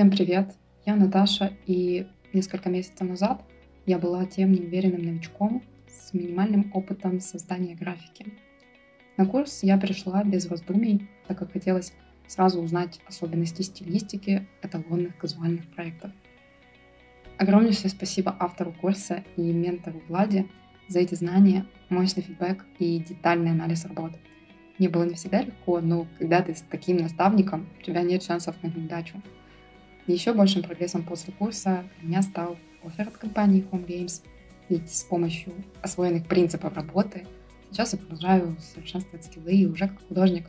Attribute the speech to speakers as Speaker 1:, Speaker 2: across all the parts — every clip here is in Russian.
Speaker 1: Всем привет, я Наташа, и несколько месяцев назад я была тем неуверенным новичком с минимальным опытом создания графики. На курс я пришла без раздумий, так как хотелось сразу узнать особенности стилистики эталонных казуальных проектов. Огромнейшее спасибо автору курса и ментору Владе за эти знания, мощный фидбэк и детальный анализ работ. Мне было не всегда легко, но когда ты с таким наставником, у тебя нет шансов на неудачу. Еще большим прогрессом после курса для меня стал офер от компании Home Games, ведь с помощью освоенных принципов работы сейчас я продолжаю совершенствовать скиллы и уже как художник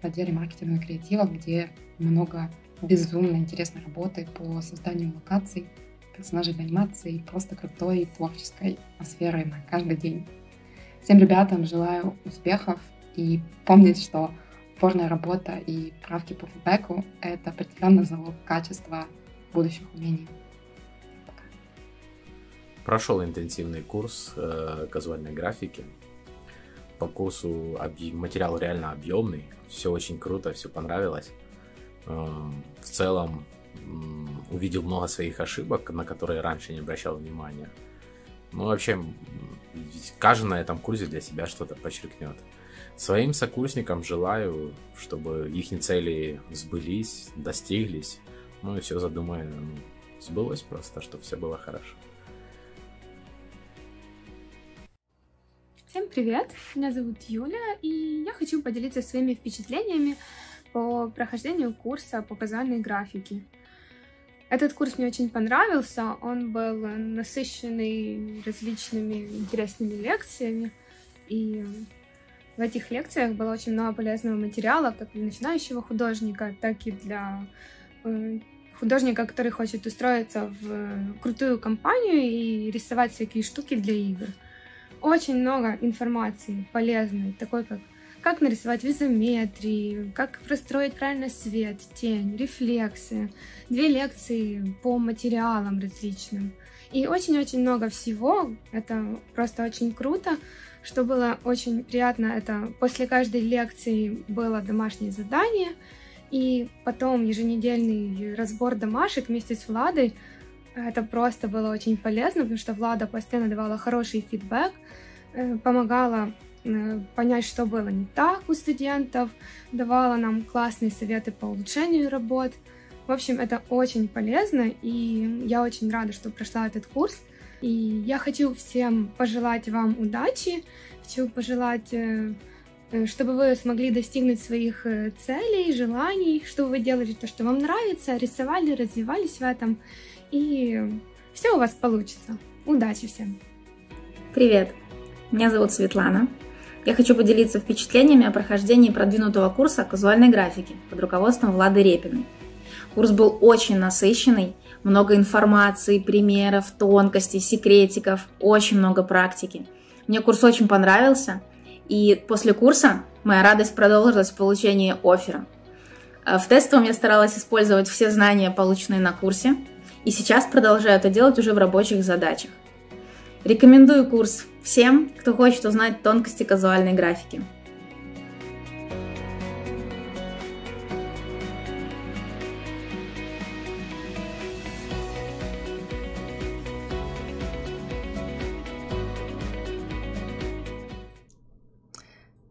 Speaker 1: в отделе маркетинга и креатива, где много безумно интересной работы по созданию локаций, персонажей в анимации, просто крутой творческой атмосферы на каждый день. Всем ребятам желаю успехов и помнить, что упорная работа и правки по фидбэку — это определенный залог качества будущих умений.
Speaker 2: Прошел интенсивный курс э, казуальной графики. По курсу объ... материал реально объемный, все очень круто, все понравилось. Э, в целом э, увидел много своих ошибок, на которые раньше не обращал внимания. Ну, вообще, каждый на этом курсе для себя что-то подчеркнет. Э, Своим сокурсникам желаю, чтобы их цели сбылись, достиглись, ну и все задуманное ну, сбылось просто, чтобы все было хорошо. Всем привет! Меня зовут Юля, и я хочу поделиться своими впечатлениями по прохождению курса по казуальной графике. Этот курс мне очень понравился, он был насыщенный различными интересными лекциями, и в этих лекциях было очень много полезного материала, как для начинающего художника, так и для э, художника, который хочет устроиться в э, крутую компанию и рисовать всякие штуки для игр. Очень много информации полезной, такой как как нарисовать в изометрии, как простроить правильно свет, тень, рефлексы, две лекции по материалам различным. И очень-очень много всего, это просто очень круто. Что было очень приятно, это после каждой лекции было домашнее задание, и потом еженедельный разбор домашек вместе с Владой. Это просто было очень полезно, потому что Влада постоянно давала хороший фидбэк, э, помогала э, понять, что было не так у студентов, давала нам классные советы по улучшению работ. В общем, это очень полезно, и я очень рада, что прошла этот курс. И я хочу всем пожелать вам удачи, хочу пожелать, э, э, чтобы вы смогли достигнуть своих э, целей, желаний, чтобы вы делали то, что вам нравится, рисовали, развивались в этом, и все у вас получится. Удачи всем! Привет! Меня зовут Светлана. Я хочу поделиться впечатлениями о прохождении продвинутого курса казуальной графики под руководством Влады Репиной. Курс был очень насыщенный, много информации, примеров, тонкостей, секретиков, очень много практики. Мне курс очень понравился, и после курса моя радость продолжилась в получении оффера. Э, в тестовом я старалась использовать все знания, полученные на курсе, и сейчас продолжаю это делать уже в рабочих задачах. Рекомендую курс всем, кто хочет узнать тонкости казуальной графики.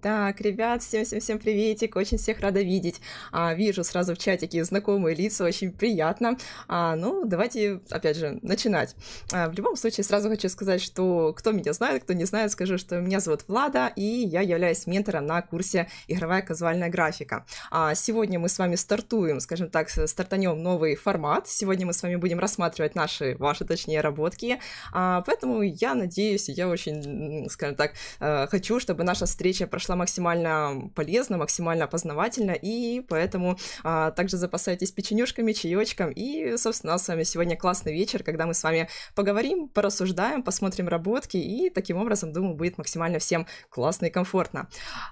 Speaker 3: Так, ребят, всем-всем-всем приветик, очень всех рада видеть. А, вижу сразу в чатике знакомые лица, очень приятно. А, ну, давайте, опять же, начинать. А, в любом случае, сразу хочу сказать, что кто меня знает, кто не знает, скажу, что меня зовут Влада, и я являюсь ментором на курсе «Игровая казуальная графика». А, сегодня мы с вами стартуем, скажем так, стартанем новый формат. Сегодня мы с вами будем рассматривать наши, ваши, точнее, работки. А, поэтому я надеюсь, я очень, скажем так, э, хочу, чтобы наша встреча прошла вышло максимально полезно, максимально познавательно, и поэтому а, также запасайтесь печенюшками, чаечком, и, собственно, у нас с вами сегодня классный вечер, когда мы с вами поговорим, порассуждаем, посмотрим работки, и таким образом, думаю, будет максимально всем классно и комфортно.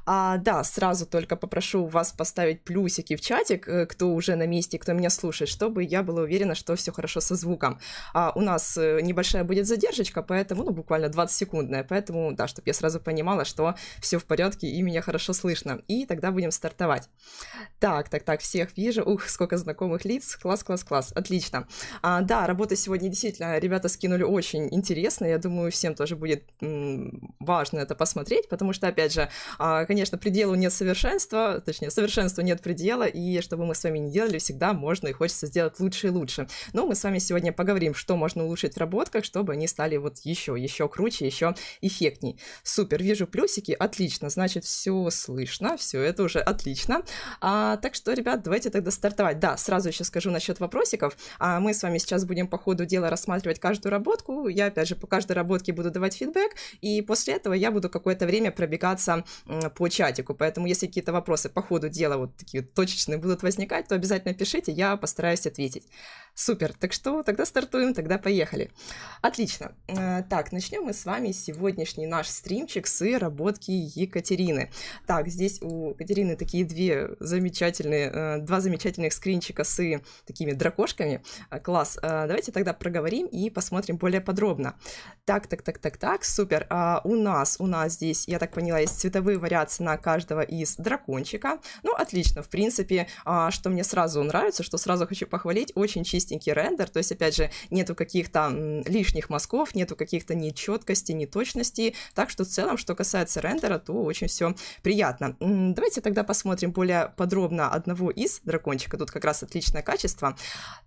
Speaker 3: А, да, сразу только попрошу вас поставить плюсики в чатик, э, кто уже на месте, кто меня слушает, чтобы я была уверена, что все хорошо со звуком. А, у нас э, небольшая будет задержка, поэтому, ну, буквально 20-секундная, поэтому, да, чтобы я сразу понимала, что все в порядке и меня хорошо слышно. И тогда будем стартовать. Так, так, так, всех вижу. Ух, сколько знакомых лиц. Класс, класс, класс. Отлично. А, да, работа сегодня действительно ребята скинули очень интересно. Я думаю, всем тоже будет важно это посмотреть, потому что, опять же, а, конечно, пределу нет совершенства, точнее, совершенству нет предела, и чтобы мы с вами не делали, всегда можно и хочется сделать лучше и лучше. Но ну, мы с вами сегодня поговорим, что можно улучшить в работках, чтобы они стали вот еще, еще круче, еще эффектней. Супер, вижу плюсики, отлично, значит, значит, все слышно, все это уже отлично. А, так что, ребят, давайте тогда стартовать. Да, сразу еще скажу насчет вопросиков. А мы с вами сейчас будем по ходу дела рассматривать каждую работку. Я, опять же, по каждой работке буду давать фидбэк, и после этого я буду какое-то время пробегаться по чатику. Поэтому, если какие-то вопросы по ходу дела вот такие точечные будут возникать, то обязательно пишите, я постараюсь ответить. Супер, так что тогда стартуем, тогда поехали. Отлично. Э, так, начнем мы с вами сегодняшний наш стримчик с работки Екатерины. Катерины. Так, здесь у Катерины такие две замечательные, э, два замечательных скринчика с э, такими дракошками. Э, класс. Давайте тогда проговорим и посмотрим более подробно. Так, так, так, так, так, супер. А у нас, у нас здесь, я так поняла, есть цветовые вариации на каждого из дракончика. Ну, отлично, в принципе, а что мне сразу нравится, что сразу хочу похвалить, очень чистенький рендер, то есть, опять же, нету каких-то лишних мазков, нету каких-то нечеткостей, неточностей, так что в целом, что касается рендера, то очень все все приятно. Давайте тогда посмотрим более подробно одного из дракончика. Тут как раз отличное качество.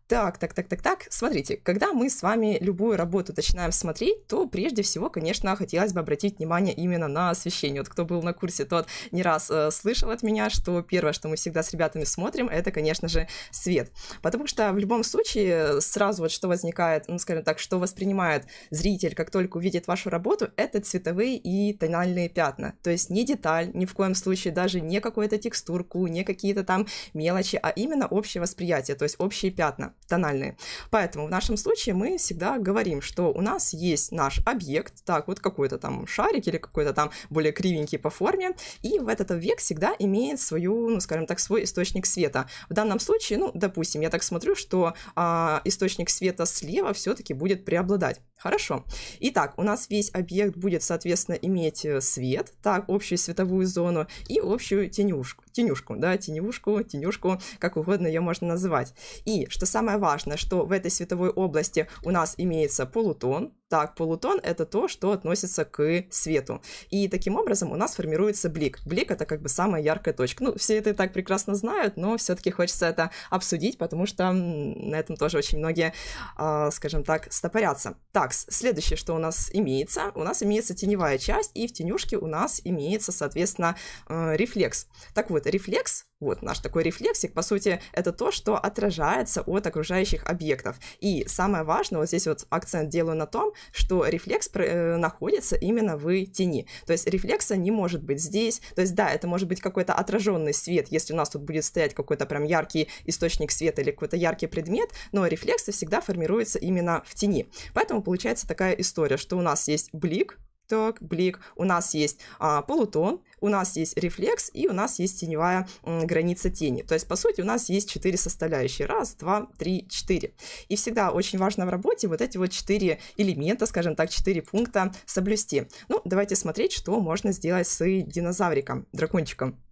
Speaker 3: Так, так, так, так, так. Смотрите, когда мы с вами любую работу начинаем смотреть, то прежде всего, конечно, хотелось бы обратить внимание именно на освещение. Вот кто был на курсе, тот не раз э, слышал от меня, что первое, что мы всегда с ребятами смотрим, это, конечно же, свет. Потому что в любом случае э, сразу вот что возникает, ну, скажем так, что воспринимает зритель, как только увидит вашу работу, это цветовые и тональные пятна. То есть не деталь, ни в коем случае даже не какую-то текстурку, не какие-то там мелочи, а именно общее восприятие, то есть общие пятна тональные. Поэтому в нашем случае мы всегда говорим, что у нас есть наш объект, так вот какой-то там шарик или какой-то там более кривенький по форме, и в этот объект всегда имеет свою, ну скажем так, свой источник света. В данном случае, ну допустим, я так смотрю, что а, источник света слева все-таки будет преобладать. Хорошо. Итак, у нас весь объект будет, соответственно, иметь э, свет, так, общий световую зону и общую тенюшку тенюшку, да, теневушку, тенюшку, как угодно ее можно назвать. И, что самое важное, что в этой световой области у нас имеется полутон, так, полутон — это то, что относится к свету. И таким образом у нас формируется блик. Блик — это как бы самая яркая точка. Ну, все это и так прекрасно знают, но все таки хочется это обсудить, потому что на этом тоже очень многие, а, скажем так, стопорятся. Так, следующее, что у нас имеется. У нас имеется теневая часть, и в тенюшке у нас имеется, соответственно, э, рефлекс. Так вот, какой рефлекс, вот наш такой рефлексик, по сути, это то, что отражается от окружающих объектов. И самое важное, вот здесь вот акцент делаю на том, что рефлекс э, находится именно в тени. То есть рефлекса не может быть здесь. То есть да, это может быть какой-то отраженный свет, если у нас тут будет стоять какой-то прям яркий источник света или какой-то яркий предмет, но рефлексы всегда формируются именно в тени. Поэтому получается такая история, что у нас есть блик, так, блик, у нас есть а, полутон, у нас есть рефлекс и у нас есть теневая м, граница тени. То есть, по сути, у нас есть четыре составляющие. Раз, два, три, четыре. И всегда очень важно в работе вот эти вот четыре элемента, скажем так, четыре пункта соблюсти. Ну, давайте смотреть, что можно сделать с динозавриком, дракончиком.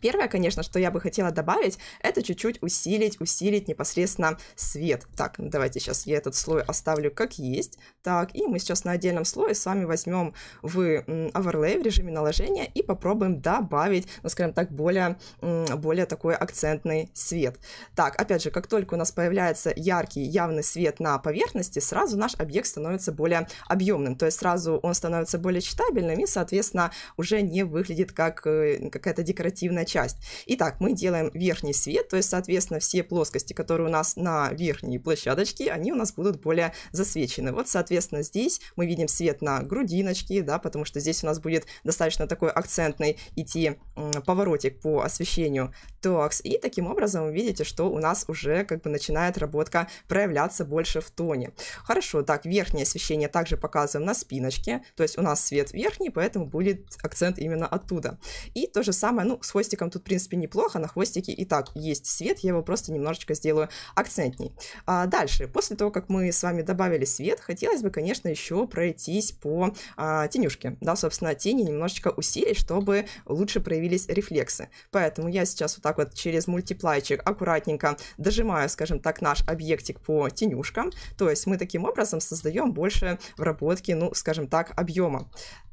Speaker 3: Первое, конечно, что я бы хотела добавить, это чуть-чуть усилить, усилить непосредственно свет. Так, давайте сейчас я этот слой оставлю как есть. Так, и мы сейчас на отдельном слое с вами возьмем в оверлей, в режиме наложения, и попробуем добавить, ну, скажем так, более, более такой акцентный свет. Так, опять же, как только у нас появляется яркий, явный свет на поверхности, сразу наш объект становится более объемным, то есть сразу он становится более читабельным и, соответственно, уже не выглядит как э, какая-то декоративная верхняя часть. Итак, мы делаем верхний свет, то есть, соответственно, все плоскости, которые у нас на верхней площадочке, они у нас будут более засвечены. Вот, соответственно, здесь мы видим свет на грудиночке, да, потому что здесь у нас будет достаточно такой акцентный идти поворотик по освещению токс. И таким образом вы видите, что у нас уже как бы начинает работка проявляться больше в тоне. Хорошо, так, верхнее освещение также показываем на спиночке, то есть у нас свет верхний, поэтому будет акцент именно оттуда. И то же самое, ну, свойство хвостиком тут, в принципе, неплохо, на хвостике и так есть свет, я его просто немножечко сделаю акцентней. А дальше, после того, как мы с вами добавили свет, хотелось бы, конечно, еще пройтись по а, тенюшке, да, собственно, тени немножечко усилить, чтобы лучше проявились рефлексы. Поэтому я сейчас вот так вот через мультиплайчик аккуратненько дожимаю, скажем так, наш объектик по тенюшкам, то есть мы таким образом создаем больше в работке, ну, скажем так, объема.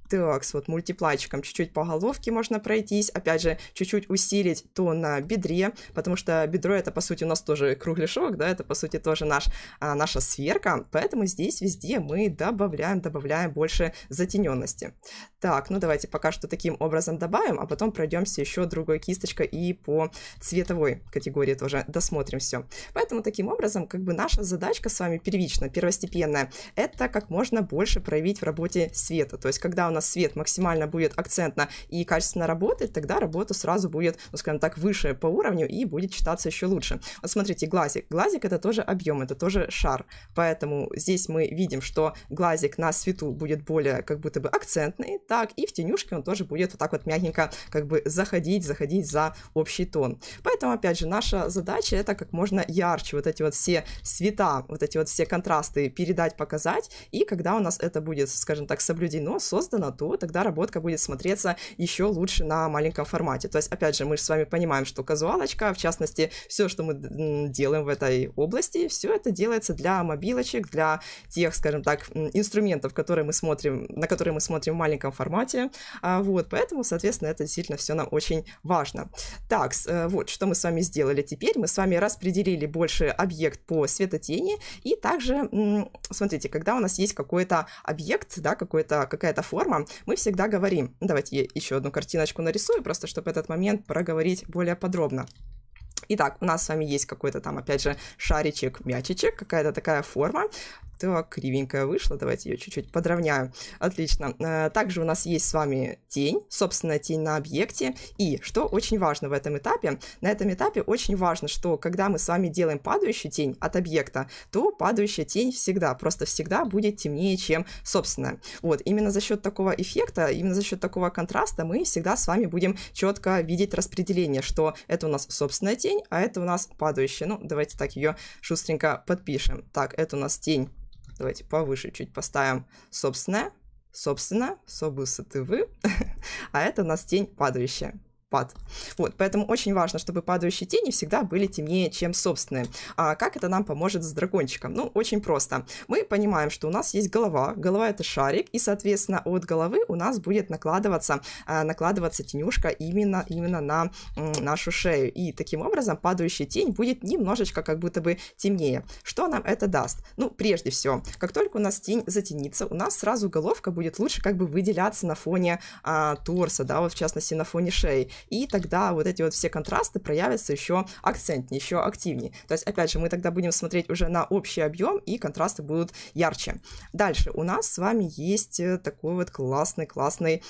Speaker 3: Так, вот мультиплачиком чуть-чуть по головке можно пройтись, опять же, чуть-чуть усилить то на бедре, потому что бедро это, по сути, у нас тоже кругляшок, да, это, по сути, тоже наш, а, наша сверка, поэтому здесь везде мы добавляем, добавляем больше затененности. Так, ну давайте пока что таким образом добавим, а потом пройдемся еще другой кисточкой и по цветовой категории тоже досмотрим все. Поэтому таким образом, как бы наша задачка с вами первичная, первостепенная, это как можно больше проявить в работе света, то есть когда у нас свет максимально будет акцентно и качественно работает, тогда работа сразу будет, ну, скажем так, выше по уровню и будет читаться еще лучше. Вот смотрите, глазик. Глазик — это тоже объем, это тоже шар. Поэтому здесь мы видим, что глазик на свету будет более как будто бы акцентный, так, и в тенюшке он тоже будет вот так вот мягенько как бы заходить, заходить за общий тон. Поэтому, опять же, наша задача — это как можно ярче вот эти вот все цвета, вот эти вот все контрасты передать, показать, и когда у нас это будет, скажем так, соблюдено, создано, нужно, тогда работка будет смотреться еще лучше на маленьком формате. То есть, опять же, мы же с вами понимаем, что казуалочка, в частности, все, что мы делаем в этой области, все это делается для мобилочек, для тех, скажем так, инструментов, которые мы смотрим, на которые мы смотрим в маленьком формате. А, вот, поэтому, соответственно, это действительно все нам очень важно. Так, э, вот, что мы с вами сделали теперь? Мы с вами распределили больше объект по светотени, и также, смотрите, когда у нас есть какой-то объект, да, какой-то, какая-то форма, тема, мы всегда говорим, ну, давайте я еще одну картиночку нарисую, просто чтобы этот момент проговорить более подробно. Итак, у нас с вами есть какой-то там, опять же, шаричек, мячичек, какая-то такая форма. Так, кривенькая вышла, давайте ее чуть-чуть подровняю. Отлично. Э, также у нас есть с вами тень, собственно, тень на объекте. И что очень важно в этом этапе? На этом этапе очень важно, что когда мы с вами делаем падающую тень от объекта, то падающая тень всегда, просто всегда будет темнее, чем собственная. Вот, именно за счет такого эффекта, именно за счет такого контраста мы всегда с вами будем четко видеть распределение, что это у нас собственная тень, а это у нас падающая. Ну, давайте так ее шустренько подпишем. Так, это у нас тень Давайте повыше чуть поставим собственное, собственно, собственно собысытывы, а это у нас тень падающая пад. Вот, поэтому очень важно, чтобы падающие тени всегда были темнее, чем собственные. А как это нам поможет с дракончиком? Ну, очень просто. Мы понимаем, что у нас есть голова, голова это шарик, и, соответственно, от головы у нас будет накладываться, а, накладываться тенюшка именно, именно на нашу шею. И таким образом падающая тень будет немножечко как будто бы темнее. Что нам это даст? Ну, прежде всего, как только у нас тень затенится, у нас сразу головка будет лучше как бы выделяться на фоне а, торса, да, вот в частности на фоне шеи и тогда вот эти вот все контрасты проявятся еще акцентнее, еще активнее. То есть, опять же, мы тогда будем смотреть уже на общий объем, и контрасты будут ярче. Дальше у нас с вами есть э, такой вот классный-классный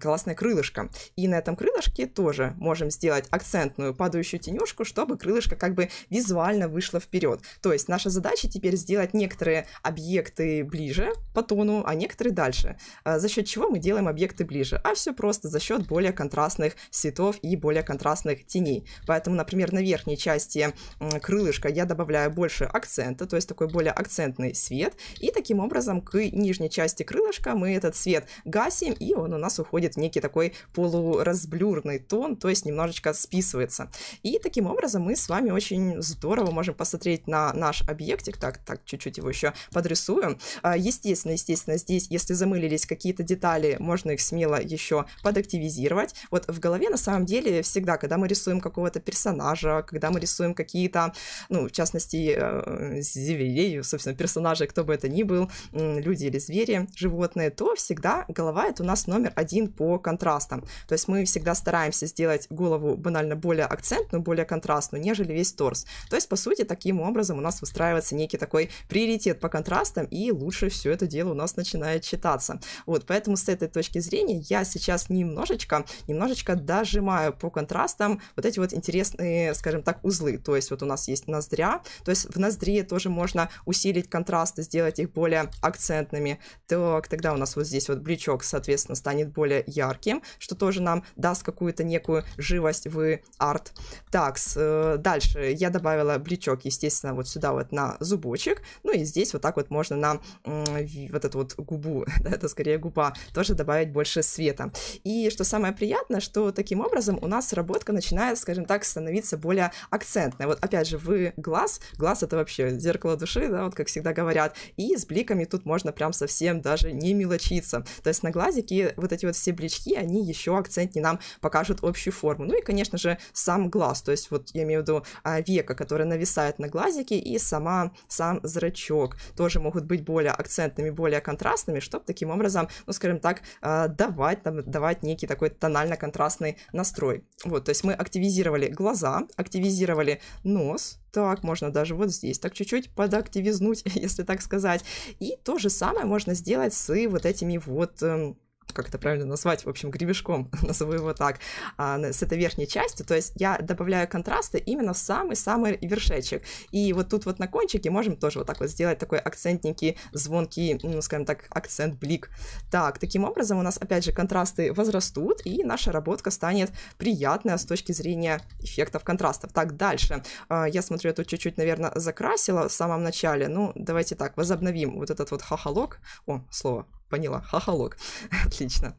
Speaker 3: классное крылышко. И на этом крылышке тоже можем сделать акцентную падающую тенюшку, чтобы крылышко как бы визуально вышло вперед. То есть наша задача теперь сделать некоторые объекты ближе по тону, а некоторые дальше. Э, за счет чего мы делаем объекты ближе? А все просто за счет более контрастных цветов и более контрастных теней. Поэтому, например, на верхней части крылышка я добавляю больше акцента, то есть такой более акцентный свет. И таким образом к нижней части крылышка мы этот свет гасим, и он у нас уходит в некий такой полуразблюрный тон, то есть немножечко списывается. И таким образом мы с вами очень здорово можем посмотреть на наш объектик. Так, так, чуть-чуть его еще подрисую. А, естественно, естественно, здесь, если замылились какие-то детали, можно их смело еще подактивизировать. Вот в голове на самом деле всегда, когда мы рисуем какого-то персонажа, когда мы рисуем какие-то, ну, в частности, э, зверей, собственно, персонажей, кто бы это ни был, люди или звери, животные, то всегда голова это у нас номер один по контрастам. То есть мы всегда стараемся сделать голову банально более акцентную, более контрастную, нежели весь торс. То есть, по сути, таким образом у нас выстраивается некий такой приоритет по контрастам, и лучше все это дело у нас начинает читаться. Вот, поэтому с этой точки зрения я сейчас немножечко, немножечко да зажимаю по контрастам вот эти вот интересные, скажем так, узлы. То есть вот у нас есть ноздря, то есть в ноздре тоже можно усилить контрасты, сделать их более акцентными. Так, тогда у нас вот здесь вот бличок, соответственно, станет более ярким, что тоже нам даст какую-то некую живость в арт. Так, э, дальше я добавила бличок, естественно, вот сюда вот на зубочек. Ну и здесь вот так вот можно на вот эту вот губу, да, это скорее губа, тоже добавить больше света. И что самое приятное, что такие таким образом у нас работка начинает, скажем так, становиться более акцентной. Вот опять же, вы глаз, глаз это вообще зеркало души, да, вот как всегда говорят, и с бликами тут можно прям совсем даже не мелочиться. То есть на глазике вот эти вот все блички, они еще акцентнее нам покажут общую форму. Ну и, конечно же, сам глаз, то есть вот я имею в виду а, века, которое нависает на глазике, и сама, сам зрачок тоже могут быть более акцентными, более контрастными, чтобы таким образом, ну, скажем так, а, давать, там, давать некий такой тонально-контрастный настрой. Вот, то есть мы активизировали глаза, активизировали нос, так, можно даже вот здесь так чуть-чуть подактивизнуть, если так сказать. И то же самое можно сделать с вот этими вот эм, как это правильно назвать, в общем, гребешком, назову его так, а, с этой верхней частью, то есть я добавляю контрасты именно в самый-самый вершечек. И вот тут вот на кончике можем тоже вот так вот сделать такой акцентненький, звонкий, ну, скажем так, акцент, блик. Так, таким образом у нас, опять же, контрасты возрастут, и наша работка станет приятная с точки зрения эффектов контрастов. Так, дальше. А, я смотрю, я тут чуть-чуть, наверное, закрасила в самом начале. Ну, давайте так, возобновим вот этот вот хохолок. О, слово Поняла. Хохолок. Отлично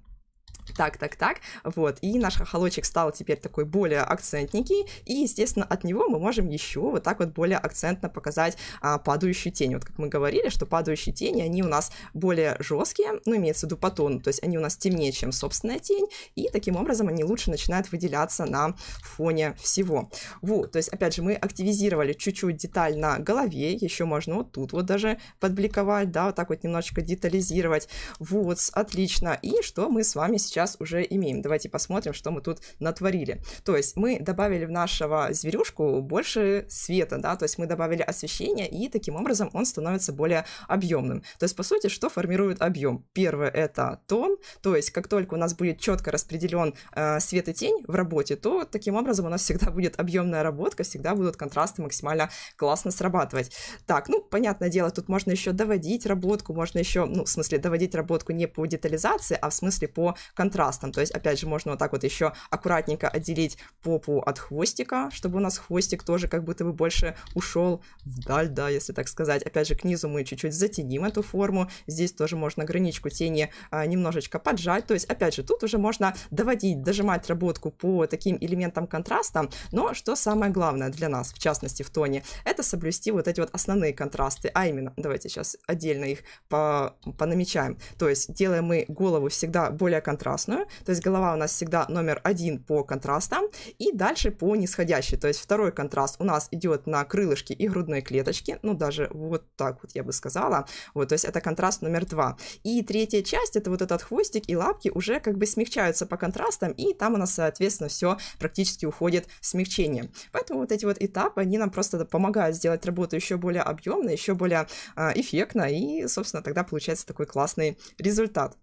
Speaker 3: так, так, так, вот, и наш хохолочек стал теперь такой более акцентненький, и, естественно, от него мы можем еще вот так вот более акцентно показать а, падающую тень, вот как мы говорили, что падающие тени, они у нас более жесткие, ну, имеется в виду по тону, то есть они у нас темнее, чем собственная тень, и таким образом они лучше начинают выделяться на фоне всего. Вот, то есть, опять же, мы активизировали чуть-чуть деталь на голове, еще можно вот тут вот даже подбликовать, да, вот так вот немножечко детализировать, вот, отлично, и что мы с вами сейчас сейчас уже имеем. Давайте посмотрим, что мы тут натворили. То есть мы добавили в нашего зверюшку больше света, да, то есть мы добавили освещение, и таким образом он становится более объемным. То есть, по сути, что формирует объем? Первое — это тон, то есть как только у нас будет четко распределен э, свет и тень в работе, то таким образом у нас всегда будет объемная работа, всегда будут контрасты максимально классно срабатывать. Так, ну, понятное дело, тут можно еще доводить работку, можно еще, ну, в смысле, доводить работку не по детализации, а в смысле по контрасту контрастом. То есть, опять же, можно вот так вот еще аккуратненько отделить попу от хвостика, чтобы у нас хвостик тоже как будто бы больше ушел вдаль, да, если так сказать. Опять же, к низу мы чуть-чуть затяним эту форму. Здесь тоже можно граничку тени а, немножечко поджать. То есть, опять же, тут уже можно доводить, дожимать работку по таким элементам контраста. Но что самое главное для нас, в частности, в тоне, это соблюсти вот эти вот основные контрасты. А именно, давайте сейчас отдельно их по понамечаем. То есть, делаем мы голову всегда более контрастной, контрастную, то есть голова у нас всегда номер один по контрастам, и дальше по нисходящей, то есть второй контраст у нас идет на крылышки и грудной клеточки, ну даже вот так вот я бы сказала, вот, то есть это контраст номер два. И третья часть, это вот этот хвостик и лапки уже как бы смягчаются по контрастам, и там у нас, соответственно, все практически уходит в смягчение. Поэтому вот эти вот этапы, они нам просто помогают сделать работу еще более объемной, еще более э, эффектно, и, собственно, тогда получается такой классный результат.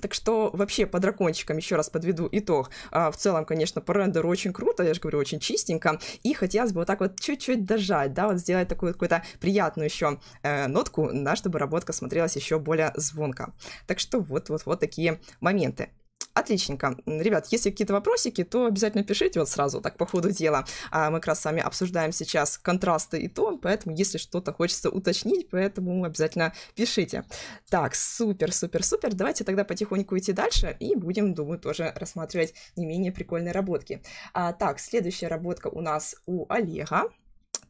Speaker 3: Так что вообще по дракончикам, еще раз подведу итог. А, в целом, конечно, по рендеру очень круто, я же говорю, очень чистенько. И хотелось бы вот так вот чуть-чуть дожать, да, вот сделать такую какую-то приятную еще э, нотку, да, чтобы работка смотрелась еще более звонко. Так что вот-вот-вот такие моменты. Отличненько. Ребят, если какие-то вопросики, то обязательно пишите вот сразу, так по ходу дела. А мы как раз с вами обсуждаем сейчас контрасты и тон, поэтому если что-то хочется уточнить, поэтому обязательно пишите. Так, супер, супер, супер. Давайте тогда потихоньку идти дальше и будем, думаю, тоже рассматривать не менее прикольные работки. А, так, следующая работка у нас у Олега.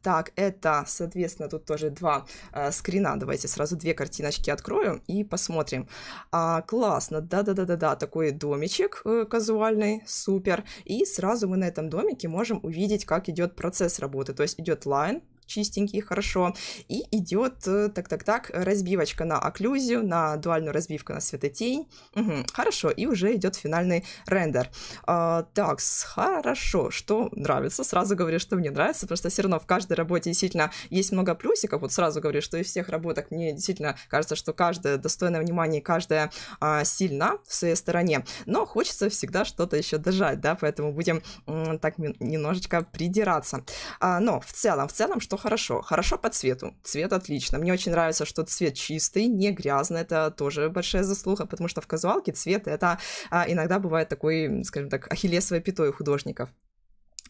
Speaker 3: Так, это, соответственно, тут тоже два э, скрина. Давайте сразу две картиночки открою и посмотрим. А, классно, да-да-да-да-да, такой домичек э, казуальный, супер. И сразу мы на этом домике можем увидеть, как идет процесс работы. То есть идет лайн, чистенький, хорошо. И идет э, так-так-так разбивочка на окклюзию, на дуальную разбивку на светотень. Угу, хорошо, и уже идет финальный рендер. А, так, хорошо, что нравится, сразу говорю, что мне нравится, потому что все равно в каждой работе действительно есть много плюсиков, вот сразу говорю, что из всех работок мне действительно кажется, что каждая достойна внимания, каждая а, сильна в своей стороне, но хочется всегда что-то еще дожать, да, поэтому будем м, так немножечко придираться. А, но в целом, в целом, что хорошо? Хорошо по цвету. Цвет отлично. Мне очень нравится, что цвет чистый, не грязный. Это тоже большая заслуга, потому что в казуалке цвет — это а, иногда бывает такой, скажем так, ахиллесовой пятой у художников.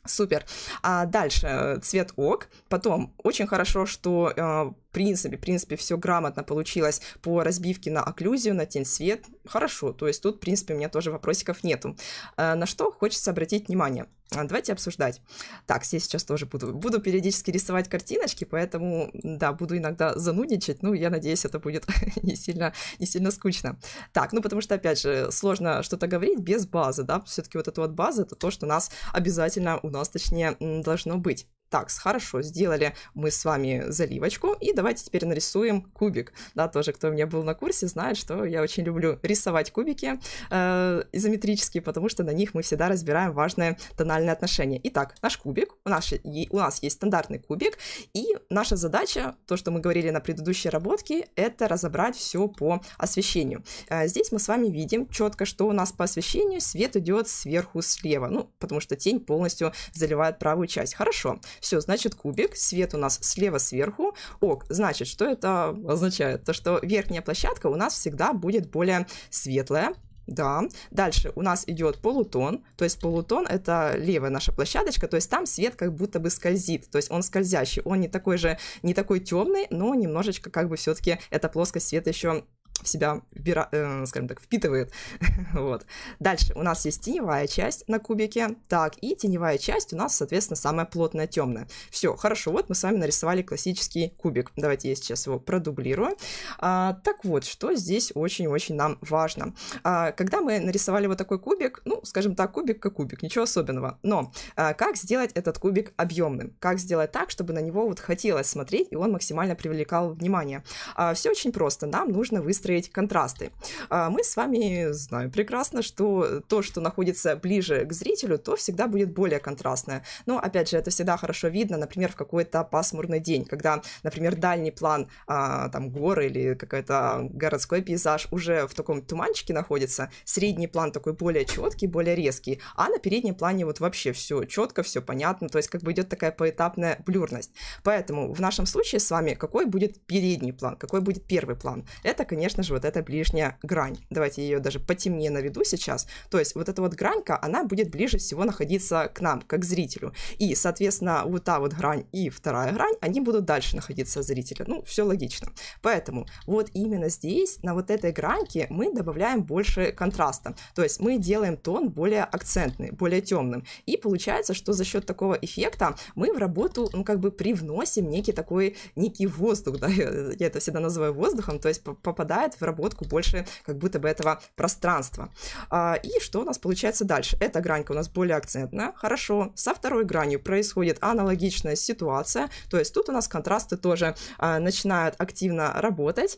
Speaker 3: Супер. А дальше э, цвет ок. Потом очень хорошо, что э, принципе, в принципе, все грамотно получилось по разбивке на окклюзию, на тень свет. Хорошо, то есть тут, в принципе, у меня тоже вопросиков нету. Э, на что хочется обратить внимание? А, давайте обсуждать. Так, я сейчас тоже буду, буду периодически рисовать картиночки, поэтому, да, буду иногда занудничать, ну, я надеюсь, это будет не сильно, не сильно скучно. Так, ну, потому что, опять же, сложно что-то говорить без базы, да, все-таки вот эта вот база, это то, что у нас обязательно, у нас, точнее, должно быть. Так, хорошо, сделали мы с вами заливочку, и давайте теперь нарисуем кубик. Да, тоже, кто у меня был на курсе, знает, что я очень люблю рисовать кубики э, изометрические, потому что на них мы всегда разбираем важные тональные отношения. Итак, наш кубик, у нас, у нас есть стандартный кубик, и наша задача, то, что мы говорили на предыдущей работке, это разобрать все по освещению. Э, здесь мы с вами видим четко, что у нас по освещению свет идет сверху слева, ну, потому что тень полностью заливает правую часть. Хорошо. Все, значит, кубик, свет у нас слева сверху. Ок, значит, что это означает? То, что верхняя площадка у нас всегда будет более светлая, да. Дальше у нас идет полутон, то есть полутон это левая наша площадочка, то есть там свет как будто бы скользит, то есть он скользящий, он не такой же, не такой темный, но немножечко как бы все-таки эта плоскость света еще в себя, вбира, э, скажем так, впитывает. вот. Дальше у нас есть теневая часть на кубике, так, и теневая часть у нас, соответственно, самая плотная темная. Все, хорошо, вот мы с вами нарисовали классический кубик. Давайте я сейчас его продублирую. А, так вот, что здесь очень-очень нам важно. А, когда мы нарисовали вот такой кубик, ну, скажем так, кубик как кубик, ничего особенного, но а, как сделать этот кубик объемным? Как сделать так, чтобы на него вот хотелось смотреть, и он максимально привлекал внимание? А, все очень просто, нам нужно выстроить выстроить контрасты. А мы с вами знаем прекрасно, что то, что находится ближе к зрителю, то всегда будет более контрастное. Но, опять же, это всегда хорошо видно, например, в какой-то пасмурный день, когда, например, дальний план, а, там, горы или какой-то городской пейзаж уже в таком туманчике находится, средний план такой более четкий, более резкий, а на переднем плане вот вообще все четко, все понятно, то есть как бы идет такая поэтапная блюрность. Поэтому в нашем случае с вами какой будет передний план, какой будет первый план? Это, конечно, конечно же, вот эта ближняя грань. Давайте ее даже потемнее наведу сейчас. То есть вот эта вот гранька, она будет ближе всего находиться к нам, как зрителю. И, соответственно, вот та вот грань и вторая грань, они будут дальше находиться зрителя. Ну, все логично. Поэтому вот именно здесь, на вот этой граньке, мы добавляем больше контраста. То есть мы делаем тон более акцентный, более темным. И получается, что за счет такого эффекта мы в работу, ну, как бы привносим некий такой, некий воздух, да, я это всегда называю воздухом, то есть попадает добавляет в работку больше как будто бы этого пространства. А, и что у нас получается дальше? Эта гранька у нас более акцентная. Хорошо. Со второй гранью происходит аналогичная ситуация. То есть тут у нас контрасты тоже а, начинают активно работать.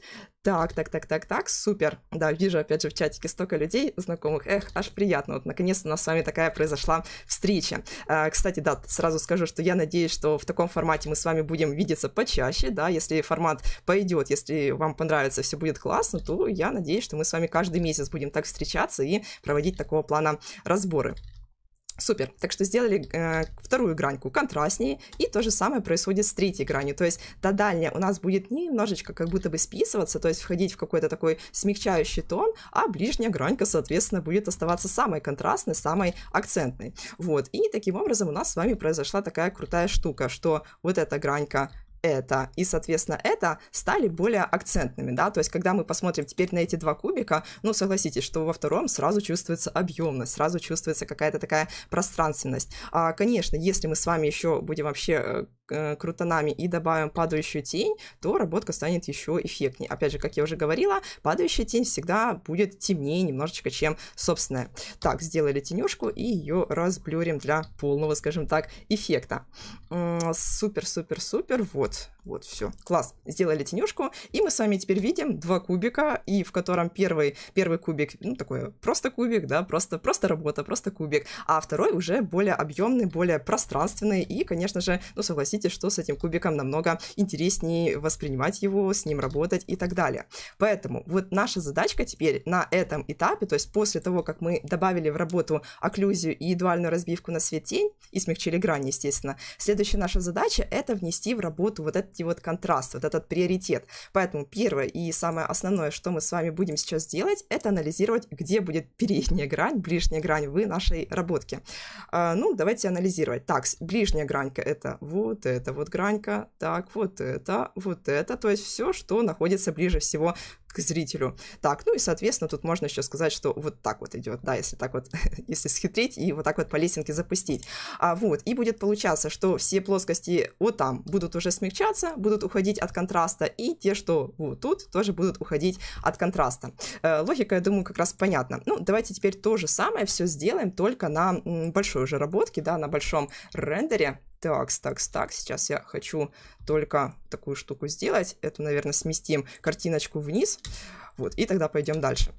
Speaker 3: Так, так, так, так, так, супер. Да, вижу, опять же, в чатике столько людей знакомых. Эх, аж приятно. Вот, наконец-то у нас с вами такая произошла встреча. А, кстати, да, сразу скажу, что я надеюсь, что в таком формате мы с вами будем видеться почаще, да, если формат пойдет, если вам понравится, все будет классно, то я надеюсь, что мы с вами каждый месяц будем так встречаться и проводить такого плана разборы. Супер. Так что сделали э, вторую граньку контрастнее, и то же самое происходит с третьей гранью. То есть та дальняя у нас будет немножечко как будто бы списываться, то есть входить в какой-то такой смягчающий тон, а ближняя гранька, соответственно, будет оставаться самой контрастной, самой акцентной. Вот. И таким образом у нас с вами произошла такая крутая штука, что вот эта гранька это и, соответственно, это стали более акцентными, да, то есть когда мы посмотрим теперь на эти два кубика, ну, согласитесь, что во втором сразу чувствуется объемность, сразу чувствуется какая-то такая пространственность. А, конечно, если мы с вами еще будем вообще э, э, крутанами и добавим падающую тень, то работка станет еще эффектнее. Опять же, как я уже говорила, падающая тень всегда будет темнее немножечко, чем собственная. Так, сделали тенюшку и ее разблюрим для полного, скажем так, эффекта. Супер-супер-супер, вот. Вот, все. Класс. Сделали тенюшку. И мы с вами теперь видим два кубика, и в котором первый, первый кубик, ну, такой просто кубик, да, просто, просто работа, просто кубик. А второй уже более объемный, более пространственный. И, конечно же, ну, согласитесь, что с этим кубиком намного интереснее воспринимать его, с ним работать и так далее. Поэтому вот наша задачка теперь на этом этапе, то есть после того, как мы добавили в работу окклюзию и дуальную разбивку на свет тень и смягчили грань, естественно, следующая наша задача — это внести в работу вот этот все вот контраст, вот этот приоритет. Поэтому первое и самое основное, что мы с вами будем сейчас делать, это анализировать, где будет передняя грань, ближняя грань в нашей работке. А, ну, давайте анализировать. Так, ближняя гранька — это вот эта вот гранька, так, вот это, вот это, то есть все, что находится ближе всего к зрителю. Так, ну и, соответственно, тут можно еще сказать, что вот так вот идет, да, если так вот, если схитрить и вот так вот по лесенке запустить. А вот, и будет получаться, что все плоскости вот там будут уже смягчаться, будут уходить от контраста, и те, что вот тут, тоже будут уходить от контраста. Э, логика, я думаю, как раз понятна. Ну, давайте теперь то же самое все сделаем, только на большой уже работке, да, на большом рендере так, так, так, сейчас я хочу только такую штуку сделать. Эту, наверное, сместим картиночку вниз. Вот, и тогда пойдем дальше.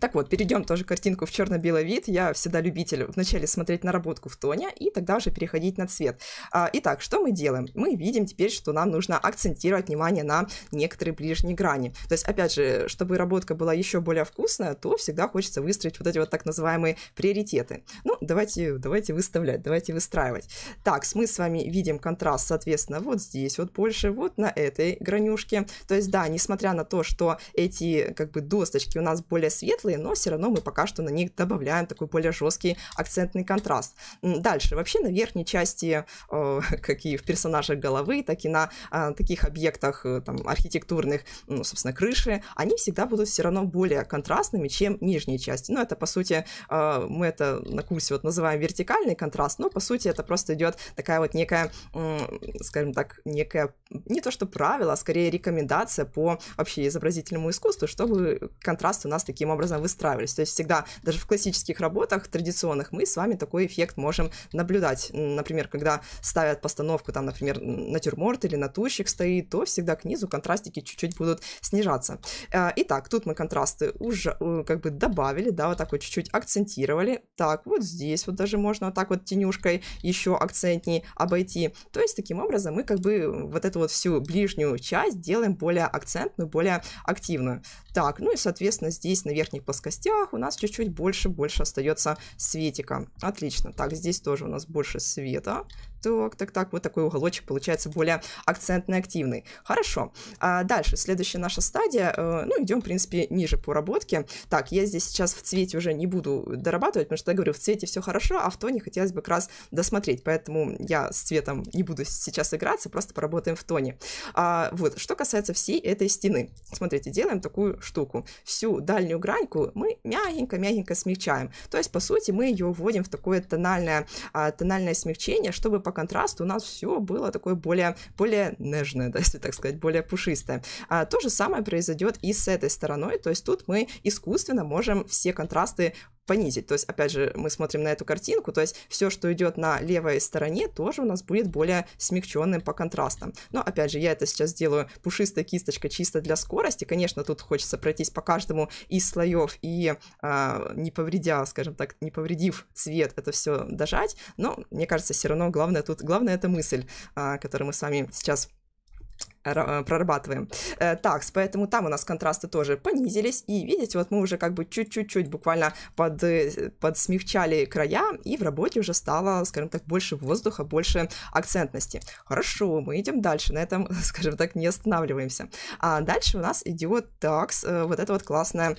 Speaker 3: Так вот, перейдем тоже картинку в черно-белый вид. Я всегда любитель вначале смотреть наработку в тоне и тогда уже переходить на цвет. А, итак, что мы делаем? Мы видим теперь, что нам нужно акцентировать внимание на некоторые ближние грани. То есть, опять же, чтобы работка была еще более вкусная, то всегда хочется выстроить вот эти вот так называемые приоритеты. Ну, давайте, давайте выставлять, давайте выстраивать. Так, мы с вами видим контраст, соответственно, вот здесь вот больше, вот на этой гранюшке. То есть, да, несмотря на то, что эти как бы досточки у нас более светлые, светлые, но все равно мы пока что на них добавляем такой более жесткий акцентный контраст. Дальше, вообще на верхней части, э, как и в персонажах головы, так и на а, таких объектах э, там, архитектурных, ну, собственно, крыши, они всегда будут все равно более контрастными, чем нижние части. Ну, это, по сути, э, мы это на курсе вот называем вертикальный контраст, но, по сути, это просто идет такая вот некая, скажем так, некая, не то что правило, а скорее рекомендация по вообще изобразительному искусству, чтобы контраст у нас таким образом образно выстраивались. То есть всегда, даже в классических работах традиционных, мы с вами такой эффект можем наблюдать. Например, когда ставят постановку, там, например, натюрморт или натурщик стоит, то всегда к низу контрастики чуть-чуть будут снижаться. Э, итак, тут мы контрасты уже э, как бы добавили, да, вот так вот чуть-чуть акцентировали. Так, вот здесь вот даже можно вот так вот тенюшкой еще акцентнее обойти. То есть таким образом мы как бы вот эту вот всю ближнюю часть делаем более акцентную, более активную. Так, ну и, соответственно, здесь наверх верхних плоскостях у нас чуть-чуть больше-больше остается светика. Отлично. Так, здесь тоже у нас больше света. Так, так, так, вот такой уголочек получается более акцентный, активный. Хорошо. А дальше, следующая наша стадия, э, ну, идем, в принципе, ниже по работке. Так, я здесь сейчас в цвете уже не буду дорабатывать, потому что я говорю, в цвете все хорошо, а в тоне хотелось бы как раз досмотреть, поэтому я с цветом не буду сейчас играться, просто поработаем в тоне. А, вот, что касается всей этой стены. Смотрите, делаем такую штуку. Всю дальнюю граньку мы мягенько-мягенько смягчаем. То есть, по сути, мы ее вводим в такое тональное, а, тональное смягчение, чтобы по контрасту у нас все было такое более, более нежное, да, если так сказать, более пушистое. А, то же самое произойдет и с этой стороной, то есть тут мы искусственно можем все контрасты понизить. То есть, опять же, мы смотрим на эту картинку, то есть все, что идет на левой стороне, тоже у нас будет более смягченным по контрастам. Но, опять же, я это сейчас делаю пушистой кисточкой чисто для скорости. Конечно, тут хочется пройтись по каждому из слоев и а, не повредя, скажем так, не повредив цвет, это все дожать. Но, мне кажется, все равно главное тут, главное это мысль, а, которую мы с вами сейчас Э, прорабатываем. Э, так, поэтому там у нас контрасты тоже понизились, и видите, вот мы уже как бы чуть-чуть буквально под, э, подсмягчали края, и в работе уже стало, скажем так, больше воздуха, больше акцентности. Хорошо, мы идем дальше, на этом, скажем так, не останавливаемся. А дальше у нас идет такс, вот это вот классная,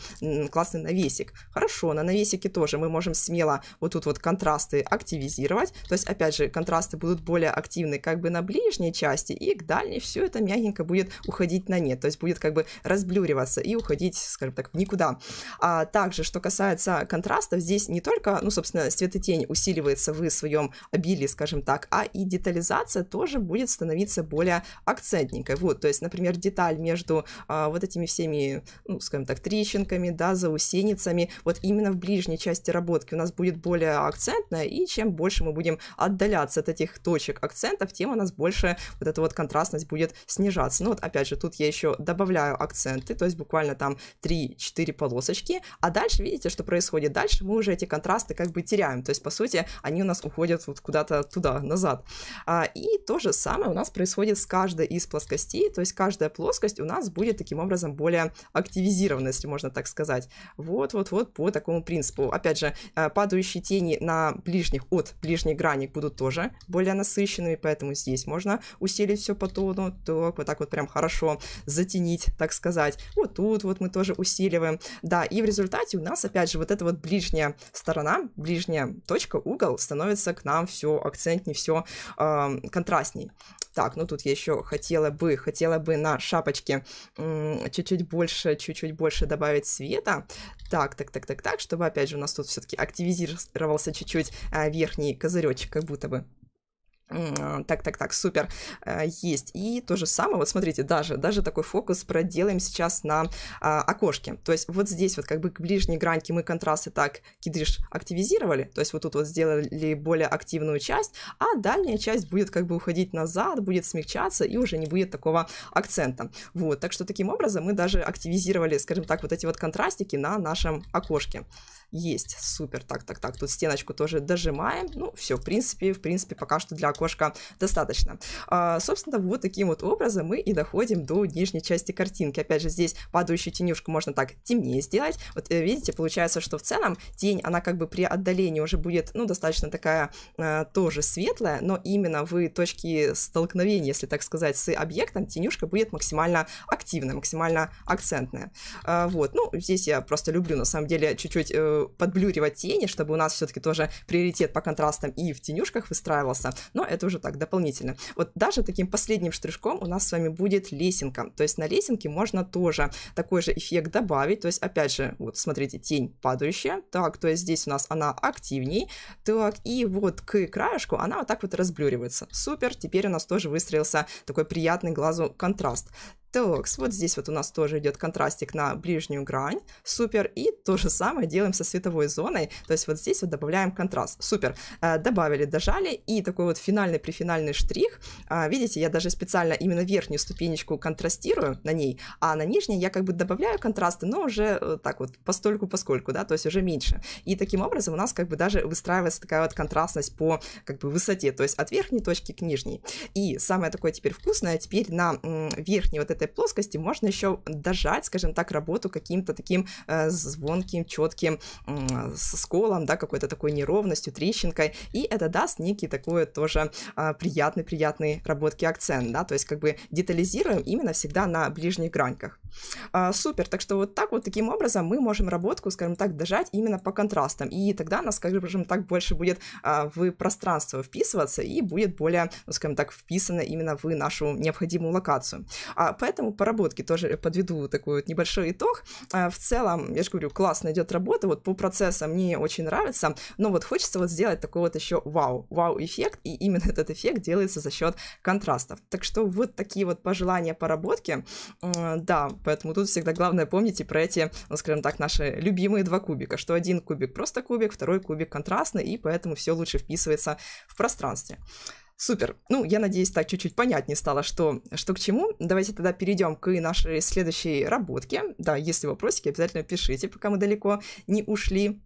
Speaker 3: классный навесик. Хорошо, на навесике тоже мы можем смело вот тут вот контрасты активизировать, то есть, опять же, контрасты будут более активны как бы на ближней части, и к дальней все это мягенько будет уходить на нет, то есть будет как бы разблюриваться и уходить, скажем так, в никуда. А также, что касается контрастов, здесь не только, ну, собственно, свет и тень усиливается в своем обилии, скажем так, а и детализация тоже будет становиться более акцентненькой. Вот, то есть, например, деталь между а, вот этими всеми, ну, скажем так, трещинками, да, заусеницами, вот именно в ближней части работки у нас будет более акцентная, и чем больше мы будем отдаляться от этих точек акцентов, тем у нас больше вот эта вот контрастность будет снижаться снижаться. Ну вот опять же, тут я еще добавляю акценты, то есть буквально там 3-4 полосочки, а дальше, видите, что происходит дальше, мы уже эти контрасты как бы теряем, то есть по сути они у нас уходят вот куда-то туда, назад. А, и то же самое у нас происходит с каждой из плоскостей, то есть каждая плоскость у нас будет таким образом более активизирована, если можно так сказать. Вот-вот-вот по такому принципу. Опять же, э, падающие тени на ближних, от ближних граней будут тоже более насыщенными, поэтому здесь можно усилить все по тону, то мог вот так вот прям хорошо затенить, так сказать. Вот тут вот мы тоже усиливаем. Да, и в результате у нас, опять же, вот эта вот ближняя сторона, ближняя точка, угол становится к нам все акцентнее, все э, контрастней. Так, ну тут я еще хотела бы, хотела бы на шапочке чуть-чуть больше, чуть-чуть больше добавить света. Так, так, так, так, так, чтобы опять же у нас тут все-таки активизировался чуть-чуть э, верхний козыречек, как будто бы. Так, так, так, супер, э, есть. И то же самое, вот смотрите, даже, даже такой фокус проделаем сейчас на а, окошке. То есть вот здесь вот как бы к ближней граньке мы контрасты так кидриш активизировали, то есть вот тут вот сделали более активную часть, а дальняя часть будет как бы уходить назад, будет смягчаться и уже не будет такого акцента. Вот, так что таким образом мы даже активизировали, скажем так, вот эти вот контрастики на нашем окошке. Есть, супер, так, так, так, тут стеночку тоже дожимаем, ну, все, в принципе, в принципе, пока что для окошка достаточно. А, собственно, вот таким вот образом мы и доходим до нижней части картинки. Опять же, здесь падающую тенюшку можно так темнее сделать. Вот э, видите, получается, что в целом тень, она как бы при отдалении уже будет, ну, достаточно такая э, тоже светлая, но именно в точке столкновения, если так сказать, с объектом, тенюшка будет максимально активная, максимально акцентная. Э, вот, ну, здесь я просто люблю, на самом деле, чуть-чуть э, подблюривать тени, чтобы у нас все-таки тоже приоритет по контрастам и в тенюшках выстраивался, но это уже так дополнительно. Вот даже таким последним штришком у нас с вами будет лесенка, то есть на лесенке можно тоже такой же эффект добавить, то есть опять же, вот смотрите, тень падающая, так, то есть здесь у нас она активней, так, и вот к краешку она вот так вот разблюривается. Супер, теперь у нас тоже выстроился такой приятный глазу контраст. Так, вот здесь вот у нас тоже идет контрастик на ближнюю грань, супер, и то же самое делаем со световой зоной, то есть вот здесь вот добавляем контраст, супер, э, добавили, дожали, и такой вот финальный-прифинальный штрих, а, видите, я даже специально именно верхнюю ступенечку контрастирую на ней, а на нижней я как бы добавляю контрасты, но уже э, так вот постольку-поскольку, да, то есть уже меньше, и таким образом у нас как бы даже выстраивается такая вот контрастность по как бы высоте, то есть от верхней точки к нижней, и самое такое теперь вкусное, теперь на верхней вот этой этой плоскости можно еще дожать, скажем так, работу каким-то таким э, звонким, четким э, сколом, да, какой-то такой неровностью, трещинкой, и это даст некий такой тоже а, приятный-приятный работки акцент, да, то есть как бы детализируем именно всегда на ближних граньках. А, супер, так что вот так вот таким образом мы можем работку, скажем так, дожать именно по контрастам, и тогда она, скажем так, больше будет а, в пространство вписываться и будет более, ну, скажем так, вписана именно в нашу необходимую локацию. А, поэтому Поэтому по работке тоже подведу такой вот небольшой итог. А, в целом, я же говорю, классно идет работа, вот по процессам мне очень нравится, но вот хочется вот сделать такой вот еще вау, вау-эффект, и именно этот эффект делается за счет контрастов. Так что вот такие вот пожелания по работке, да, поэтому тут всегда главное помните про эти, ну, скажем так, наши любимые два кубика, что один кубик просто кубик, второй кубик контрастный, и поэтому все лучше вписывается в пространстве. Супер. Ну, я надеюсь, так чуть-чуть понятнее стало, что, что к чему. Давайте тогда перейдем к нашей следующей работке. Да, если вопросики, обязательно пишите, пока мы далеко не ушли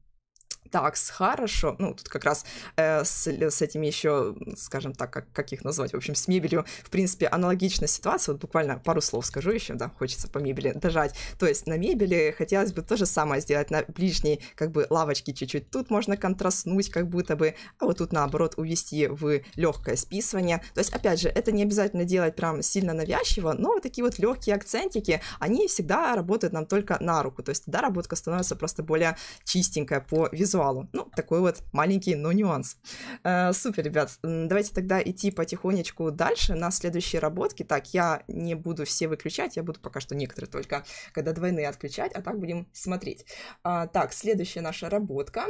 Speaker 3: так хорошо, ну, тут как раз э, с, с этими еще, скажем так, как, как их назвать, в общем, с мебелью, в принципе, аналогичная ситуация, вот буквально пару слов скажу еще, да, хочется по мебели дожать, то есть на мебели хотелось бы то же самое сделать, на ближней, как бы, лавочке чуть-чуть, тут можно контрастнуть, как будто бы, а вот тут, наоборот, увести в легкое списывание, то есть, опять же, это не обязательно делать прям сильно навязчиво, но вот такие вот легкие акцентики, они всегда работают нам только на руку, то есть да, доработка становится просто более чистенькая по визуалу, провалу. Ну, такой вот маленький, но нюанс. Э, супер, ребят. Давайте тогда идти потихонечку дальше на следующие работки. Так, я не буду все выключать, я буду пока что некоторые только, когда двойные отключать, а так будем смотреть. А, так, следующая наша работка.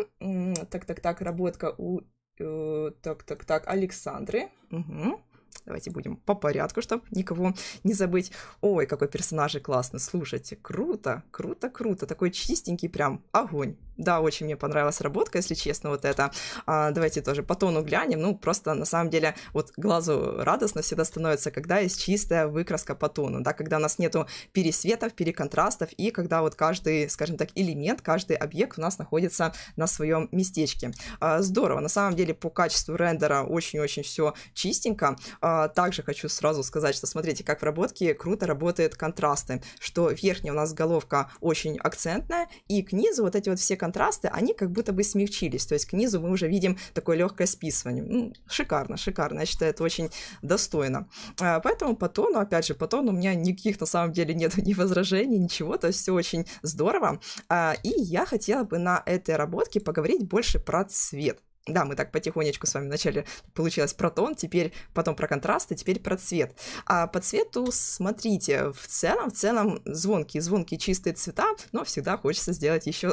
Speaker 3: Так, так, так, работка у... Э, так, так, так, Александры. Угу. Давайте будем по порядку, чтобы никого не забыть. Ой, какой персонажи классный, слушайте, круто, круто, круто, такой чистенький прям огонь. Да, очень мне понравилась работка, если честно, вот это. А, давайте тоже по тону глянем. Ну, просто на самом деле, вот глазу радостно всегда становится, когда есть чистая выкраска по тону, да, когда у нас нету пересветов, переконтрастов, и когда вот каждый, скажем так, элемент, каждый объект у нас находится на своем местечке. А, здорово, на самом деле по качеству рендера очень-очень все чистенько. А, а, также хочу сразу сказать, что смотрите, как в работке круто работают контрасты, что верхняя у нас головка очень акцентная, и к низу вот эти вот все контрасты, они как будто бы смягчились, то есть к низу мы уже видим такое легкое списывание. Ну, шикарно, шикарно, я считаю, это очень достойно. А, поэтому по тону, опять же, по тону у меня никаких на самом деле нет ни возражений, ничего, то есть все очень здорово. А, и я хотела бы на этой работке поговорить больше про цвет. Да, мы так потихонечку с вами вначале получилось про тон, теперь потом про контраст, и теперь про цвет. А по цвету смотрите, в целом, в целом звонкие, звонкие чистые цвета, но всегда хочется сделать еще,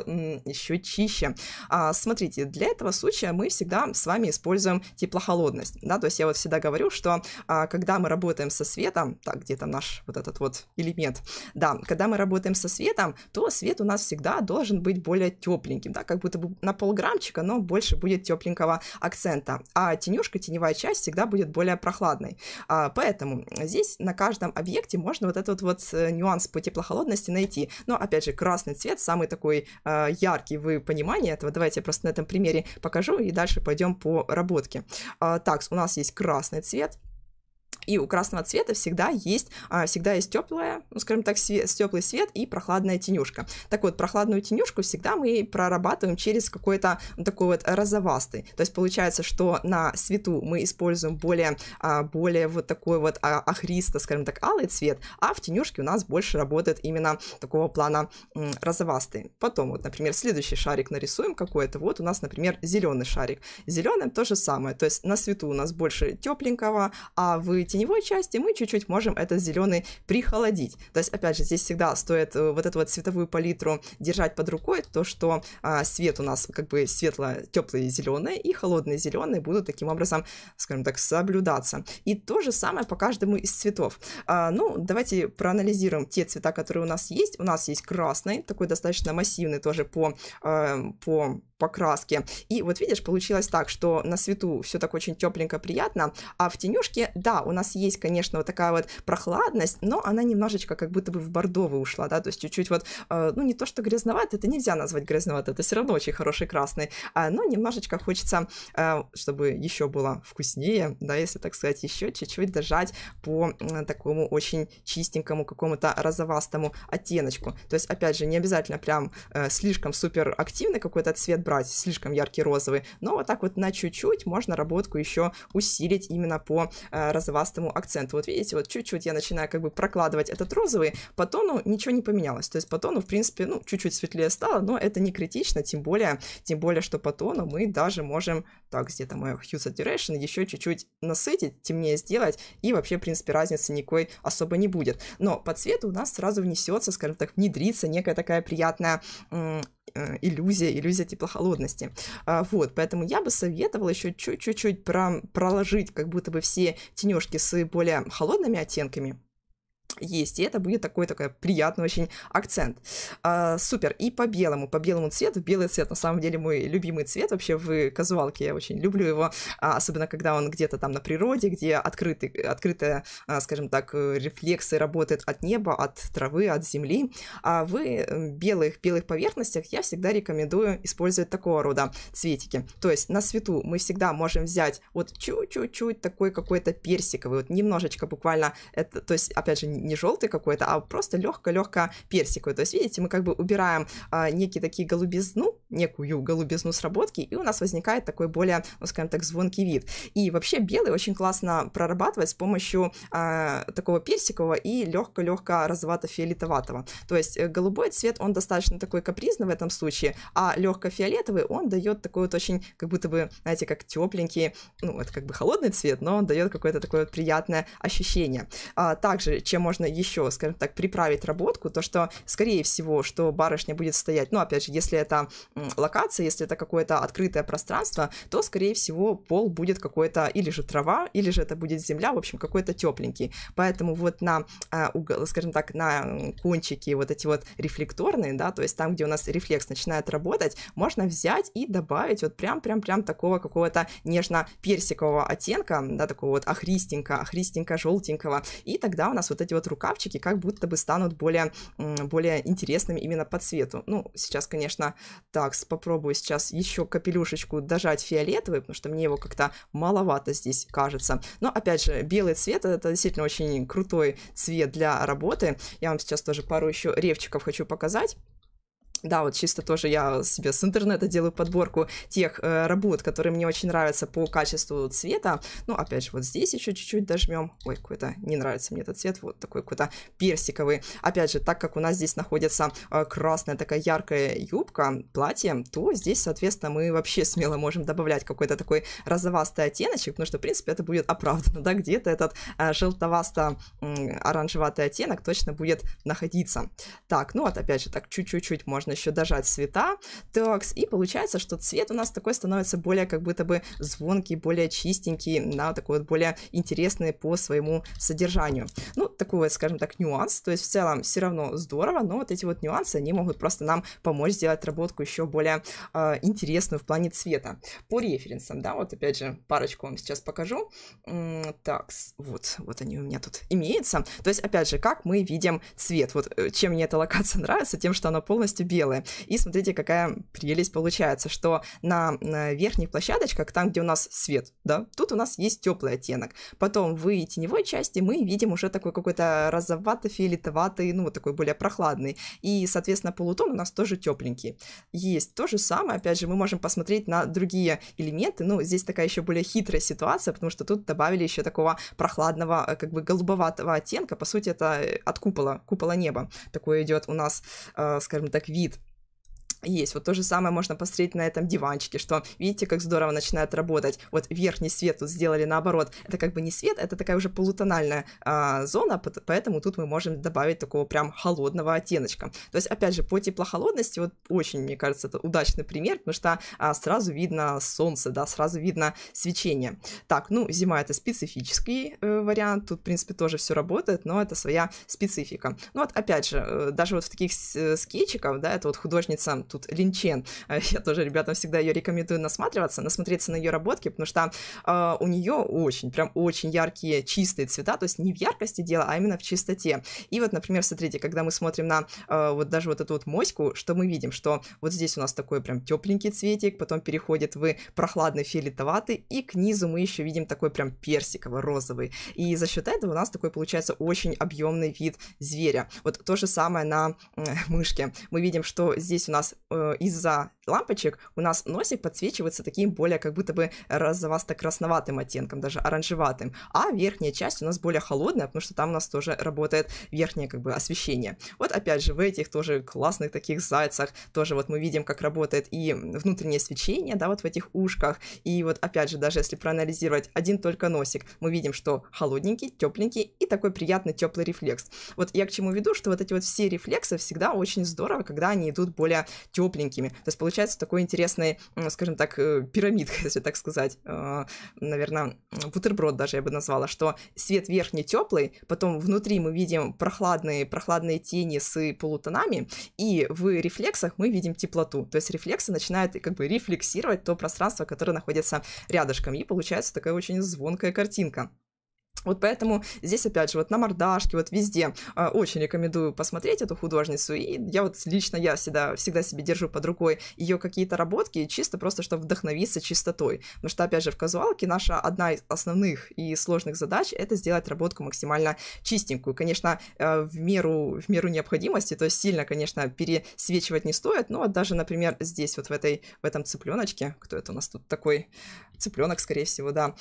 Speaker 3: еще чище. А, смотрите, для этого случая мы всегда с вами используем теплохолодность, да, то есть я вот всегда говорю, что а, когда мы работаем со светом, так, где там наш вот этот вот элемент, да, когда мы работаем со светом, то свет у нас всегда должен быть более тепленьким, да, как будто бы на полграммчика, но больше будет тепленький тепленького акцента, а тенюшка, теневая часть всегда будет более прохладной. А, поэтому здесь на каждом объекте можно вот этот вот э, нюанс по теплохолодности найти. Но опять же, красный цвет самый такой а, яркий в понимании этого. Давайте я просто на этом примере покажу и дальше пойдем по работке. А, так, у нас есть красный цвет. И у красного цвета всегда есть, а, всегда есть теплая, ну, скажем так, све- теплый свет и прохладная тенюшка. Так вот, прохладную тенюшку всегда мы прорабатываем через какой-то такой вот розовастый. То есть получается, что на свету мы используем более, а, более вот такой вот а, охристо, скажем так, алый цвет, а в тенюшке у нас больше работает именно такого плана розовастый. Потом вот, например, следующий шарик нарисуем какой-то. Вот у нас, например, зеленый шарик. Зеленым то же самое. То есть на свету у нас больше тепленького, а в теневой части мы чуть-чуть можем этот зеленый прихолодить. То есть, опять же, здесь всегда стоит э, вот эту вот цветовую палитру держать под рукой, то, что а, свет у нас как бы светло-теплый зеленый и холодный зеленый будут таким образом, скажем так, соблюдаться. И то же самое по каждому из цветов. А, ну, давайте проанализируем те цвета, которые у нас есть. У нас есть красный, такой достаточно массивный тоже по, э, по покраске. И вот видишь, получилось так, что на свету все так очень тепленько, приятно, а в тенюшке, да, у нас нас есть, конечно, вот такая вот прохладность, но она немножечко как будто бы в бордовый ушла, да, то есть чуть-чуть вот, э, ну, не то, что грязновато, это нельзя назвать грязновато, это все равно очень хороший красный, а, но немножечко хочется, э, чтобы еще было вкуснее, да, если так сказать, еще чуть-чуть дожать по такому очень чистенькому какому-то розовастому оттеночку. То есть, опять же, не обязательно прям э, слишком супер активный какой-то цвет брать, слишком яркий розовый, но вот так вот на чуть-чуть можно работку еще усилить именно по розовастому розовастому акценту. Вот видите, вот чуть-чуть я начинаю как бы прокладывать этот розовый, по тону ничего не поменялось. То есть по тону, в принципе, ну, чуть-чуть светлее стало, но это не критично, тем более, тем более, что по тону мы даже можем, так, где-то мой Hue Saturation, еще чуть-чуть насытить, темнее сделать, и вообще, в принципе, разницы никакой особо не будет. Но по цвету у нас сразу внесется, скажем так, внедрится некая такая приятная Э, иллюзия, иллюзия теплохолодности. А, вот, поэтому я бы советовала еще чуть-чуть проложить как будто бы все тенежки с более холодными оттенками, есть, и это будет такой такой приятный очень акцент. А, супер, и по белому, по белому цвету, белый цвет на самом деле мой любимый цвет вообще в казуалке, я очень люблю его, а, особенно когда он где-то там на природе, где открытый, открытая, а, скажем так, рефлексы работают от неба, от травы, от земли, а в э, белых, белых поверхностях я всегда рекомендую использовать такого рода цветики, то есть на свету мы всегда можем взять вот чуть-чуть такой какой-то персиковый, вот немножечко буквально, это, то есть, опять же, не желтый какой-то, а просто легкая легкая персиковый. То есть, видите, мы как бы убираем а, некие такие голубизну, некую голубизну сработки, и у нас возникает такой более, ну, скажем так, звонкий вид. И вообще белый очень классно прорабатывать с помощью а, такого персикового и легко-легко розовато-фиолетоватого. То есть э, голубой цвет, он достаточно такой капризный в этом случае, а легко-фиолетовый, он дает такой вот очень, как будто бы, знаете, как тепленький, ну, это как бы холодный цвет, но он дает какое-то такое вот приятное ощущение. А, также, чем можно можно еще, скажем так, приправить работку, то что, скорее всего, что барышня будет стоять, ну, опять же, если это локация, если это какое-то открытое пространство, то, скорее всего, пол будет какой-то или же трава, или же это будет земля, в общем, какой-то тепленький. Поэтому вот на а, угол, скажем так, на кончики вот эти вот рефлекторные, да, то есть там, где у нас рефлекс начинает работать, можно взять и добавить вот прям-прям-прям такого какого-то нежно-персикового оттенка, да, такого вот ахристенько, ахристенько-желтенького, и тогда у нас вот эти вот делают рукавчики, как будто бы станут более, более интересными именно по цвету. Ну, сейчас, конечно, так, попробую сейчас еще капелюшечку дожать фиолетовый, потому что мне его как-то маловато здесь кажется. Но, опять же, белый цвет — это действительно очень крутой цвет для работы. Я вам сейчас тоже пару еще ревчиков хочу показать. Да, вот чисто тоже я себе с интернета делаю подборку тех э, работ, которые мне очень нравятся по качеству цвета. Ну, опять же, вот здесь еще чуть-чуть дожмем. Ой, какой-то не нравится мне этот цвет, вот такой какой-то персиковый. Опять же, так как у нас здесь находится э, красная такая яркая юбка, платье, то здесь, соответственно, мы вообще смело можем добавлять какой-то такой розовастый оттеночек, потому что, в принципе, это будет оправдано, да, где-то этот э, желтовасто-оранжеватый оттенок точно будет находиться. Так, ну вот опять же, так чуть-чуть можно можно еще дожать цвета, токс, и получается, что цвет у нас такой становится более как будто бы звонкий, более чистенький, да, такой вот более интересный по своему содержанию. Ну, такой вот, скажем так, нюанс, то есть в целом все равно здорово, но вот эти вот нюансы, они могут просто нам помочь сделать работку еще более э, интересную в плане цвета. По референсам, да, вот опять же, парочку вам сейчас покажу. Так, вот, вот они у меня тут имеются. То есть, опять же, как мы видим цвет. Вот э, чем мне эта локация нравится, тем, что она полностью белая белое. И смотрите, какая прелесть получается, что на верхних площадочках, там, где у нас свет, да, тут у нас есть теплый оттенок. Потом в теневой части мы видим уже такой какой-то розовато-фиолетоватый, ну, вот такой более прохладный. И, соответственно, полутон у нас тоже тепленький. Есть то же самое, опять же, мы можем посмотреть на другие элементы, ну, здесь такая еще более хитрая ситуация, потому что тут добавили еще такого прохладного, э, как бы голубоватого оттенка, по сути, это от купола, купола неба. Такой идет у нас, э, скажем так, вид есть. Вот то же самое можно посмотреть на этом диванчике, что видите, как здорово начинает работать. Вот верхний свет тут сделали наоборот. Это как бы не свет, это такая уже полутональная а, зона, поэтому тут мы можем добавить такого прям холодного оттеночка. То есть, опять же, по теплохолодности, вот очень, мне кажется, это удачный пример, потому что а, сразу видно солнце, да, сразу видно свечение. Так, ну, зима это специфический э, вариант, тут, в принципе, тоже все работает, но это своя специфика. Ну вот, опять же, э, даже вот в таких э, скетчиках, да, это вот художница тут Линчен. Э, я тоже ребятам всегда ее рекомендую насматриваться, насмотреться на ее работки, потому что э, у нее очень, прям очень яркие, чистые цвета, то есть не в яркости дело, а именно в чистоте. И вот, например, смотрите, когда мы смотрим на э, вот даже вот эту вот моську, что мы видим, что вот здесь у нас такой прям тепленький цветик, потом переходит в прохладный фиолетоватый, и к низу мы еще видим такой прям персиково-розовый. И за счет этого у нас такой получается очень объемный вид зверя. Вот то же самое на э, мышке. Мы видим, что здесь у нас Э, из-за лампочек у нас носик подсвечивается таким более как будто бы розовасто-красноватым оттенком, даже оранжеватым, а верхняя часть у нас более холодная, потому что там у нас тоже работает верхнее как бы освещение. Вот опять же в этих тоже классных таких зайцах тоже вот мы видим, как работает и внутреннее свечение, да, вот в этих ушках, и вот опять же даже если проанализировать один только носик, мы видим, что холодненький, тепленький и такой приятный теплый рефлекс. Вот я к чему веду, что вот эти вот все рефлексы всегда очень здорово, когда они идут более теплые тепленькими. То есть получается такой интересный, скажем так, э, пирамидка, если так сказать. Э, наверное, бутерброд даже я бы назвала, что свет верхний теплый, потом внутри мы видим прохладные, прохладные тени с полутонами, и в рефлексах мы видим теплоту. То есть рефлексы начинают как бы рефлексировать то пространство, которое находится рядышком, и получается такая очень звонкая картинка. Вот поэтому здесь, опять же, вот на мордашке, вот везде э, очень рекомендую посмотреть эту художницу. И я вот лично, я всегда, всегда себе держу под рукой ее какие-то работки, чисто просто, чтобы вдохновиться чистотой. Потому что, опять же, в казуалке наша одна из основных и сложных задач — это сделать работку максимально чистенькую. Конечно, э, в, меру, в меру необходимости, то есть сильно, конечно, пересвечивать не стоит, но вот даже, например, здесь вот в, этой, в этом цыпленочке, кто это у нас тут такой цыпленок, скорее всего, да,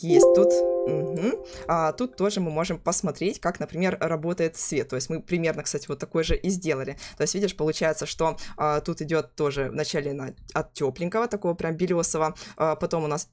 Speaker 3: есть тут. Угу. А тут тоже мы можем посмотреть, как, например, работает свет. То есть мы примерно, кстати, вот такой же и сделали. То есть, видишь, получается, что а, тут идет тоже вначале на, от тепленького, такого прям белесого, а, потом у нас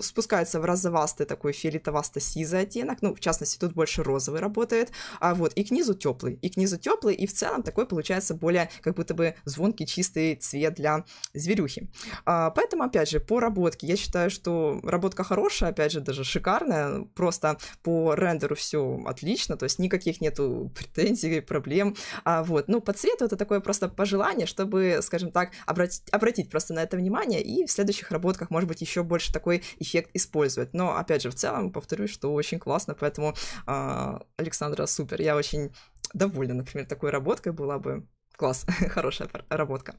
Speaker 3: спускается в розовастый такой фиолетовасто-сизый оттенок. Ну, в частности, тут больше розовый работает. А вот и книзу теплый, и книзу теплый, и в целом такой получается более как будто бы звонкий, чистый цвет для зверюхи. А, поэтому, опять же, по работке я считаю, считаю, что работа хорошая, опять же, даже шикарная, просто по рендеру все отлично, то есть никаких нету претензий, проблем, а вот, ну, по цвету это такое просто пожелание, чтобы, скажем так, обратить, обратить просто на это внимание и в следующих работках, может быть, еще больше такой эффект использовать, но, опять же, в целом, повторюсь, что очень классно, поэтому э, Александра супер, я очень довольна, например, такой работкой была бы, класс, хорошая работка.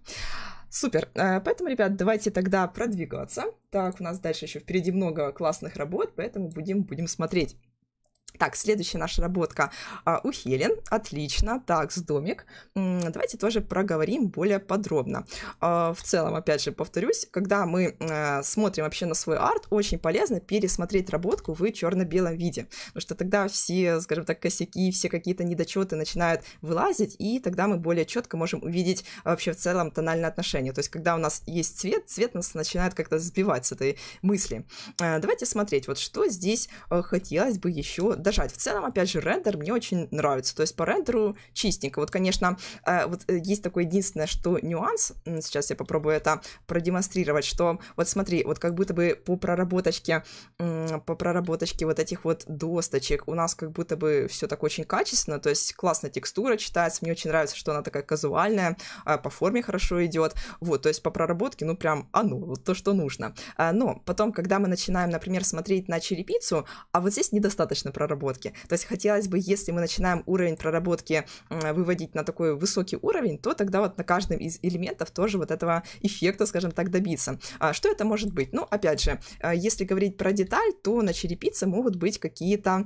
Speaker 3: Супер. А, поэтому, ребят, давайте тогда продвигаться. Так, у нас дальше еще впереди много классных работ, поэтому будем, будем смотреть. Так, следующая наша работка а, у Хелен. Отлично. Так, с домик. Давайте тоже проговорим более подробно. А, в целом, опять же, повторюсь, когда мы э, смотрим вообще на свой арт, очень полезно пересмотреть работку в черно-белом виде. Потому что тогда все, скажем так, косяки, все какие-то недочеты начинают вылазить, и тогда мы более четко можем увидеть вообще в целом тональное отношение. То есть, когда у нас есть цвет, цвет нас начинает как-то сбивать с этой мысли. Э, давайте смотреть, вот что здесь э, хотелось бы еще дожать. В целом, опять же, рендер мне очень нравится. То есть по рендеру чистенько. Вот, конечно, э, вот э, есть такой единственное, что нюанс, сейчас я попробую это продемонстрировать, что вот смотри, вот как будто бы по проработочке, по проработочке вот этих вот досточек у нас как будто бы все так очень качественно, то есть классно текстура читается, мне очень нравится, что она такая казуальная, э, по форме хорошо идет, вот, то есть по проработке, ну прям оно, вот то, что нужно. Но потом, когда мы начинаем, например, смотреть на черепицу, а вот здесь недостаточно проработки, проработки. То есть хотелось бы, если мы начинаем уровень проработки выводить на такой высокий уровень, то тогда вот на каждом из элементов тоже вот этого эффекта, скажем так, добиться. А что это может быть? Ну, опять же, э, если говорить про деталь, то на черепице могут быть какие-то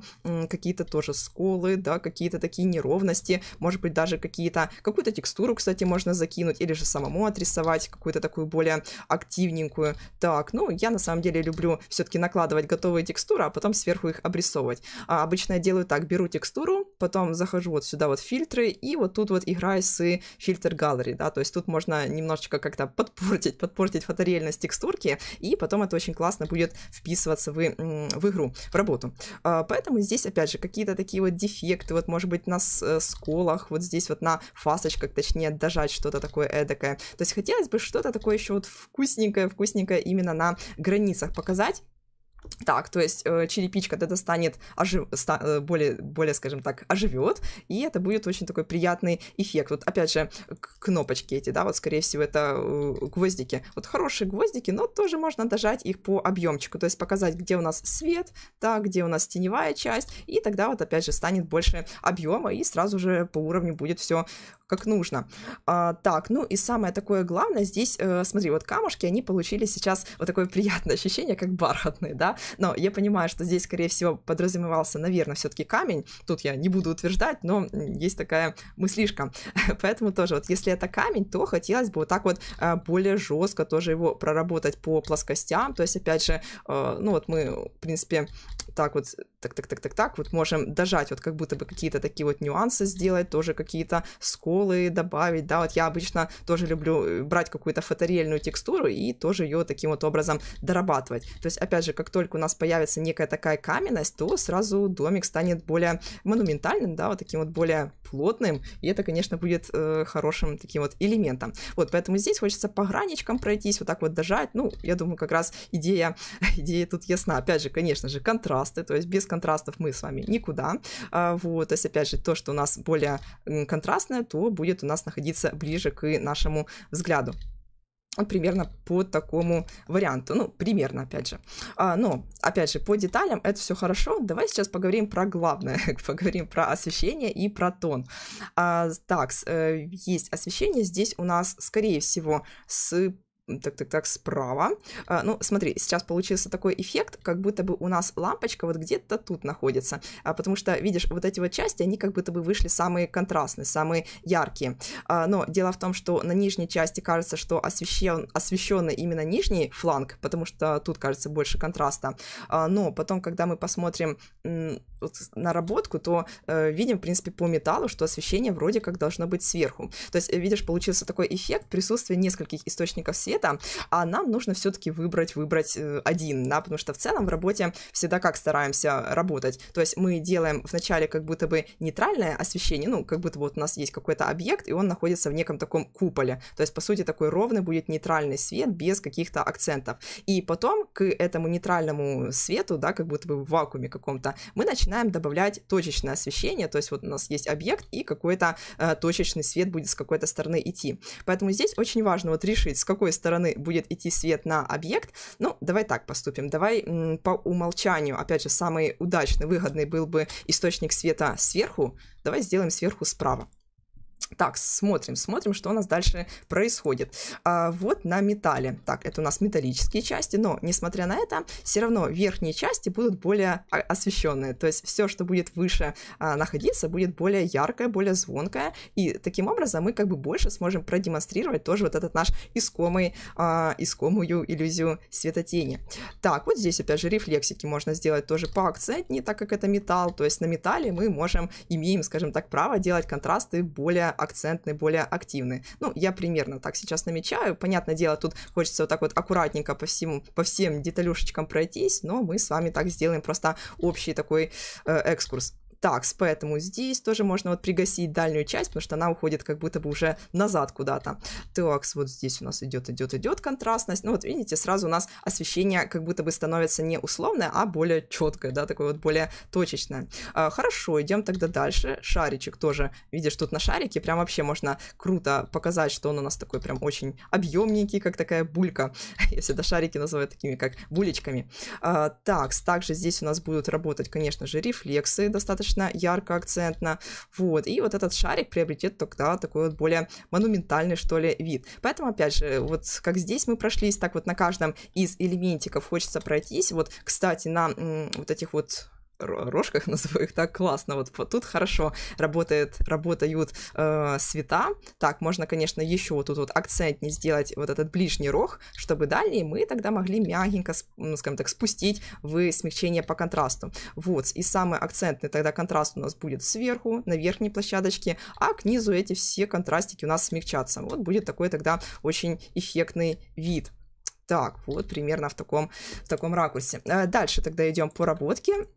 Speaker 3: какие -то тоже сколы, да, какие-то такие неровности, может быть, даже какие-то, какую-то текстуру, кстати, можно закинуть, или же самому отрисовать какую-то такую более активненькую. Так, ну, я на самом деле люблю все-таки накладывать готовые текстуры, а потом сверху их обрисовывать. А а обычно я делаю так, беру текстуру, потом захожу вот сюда вот фильтры, и вот тут вот играю с фильтр gallery, да, то есть тут можно немножечко как-то подпортить, подпортить фотореальность текстурки, и потом это очень классно будет вписываться в, в игру, в работу. А, поэтому здесь, опять же, какие-то такие вот дефекты, вот может быть на э, сколах, вот здесь вот на фасочках, точнее, дожать что-то такое эдакое. То есть хотелось бы что-то такое еще вот вкусненькое, вкусненькое именно на границах показать, так, то есть э, черепичка тогда станет ожив... ста... Э, более, более, скажем так, оживет, и это будет очень такой приятный эффект. Вот опять же, кнопочки эти, да, вот скорее всего это э, гвоздики. Вот хорошие гвоздики, но тоже можно дожать их по объемчику, то есть показать, где у нас свет, да, где у нас теневая часть, и тогда вот опять же станет больше объема, и сразу же по уровню будет все как нужно. А, так, ну и самое такое главное здесь, э, смотри, вот камушки, они получили сейчас вот такое приятное ощущение, как бархатные, да, но я понимаю, что здесь, скорее всего, подразумевался, наверное, все-таки камень, тут я не буду утверждать, но есть такая мыслишка, поэтому тоже вот если это камень, то хотелось бы вот так вот э, более жестко тоже его проработать по плоскостям, то есть, опять же, э, ну вот мы, в принципе, так вот, так-так-так-так-так, вот можем дожать вот как будто бы какие-то такие вот нюансы сделать, тоже какие-то скорости, сколы добавить, да, вот я обычно тоже люблю э, брать какую-то фотореальную текстуру и тоже ее таким вот образом дорабатывать. То есть, опять же, как только у нас появится некая такая каменность, то сразу домик станет более монументальным, да, вот таким вот более плотным, и это, конечно, будет э, хорошим таким вот элементом. Вот, поэтому здесь хочется по граничкам пройтись, вот так вот дожать, ну, я думаю, как раз идея, идея тут ясна. Опять же, конечно же, контрасты, то есть без контрастов мы с вами никуда, а, вот, то есть, опять же, то, что у нас более контрастное, то будет у нас находиться ближе к нашему взгляду. Вот примерно по такому варианту. Ну, примерно, опять же. А, но, опять же, по деталям это все хорошо. Давай сейчас поговорим про главное. поговорим про освещение и про тон. А, так, э, есть освещение. Здесь у нас, скорее всего, с так-так-так, справа. А, ну, смотри, сейчас получился такой эффект, как будто бы у нас лампочка вот где-то тут находится, а, потому что, видишь, вот эти вот части, они как будто бы вышли самые контрастные, самые яркие. А, но дело в том, что на нижней части кажется, что освещен, освещенный именно нижний фланг, потому что тут, кажется, больше контраста. А, но потом, когда мы посмотрим вот, наработку, то э, видим, в принципе, по металлу, что освещение вроде как должно быть сверху. То есть, э, видишь, получился такой эффект присутствия нескольких источников света, алфавита, а нам нужно все-таки выбрать, выбрать э, один, да, потому что в целом в работе всегда как стараемся работать. То есть мы делаем вначале как будто бы нейтральное освещение, ну, как будто вот у нас есть какой-то объект, и он находится в неком таком куполе. То есть, по сути, такой ровный будет нейтральный свет без каких-то акцентов. И потом к этому нейтральному свету, да, как будто бы в вакууме каком-то, мы начинаем добавлять точечное освещение, то есть вот у нас есть объект и какой-то э, точечный свет будет с какой-то стороны идти. Поэтому здесь очень важно вот решить, с какой стороны стороны будет идти свет на объект. Ну, давай так поступим. Давай м, по умолчанию, опять же, самый удачный, выгодный был бы источник света сверху. Давай сделаем сверху справа. Так, смотрим, смотрим, что у нас дальше происходит. А, вот на металле. Так, это у нас металлические части, но, несмотря на это, все равно верхние части будут более освещенные. То есть все, что будет выше а, находиться, будет более яркое, более звонкое. И таким образом мы как бы больше сможем продемонстрировать тоже вот этот наш искомый, а, искомую иллюзию светотени. Так, вот здесь опять же рефлексики можно сделать тоже по акцентнее, так как это металл. То есть на металле мы можем, имеем, скажем так, право делать контрасты более акцентны, более активны. Ну, я примерно так сейчас намечаю. Понятное дело, тут хочется вот так вот аккуратненько по, всему, по всем деталюшечкам пройтись, но мы с вами так сделаем просто общий такой э, экскурс такс, поэтому здесь тоже можно вот пригасить дальнюю часть, потому что она уходит как будто бы уже назад куда-то. Такс, вот здесь у нас идет, идет, идет контрастность. Ну вот видите, сразу у нас освещение как будто бы становится не условное, а более четкое, да, такое вот более точечное. А, хорошо, идем тогда дальше. Шаричек тоже, видишь, тут на шарике прям вообще можно круто показать, что он у нас такой прям очень объемненький, как такая булька, если до шарики называют такими, как булечками. А, такс, также здесь у нас будут работать, конечно же, рефлексы достаточно красочно, ярко, акцентно. Вот. И вот этот шарик приобретет тогда такой вот более монументальный, что ли, вид. Поэтому, опять же, вот как здесь мы прошлись, так вот на каждом из элементиков хочется пройтись. Вот, кстати, на вот этих вот рожках, назову их так, классно, вот, тут хорошо работает, работают э, цвета, так, можно, конечно, еще вот тут вот акцентнее сделать вот этот ближний рог, чтобы дальний мы тогда могли мягенько, ну, скажем так, спустить в смягчение по контрасту, вот, и самый акцентный тогда контраст у нас будет сверху, на верхней площадочке, а к низу эти все контрастики у нас смягчатся, вот будет такой тогда очень эффектный вид. Так, вот примерно в таком, в таком ракурсе. Э, дальше тогда идем по работке.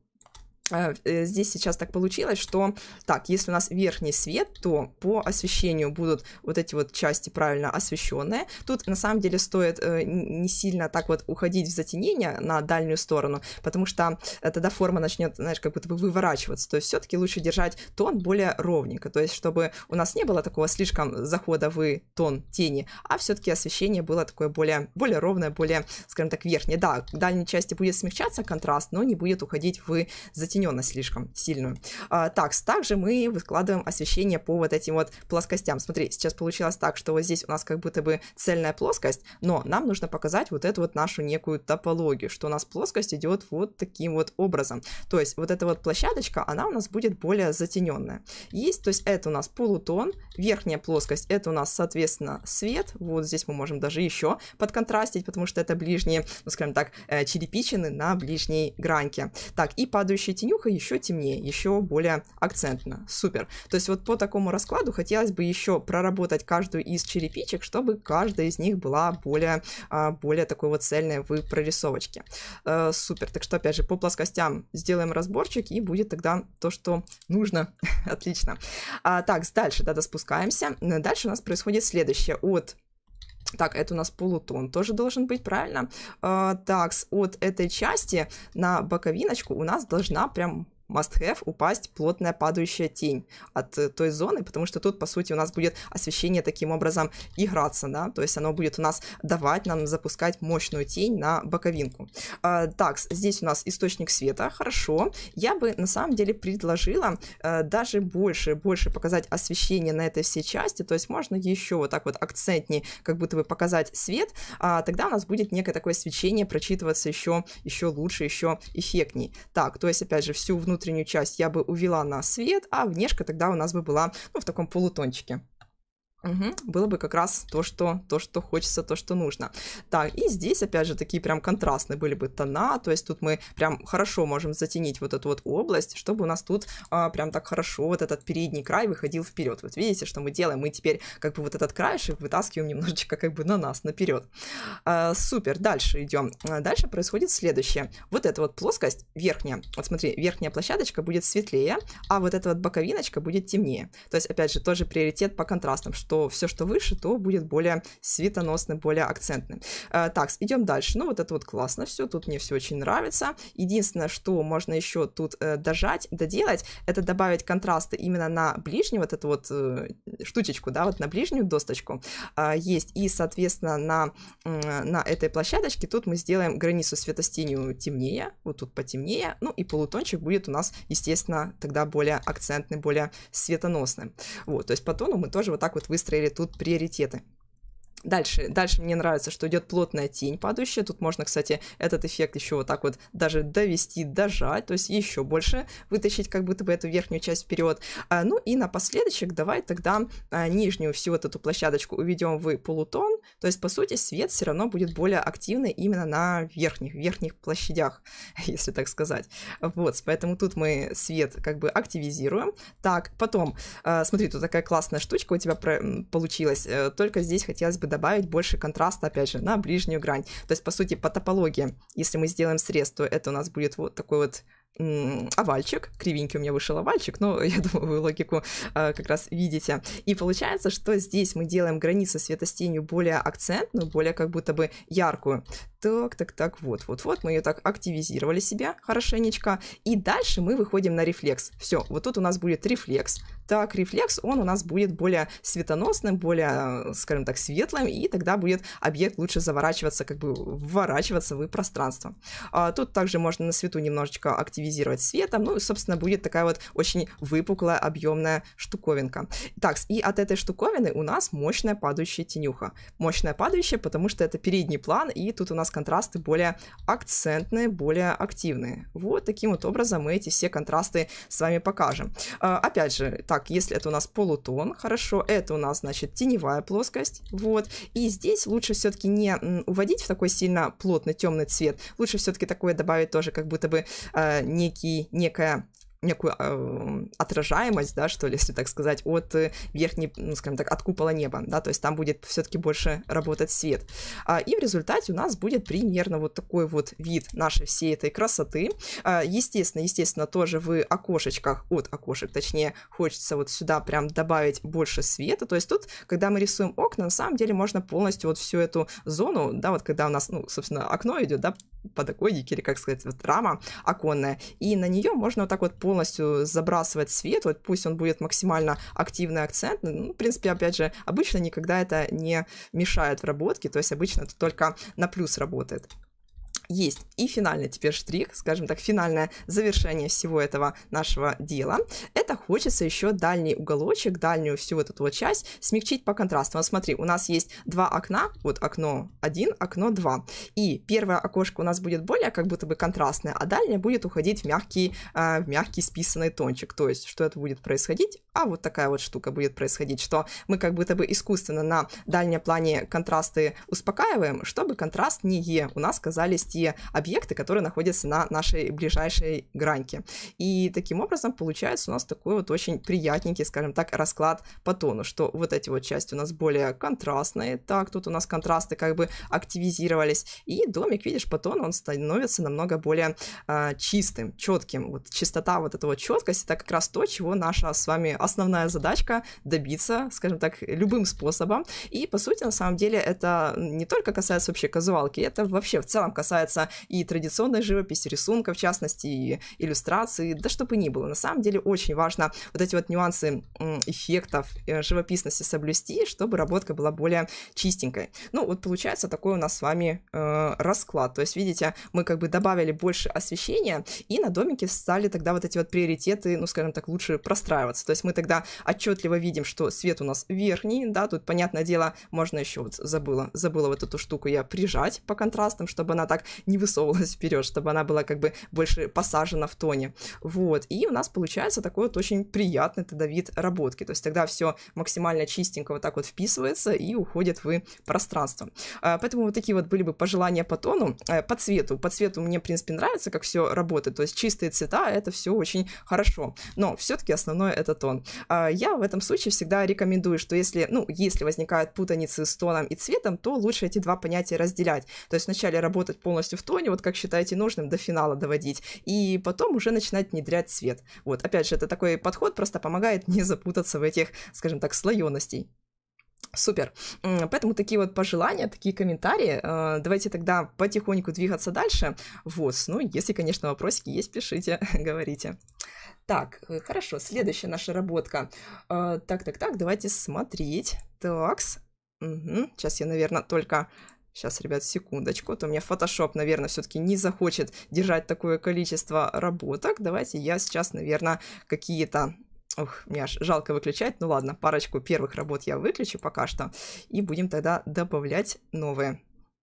Speaker 3: Э, э, здесь сейчас так получилось, что так, если у нас верхний свет, то по освещению будут вот эти вот части правильно освещенные. Тут на самом деле стоит э, не сильно так вот уходить в затенение на дальнюю сторону, потому что тогда форма начнет, знаешь, как будто бы выворачиваться. То есть все-таки лучше держать тон более ровненько, то есть чтобы у нас не было такого слишком захода в тон тени, а все-таки освещение было такое более, более ровное, более, скажем так, верхнее. Да, к дальней части будет смягчаться контраст, но не будет уходить в затенение затененно слишком сильную. А, так, также мы выкладываем освещение по вот этим вот плоскостям. Смотри, сейчас получилось так, что вот здесь у нас как будто бы цельная плоскость, но нам нужно показать вот эту вот нашу некую топологию, что у нас плоскость идет вот таким вот образом. То есть вот эта вот площадочка, она у нас будет более затененная. Есть, то есть это у нас полутон, верхняя плоскость, это у нас, соответственно, свет. Вот здесь мы можем даже еще подконтрастить, потому что это ближние, ну, скажем так, э, черепичины на ближней граньке. Так, и падающие тени юха еще темнее, еще более акцентно. Супер. То есть вот по такому раскладу хотелось бы еще проработать каждую из черепичек, чтобы каждая из них была более, а, более такой вот цельной в прорисовочке. Э, супер. Так что, опять же, по плоскостям сделаем разборчик, и будет тогда то, что нужно. Отлично. А, так, дальше, да, спускаемся. Дальше у нас происходит следующее. От так, это у нас полутон тоже должен быть, правильно? Э, так, от этой части на боковиночку у нас должна прям must-have упасть плотная падающая тень от э, той зоны, потому что тут, по сути, у нас будет освещение таким образом играться, да, то есть оно будет у нас давать нам запускать мощную тень на боковинку. А, так, здесь у нас источник света, хорошо. Я бы, на самом деле, предложила а, даже больше, больше показать освещение на этой всей части, то есть можно еще вот так вот акцентнее как будто бы показать свет, а, тогда у нас будет некое такое свечение прочитываться еще, еще лучше, еще эффектней. Так, то есть, опять же, всю внутреннюю внутреннюю часть я бы увела на свет, а внешка тогда у нас бы была ну, в таком полутончике. Угу, было бы как раз то что, то, что хочется, то, что нужно. Так, и здесь, опять же, такие прям контрастные были бы тона, то есть тут мы прям хорошо можем затенить вот эту вот область, чтобы у нас тут а, прям так хорошо вот этот передний край выходил вперед. Вот видите, что мы делаем? Мы теперь как бы вот этот краешек вытаскиваем немножечко как бы на нас, наперед. А, супер, дальше идем. А дальше происходит следующее. Вот эта вот плоскость верхняя, вот смотри, верхняя площадочка будет светлее, а вот эта вот боковиночка будет темнее. То есть, опять же, тоже приоритет по контрастам, что все, что выше, то будет более светоносным, более акцентным. Э, так, идем дальше. Ну, вот это вот классно все, тут мне все очень нравится. Единственное, что можно еще тут э, дожать, доделать, это добавить контрасты именно на ближнюю, вот эту вот э, штучечку, да, вот на ближнюю досточку есть. И, соответственно, на, на этой площадочке тут мы сделаем границу светостенью темнее, вот тут потемнее, ну и полутончик будет у нас, естественно, тогда более акцентный, более светоносным. Вот, то есть по тону мы тоже вот так вот вы выстроили тут приоритеты. Дальше, дальше мне нравится, что идет плотная тень падающая. Тут можно, кстати, этот эффект еще вот так вот даже довести, дожать, то есть еще больше вытащить как будто бы эту верхнюю часть вперед. А, ну и напоследочек давай тогда а, нижнюю всю вот эту площадочку уведем в полутон. То есть, по сути, свет все равно будет более активный именно на верхних, верхних площадях, если так сказать. Вот, поэтому тут мы свет как бы активизируем. Так, потом, а, смотри, тут такая классная штучка у тебя про- получилась. Э, только здесь хотелось бы добавить больше контраста, опять же, на ближнюю грань. То есть, по сути, по топологии, если мы сделаем срез, то это у нас будет вот такой вот овальчик, кривенький у меня вышел овальчик, но я думаю, вы логику э, как раз видите. И получается, что здесь мы делаем границу света с тенью более акцентную, более как будто бы яркую. Так, так, так, вот, вот, вот, мы ее так активизировали себя хорошенечко, и дальше мы выходим на рефлекс. Все, вот тут у нас будет рефлекс. Так, рефлекс, он у нас будет более светоносным, более, скажем так, светлым, и тогда будет объект лучше заворачиваться, как бы вворачиваться в пространство. А, тут также можно на свету немножечко активизировать стабилизировать светом. Ну, собственно, будет такая вот очень выпуклая, объемная штуковинка. Так, и от этой штуковины у нас мощная падающая тенюха. Мощная падающая, потому что это передний план, и тут у нас контрасты более акцентные, более активные. Вот таким вот образом мы эти все контрасты с вами покажем. А, опять же, так, если это у нас полутон, хорошо, это у нас, значит, теневая плоскость, вот. И здесь лучше все-таки не уводить в такой сильно плотный темный цвет, лучше все-таки такое добавить тоже как будто бы э, некий, некая некую э, отражаемость, да, что ли, если так сказать, от э, верхней, ну, скажем так, от купола неба, да, то есть там будет все-таки больше работать свет. А, и в результате у нас будет примерно вот такой вот вид нашей всей этой красоты. А, естественно, естественно, тоже в окошечках, от окошек, точнее, хочется вот сюда прям добавить больше света, то есть тут, когда мы рисуем окна, на самом деле можно полностью вот всю эту зону, да, вот когда у нас, ну, собственно, окно идет, да, подоконник или, как сказать, вот рама оконная, и на нее можно вот так вот полностью забрасывать свет, вот пусть он будет максимально активный акцент, ну, в принципе, опять же, обычно никогда это не мешает в работке, то есть обычно это только на плюс работает есть и финальный теперь штрих, скажем так, финальное завершение всего этого нашего дела. Это хочется еще дальний уголочек, дальнюю всю вот эту вот часть смягчить по контрасту. Вот смотри, у нас есть два окна, вот окно 1, окно 2. И первое окошко у нас будет более как будто бы контрастное, а дальнее будет уходить в мягкий, э, в мягкий списанный тончик. То есть, что это будет происходить? а вот такая вот штука будет происходить, что мы как будто бы искусственно на дальнем плане контрасты успокаиваем, чтобы контраст не Е у нас казались те объекты, которые находятся на нашей ближайшей граньке. И таким образом получается у нас такой вот очень приятненький, скажем так, расклад по тону, что вот эти вот части у нас более контрастные, так, тут у нас контрасты как бы активизировались, и домик, видишь, по тону он становится намного более э, чистым, четким. Вот чистота вот этого четкости, это как раз то, чего наша с вами основная задачка добиться, скажем так, любым способом. И, по сути, на самом деле, это не только касается вообще казуалки, это вообще в целом касается и традиционной живописи, рисунка, в частности, и иллюстрации, да что бы ни было. На самом деле, очень важно вот эти вот нюансы эффектов э, живописности соблюсти, чтобы работка была более чистенькой. Ну, вот получается такой у нас с вами э, расклад. То есть, видите, мы как бы добавили больше освещения, и на домике стали тогда вот эти вот приоритеты, ну, скажем так, лучше простраиваться. То есть мы мы тогда отчетливо видим, что свет у нас верхний, да, тут, понятное дело, можно еще вот забыла, забыла вот эту штуку я прижать по контрастам, чтобы она так не высовывалась вперед, чтобы она была как бы больше посажена в тоне. Вот, и у нас получается такой вот очень приятный тогда вид работки, то есть тогда все максимально чистенько вот так вот вписывается и уходит в пространство. А, поэтому вот такие вот были бы пожелания по тону, э, по цвету. По цвету мне, в принципе, нравится, как все работает, то есть чистые цвета, это все очень хорошо, но все-таки основное это тон. А, я в этом случае всегда рекомендую, что если, ну, если возникают путаницы с тоном и цветом, то лучше эти два понятия разделять. То есть вначале работать полностью в тоне, вот как считаете нужным, до финала доводить, и потом уже начинать внедрять цвет. Вот, опять же, это такой подход просто помогает не запутаться в этих, скажем так, слоеностей. Супер. Поэтому такие вот пожелания, такие комментарии. Э, давайте тогда потихоньку двигаться дальше. Вот, ну, если, конечно, вопросики есть, пишите, говорите. Так, э, хорошо, следующая наша работка. Э, так, так, так, давайте смотреть. Такс. Угу. Сейчас я, наверное, только Сейчас, ребят, секундочку. А то у меня Photoshop, наверное, все-таки не захочет держать такое количество работок. Давайте я сейчас, наверное, какие-то Ух, мне аж жалко выключать. Ну ладно, парочку первых работ я выключу пока что. И будем тогда добавлять новые.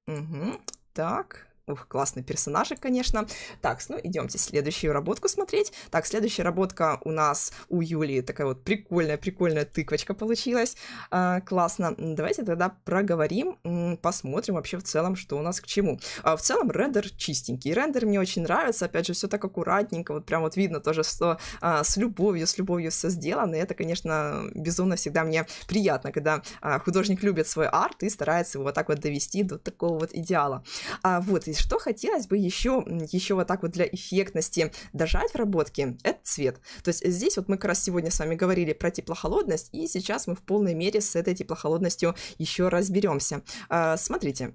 Speaker 3: Угу. Так, Ух, классный персонажик, конечно. Так, ну идемте следующую работку смотреть. Так, следующая работка у нас у Юли такая вот прикольная-прикольная тыквочка получилась. А, классно. Давайте тогда проговорим, посмотрим вообще в целом, что у нас к чему. А, в целом рендер чистенький. Рендер мне очень нравится. Опять же, все так аккуратненько. Вот прям вот видно тоже, что а, с любовью, с любовью все сделано. И это, конечно, безумно всегда мне приятно, когда а, художник любит свой арт и старается его вот так вот довести до такого вот идеала. А, вот, и что хотелось бы еще, еще вот так вот для эффектности дожать в работке, это цвет. То есть здесь вот мы как раз сегодня с вами говорили про теплохолодность, и сейчас мы в полной мере с этой теплохолодностью еще разберемся. А, смотрите,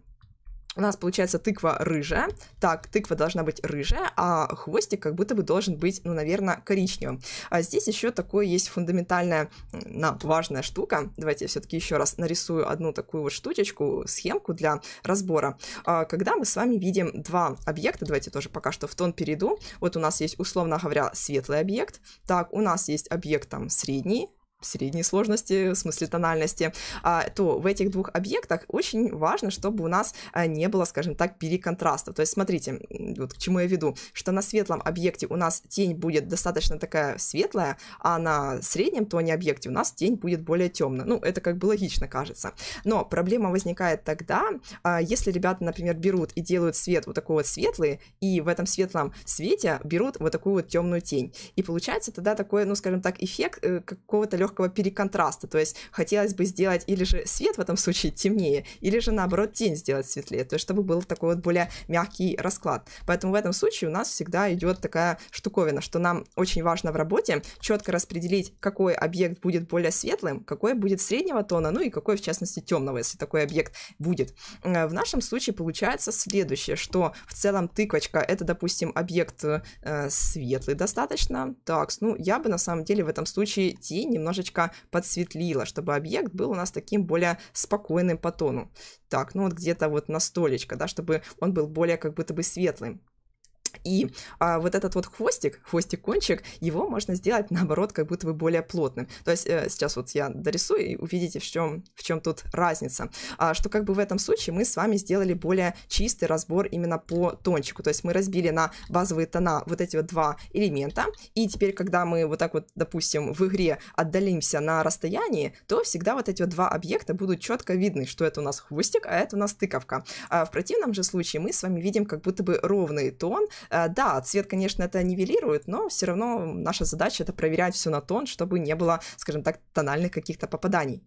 Speaker 3: у нас получается тыква рыжая. Так, тыква должна быть рыжая, а хвостик как будто бы должен быть, ну, наверное, коричневым. А здесь еще такое есть фундаментальная, на, важная штука. Давайте я все-таки еще раз нарисую одну такую вот штучечку, схемку для разбора. А, когда мы с вами видим два объекта, давайте тоже пока что в тон перейду. Вот у нас есть, условно говоря, светлый объект. Так, у нас есть объект там средний, средней сложности, в смысле тональности, а, то в этих двух объектах очень важно, чтобы у нас а, не было, скажем так, переконтраста. То есть смотрите, вот к чему я веду, что на светлом объекте у нас тень будет достаточно такая светлая, а на среднем тоне объекте у нас тень будет более темная. Ну, это как бы логично кажется. Но проблема возникает тогда, а, если ребята, например, берут и делают свет вот такой вот светлый, и в этом светлом свете берут вот такую вот темную тень. И получается тогда такой, ну, скажем так, эффект э, какого-то легкого легкого переконтраста, то есть хотелось бы сделать или же свет в этом случае темнее, или же наоборот тень сделать светлее, то есть чтобы был такой вот более мягкий расклад. Поэтому в этом случае у нас всегда идет такая штуковина, что нам очень важно в работе четко распределить, какой объект будет более светлым, какой будет среднего тона, ну и какой, в частности, темного, если такой объект будет. Э, в нашем случае получается следующее, что в целом тыквочка — это, допустим, объект э, светлый достаточно. Так, ну, я бы на самом деле в этом случае тень немножечко немножечко подсветлила, чтобы объект был у нас таким более спокойным по тону. Так, ну вот где-то вот на столечко, да, чтобы он был более как будто бы светлым мозг, и а, вот этот вот хвостик, хвостик-кончик, его можно сделать, наоборот, как будто бы более плотным. То есть э, сейчас вот я дорисую, и увидите, в чем, в чем тут разница. А, что как бы в этом случае мы с вами сделали более чистый разбор именно по тончику. То есть мы разбили на базовые тона вот эти вот два элемента, и теперь, когда мы вот так вот, допустим, в игре отдалимся на расстоянии, то всегда вот эти вот два объекта будут четко видны, что это у нас хвостик, а это у нас тыковка. А в противном же случае мы с вами видим как будто бы ровный тон, Э, да, цвет, конечно, это нивелирует, но все равно наша задача это проверять все на тон, чтобы не было, скажем так, тональных каких-то попаданий.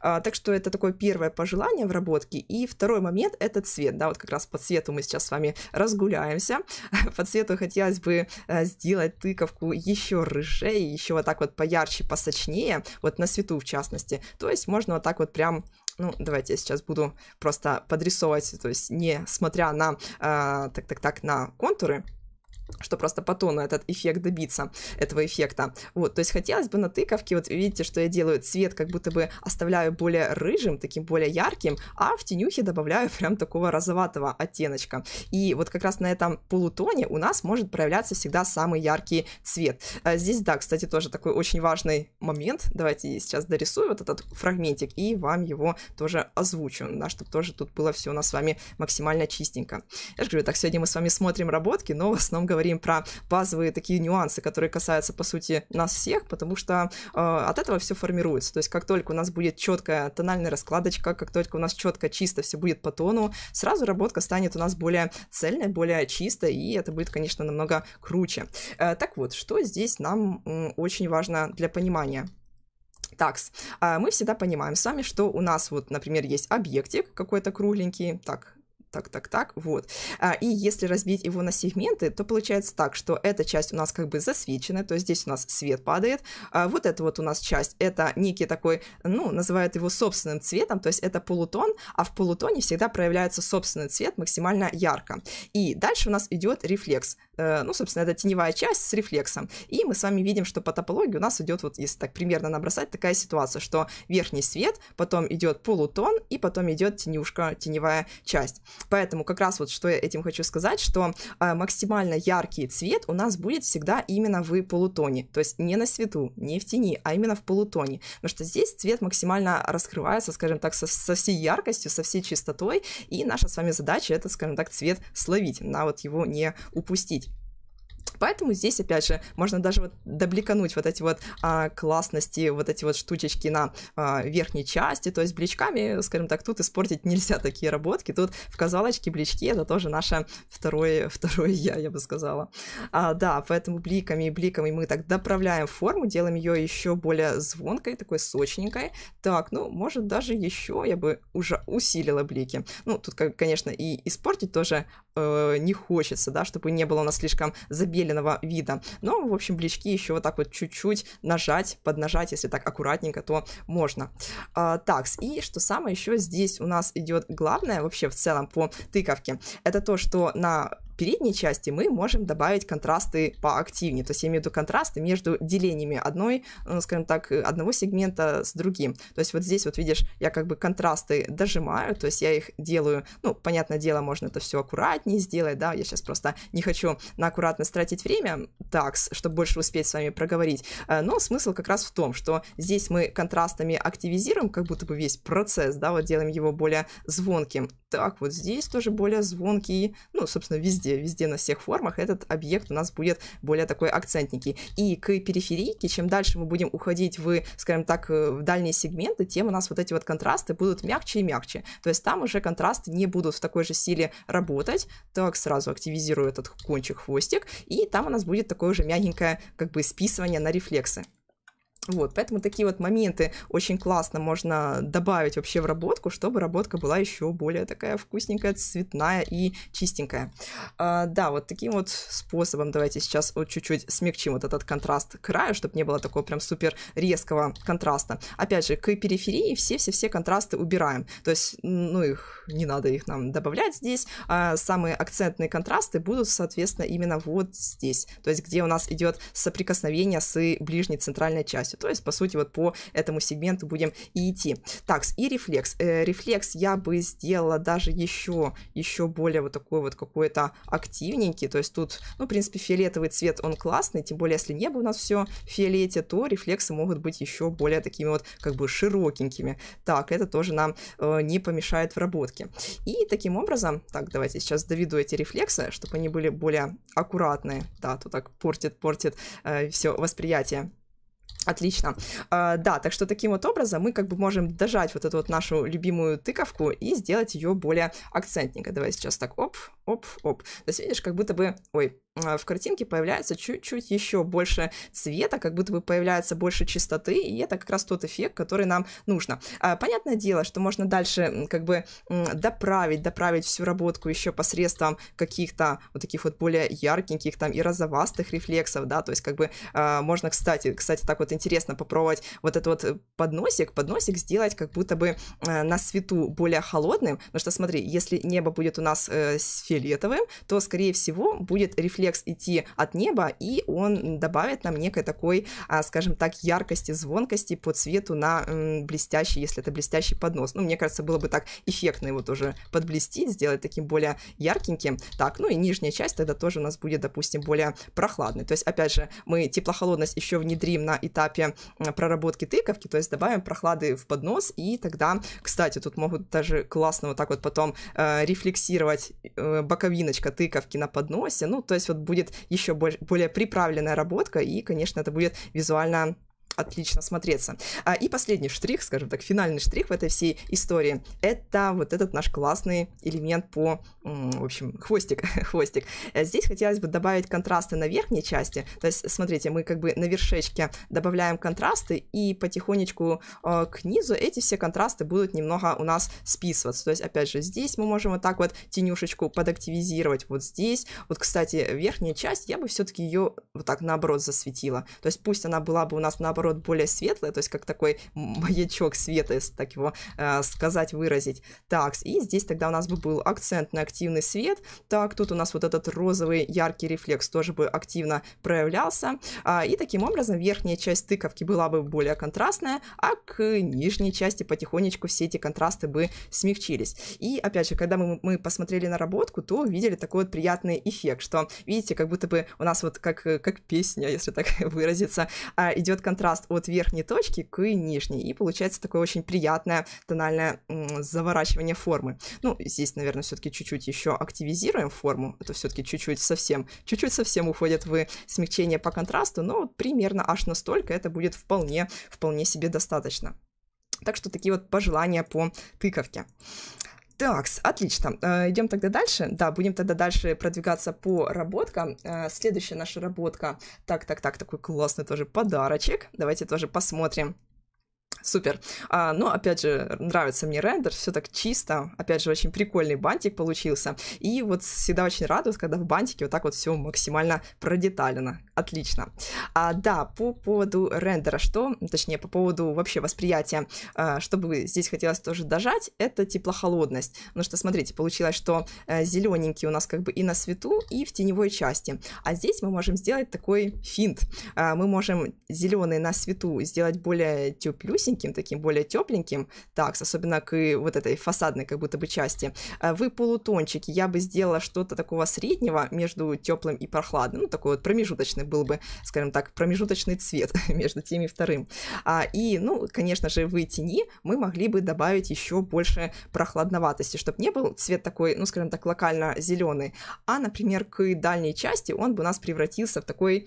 Speaker 3: А, так что это такое первое пожелание в работке. И второй момент — это цвет. Да, вот как раз по цвету мы сейчас с вами разгуляемся. По цвету хотелось бы э, сделать тыковку еще рыжее, еще вот так вот поярче, посочнее, вот на свету в частности. То есть можно вот так вот прям ну, давайте я сейчас буду просто подрисовывать, то есть не смотря на, так-так-так, э, на контуры, что просто по тону этот эффект добиться, этого эффекта. Вот, то есть хотелось бы на тыковке, вот видите, что я делаю цвет, как будто бы оставляю более рыжим, таким более ярким, а в тенюхе добавляю прям такого розоватого оттеночка. И вот как раз на этом полутоне у нас может проявляться всегда самый яркий цвет. А здесь, да, кстати, тоже такой очень важный момент. Давайте я сейчас дорисую вот этот фрагментик и вам его тоже озвучу, да, чтобы тоже тут было все у нас с вами максимально чистенько. Я же говорю, так, сегодня мы с вами смотрим работки, но в основном говорим про базовые такие нюансы, которые касаются, по сути, нас всех, потому что э, от этого все формируется. То есть как только у нас будет четкая тональная раскладочка, как только у нас четко, чисто все будет по тону, сразу работка станет у нас более цельной, более чистой, и это будет, конечно, намного круче. Э, так вот, что здесь нам м, очень важно для понимания? Такс, а, мы всегда понимаем с вами, что у нас вот, например, есть объектик какой-то кругленький, так, так, так, так, вот. А, и если разбить его на сегменты, то получается так, что эта часть у нас как бы засвечена, то есть здесь у нас свет падает, а вот эта вот у нас часть, это некий такой, ну, называют его собственным цветом, то есть это полутон, а в полутоне всегда проявляется собственный цвет максимально ярко. И дальше у нас идет рефлекс. Э, ну, собственно, это теневая часть с рефлексом. И мы с вами видим, что по топологии у нас идет, вот если так примерно набросать, такая ситуация, что верхний свет, потом идет полутон, и потом идет тенюшка, теневая часть. Поэтому как раз вот что я этим хочу сказать, что э, максимально яркий цвет у нас будет всегда именно в полутоне, то есть не на свету, не в тени, а именно в полутоне, потому что здесь цвет максимально раскрывается, скажем так, со, со всей яркостью, со всей чистотой, и наша с вами задача это, скажем так, цвет словить, на вот его не упустить. Поэтому здесь, опять же, можно даже вот добликануть вот эти вот а, классности, вот эти вот штучечки на а, верхней части, то есть бличками, скажем так, тут испортить нельзя такие работки, тут в казалочке блички, это тоже наше второе, второе я, я бы сказала. А, да, поэтому бликами и бликами мы так доправляем форму, делаем ее еще более звонкой, такой сочненькой. Так, ну, может, даже еще я бы уже усилила блики. Ну, тут, конечно, и испортить тоже э, не хочется, да, чтобы не было у нас слишком забелено выделенного вида. Но, в общем, блички еще вот так вот чуть-чуть нажать, поднажать, если так аккуратненько, то можно. А, так, и что самое еще здесь у нас идет главное вообще в целом по тыковке, это то, что на передней части мы можем добавить контрасты поактивнее. То есть я имею в виду контрасты между делениями одной, ну, скажем так, э, одного сегмента с другим. То есть вот здесь вот видишь, я как бы контрасты дожимаю, то есть я их делаю, ну, понятное дело, можно это все аккуратнее сделать, да, я сейчас просто не хочу на аккуратность тратить время, так, чтобы больше успеть с вами проговорить, э, но смысл как раз в том, что здесь мы контрастами активизируем как будто бы весь процесс, да, вот делаем его более звонким. Так, вот здесь тоже более звонкий, ну, собственно, везде везде, везде на всех формах этот объект у нас будет более такой акцентненький. И к периферийке, чем дальше мы будем уходить в, скажем так, э, в дальние сегменты, тем у нас вот эти вот контрасты будут мягче и мягче. То есть там уже контрасты не будут в такой же силе работать. Так, сразу активизирую этот кончик хвостик, и там у нас будет такое уже мягенькое как бы списывание на рефлексы. Вот, поэтому такие вот моменты очень классно можно добавить вообще в работку, чтобы работка была еще более такая вкусненькая, цветная и чистенькая. А, да, вот таким вот способом давайте сейчас вот чуть-чуть смягчим вот этот контраст края, чтобы не было такого прям супер резкого контраста. Опять же, к периферии все-все-все контрасты убираем. То есть, ну их, не надо их нам добавлять здесь. А самые акцентные контрасты будут, соответственно, именно вот здесь. То есть, где у нас идет соприкосновение с ближней центральной частью полностью. То есть, по сути, вот по этому сегменту будем и идти. Так, и рефлекс. Э, рефлекс я бы сделала даже еще, еще более вот такой вот какой-то активненький. То есть тут, ну, в принципе, фиолетовый цвет, он классный, тем более, если небо у нас все в фиолете, то рефлексы могут быть еще более такими вот как бы широкенькими. Так, это тоже нам э, не помешает в работке. И таким образом, так, давайте сейчас доведу эти рефлексы, чтобы они были более аккуратные. Да, тут так портит, портит э, все восприятие. Отлично. А, да, так что таким вот образом мы как бы можем дожать вот эту вот нашу любимую тыковку и сделать ее более акцентненько. Давай сейчас так, оп, оп, оп. То есть видишь, как будто бы, ой, а, в картинке появляется чуть-чуть еще больше цвета, как будто бы появляется больше чистоты, и это как раз тот эффект, который нам нужно. А, понятное дело, что можно дальше как бы доправить, доправить всю работку еще посредством каких-то вот таких вот более яркеньких там и розовастых рефлексов, да, то есть как бы а, можно, кстати, кстати, так вот интересно попробовать вот этот вот подносик, подносик сделать как будто бы на свету более холодным, потому что смотри, если небо будет у нас э, фиолетовым, то, скорее всего, будет рефлекс текст идти от неба, и он добавит нам некой такой, а, скажем так, яркости, звонкости по цвету на блестящий, если это блестящий поднос. Ну, мне кажется, было бы так эффектно его тоже подблестить, сделать таким более яркеньким. Так, ну и нижняя часть тогда тоже у нас будет, допустим, более прохладной. То есть, опять же, мы теплохолодность еще внедрим на этапе проработки тыковки, то есть добавим прохлады в поднос, и тогда, кстати, тут могут даже классно вот так вот потом э, рефлексировать э, боковиночка тыковки на подносе, ну, то есть вот тут будет еще более приправленная работка, и, конечно, это будет визуально отлично смотреться. А, и последний штрих, скажем так, финальный штрих в этой всей истории, это вот этот наш классный элемент по, в общем, хвостик, хвостик. Здесь хотелось бы добавить контрасты на верхней части, то есть, смотрите, мы как бы на вершечке добавляем контрасты, и потихонечку э, к низу эти все контрасты будут немного у нас списываться, то есть, опять же, здесь мы можем вот так вот тенюшечку подактивизировать, вот здесь, вот, кстати, верхняя часть, я бы все-таки ее вот так наоборот засветила, то есть, пусть она была бы у нас наоборот наоборот, более светлое, то есть как такой маячок света, если так его э, сказать, выразить. Так, и здесь тогда у нас бы был акцент на активный свет. Так, тут у нас вот этот розовый яркий рефлекс тоже бы активно проявлялся. А, и таким образом верхняя часть тыковки была бы более контрастная, а к нижней части потихонечку все эти контрасты бы смягчились. И опять же, когда мы, мы посмотрели наработку, то увидели такой вот приятный эффект, что, видите, как будто бы у нас вот как, как песня, если так выразиться, а, идет контраст контраст от верхней точки к нижней, и получается такое очень приятное тональное заворачивание формы. Ну, здесь, наверное, все-таки чуть-чуть еще активизируем форму, это все-таки чуть-чуть совсем, чуть-чуть совсем уходит в смягчение по контрасту, но примерно аж настолько это будет вполне, вполне себе достаточно. Так что такие вот пожелания по тыковке. Так, отлично. Э, идем тогда дальше. Да, будем тогда дальше продвигаться по работкам. Э, следующая наша работка. Так, так, так, такой классный тоже подарочек. Давайте тоже посмотрим. Супер. А, но, ну, опять же, нравится мне рендер, все так чисто. Опять же, очень прикольный бантик получился. И вот всегда очень радуюсь, когда в бантике вот так вот все максимально продеталено. Отлично. А, да, по поводу рендера, что, точнее, по поводу вообще восприятия, а, что здесь хотелось тоже дожать, это теплохолодность. Потому что, смотрите, получилось, что а, э, зелененький у нас как бы и на свету, и в теневой части. А здесь мы можем сделать такой финт. А, мы можем зеленый на свету сделать более теплюсь, лысеньким, таким более тепленьким, так, особенно к вот этой фасадной как будто бы части, а, вы полутончики, я бы сделала что-то такого среднего между теплым и прохладным, ну, такой вот промежуточный был бы, скажем так, промежуточный цвет между тем и вторым. А, и, ну, конечно же, в тени мы могли бы добавить еще больше прохладноватости, чтобы не был цвет такой, ну, скажем так, локально зеленый, а, например, к дальней части он бы у нас превратился в такой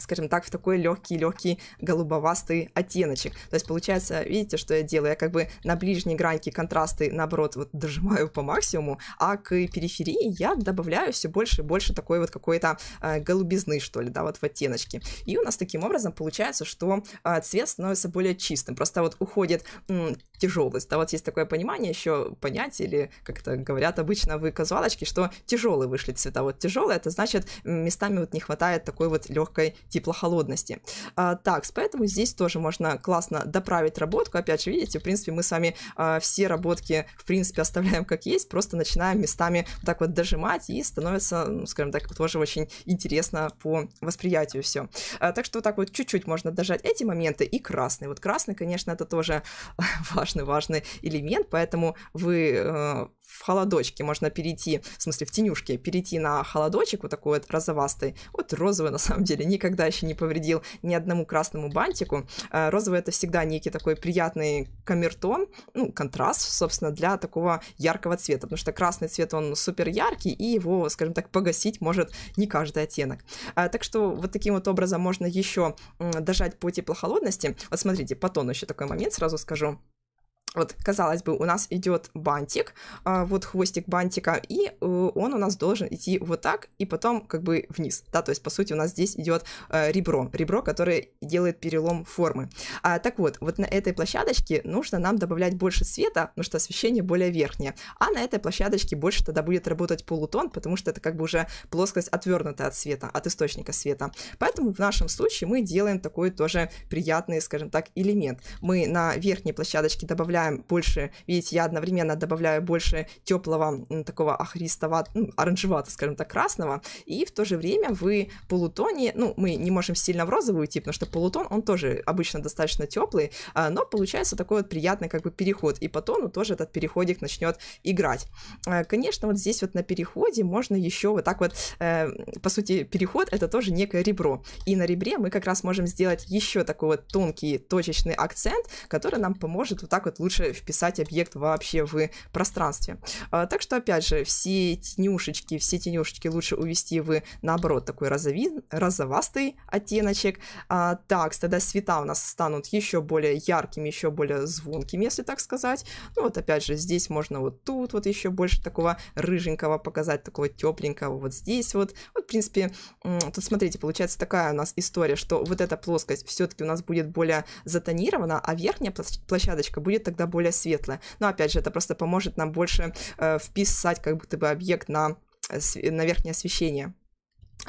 Speaker 3: скажем так, в такой легкий-легкий голубовастый оттеночек. То есть получается, видите, что я делаю? Я как бы на ближней граньке контрасты, наоборот, вот дожимаю по максимуму, а к периферии я добавляю все больше и больше такой вот какой-то э, голубизны, что ли, да, вот в оттеночке. И у нас таким образом получается, что э, цвет становится более чистым, просто вот уходит тяжелость. Да, вот есть такое понимание еще, понятие, или как то говорят обычно вы казуалочке, что тяжелые вышли цвета. Вот тяжелые, это значит местами вот не хватает такой вот легкой теплохолодности. А, так, поэтому здесь тоже можно классно доправить работку. Опять же, видите, в принципе, мы с вами а, все работки, в принципе, оставляем как есть, просто начинаем местами вот так вот дожимать, и становится, ну, скажем так, тоже очень интересно по восприятию все. А, так что вот так вот чуть-чуть можно дожать эти моменты и красный. Вот красный, конечно, это тоже важный-важный элемент, поэтому вы э, в холодочке можно перейти, в смысле в тенюшке, перейти на холодочек вот такой вот розовастый, вот розовый на самом деле никогда никогда еще не повредил ни одному красному бантику. А, розовый это всегда некий такой приятный камертон, ну, контраст, собственно, для такого яркого цвета, потому что красный цвет, он супер яркий, и его, скажем так, погасить может не каждый оттенок. А, так что вот таким вот образом можно еще дожать по теплохолодности. Вот смотрите, по тону еще такой момент сразу скажу. Вот, казалось бы, у нас идет бантик, а, вот хвостик бантика, и э, он у нас должен идти вот так, и потом как бы вниз, да, то есть, по сути, у нас здесь идет э, ребро, ребро, которое делает перелом формы. А, так вот, вот на этой площадочке нужно нам добавлять больше света, потому что освещение более верхнее, а на этой площадочке больше тогда будет работать полутон, потому что это как бы уже плоскость отвернутая от света, от источника света. Поэтому в нашем случае мы делаем такой тоже приятный, скажем так, элемент. Мы на верхней площадочке добавляем добавляем больше, видите, я одновременно добавляю больше теплого такого охристого, ну, оранжевато, скажем так, красного, и в то же время вы полутоне, ну, мы не можем сильно в розовую идти, потому что полутон, он тоже обычно достаточно теплый, а, но получается такой вот приятный как бы переход, и по тону тоже этот переходик начнет играть. А, конечно, вот здесь вот на переходе можно еще вот так вот, э, по сути, переход это тоже некое ребро, и на ребре мы как раз можем сделать еще такой вот тонкий точечный акцент, который нам поможет вот так вот лучше лучше вписать объект вообще в пространстве. А, так что, опять же, все тенюшечки, все тенюшечки лучше увести в, наоборот, такой розови, розовастый оттеночек. А, так, тогда цвета у нас станут еще более яркими, еще более звонкими, если так сказать. Ну вот, опять же, здесь можно вот тут вот еще больше такого рыженького показать, такого тепленького вот здесь вот. Вот, в принципе, тут, смотрите, получается такая у нас история, что вот эта плоскость все-таки у нас будет более затонирована, а верхняя площадочка будет тогда всегда более светлое. Но опять же, это просто поможет нам больше э, вписать как будто бы объект на, э, на верхнее освещение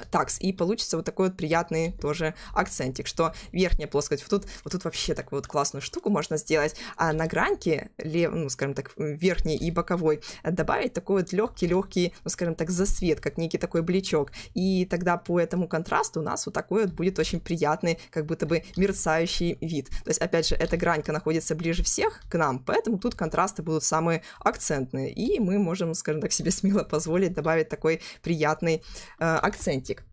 Speaker 3: такс, и получится вот такой вот приятный тоже акцентик, что верхняя плоскость, вот тут, вот тут вообще такую вот классную штуку можно сделать, а на граньке, лев, ну, скажем так, верхней и боковой, добавить такой вот легкий-легкий, ну, скажем так, засвет, как некий такой бличок, и тогда по этому контрасту у нас вот такой вот будет очень приятный, как будто бы мерцающий вид. То есть, опять же, эта гранька находится ближе всех к нам, поэтому тут контрасты будут самые акцентные, и мы можем, скажем так, себе смело позволить добавить такой приятный э, акцент акцентик.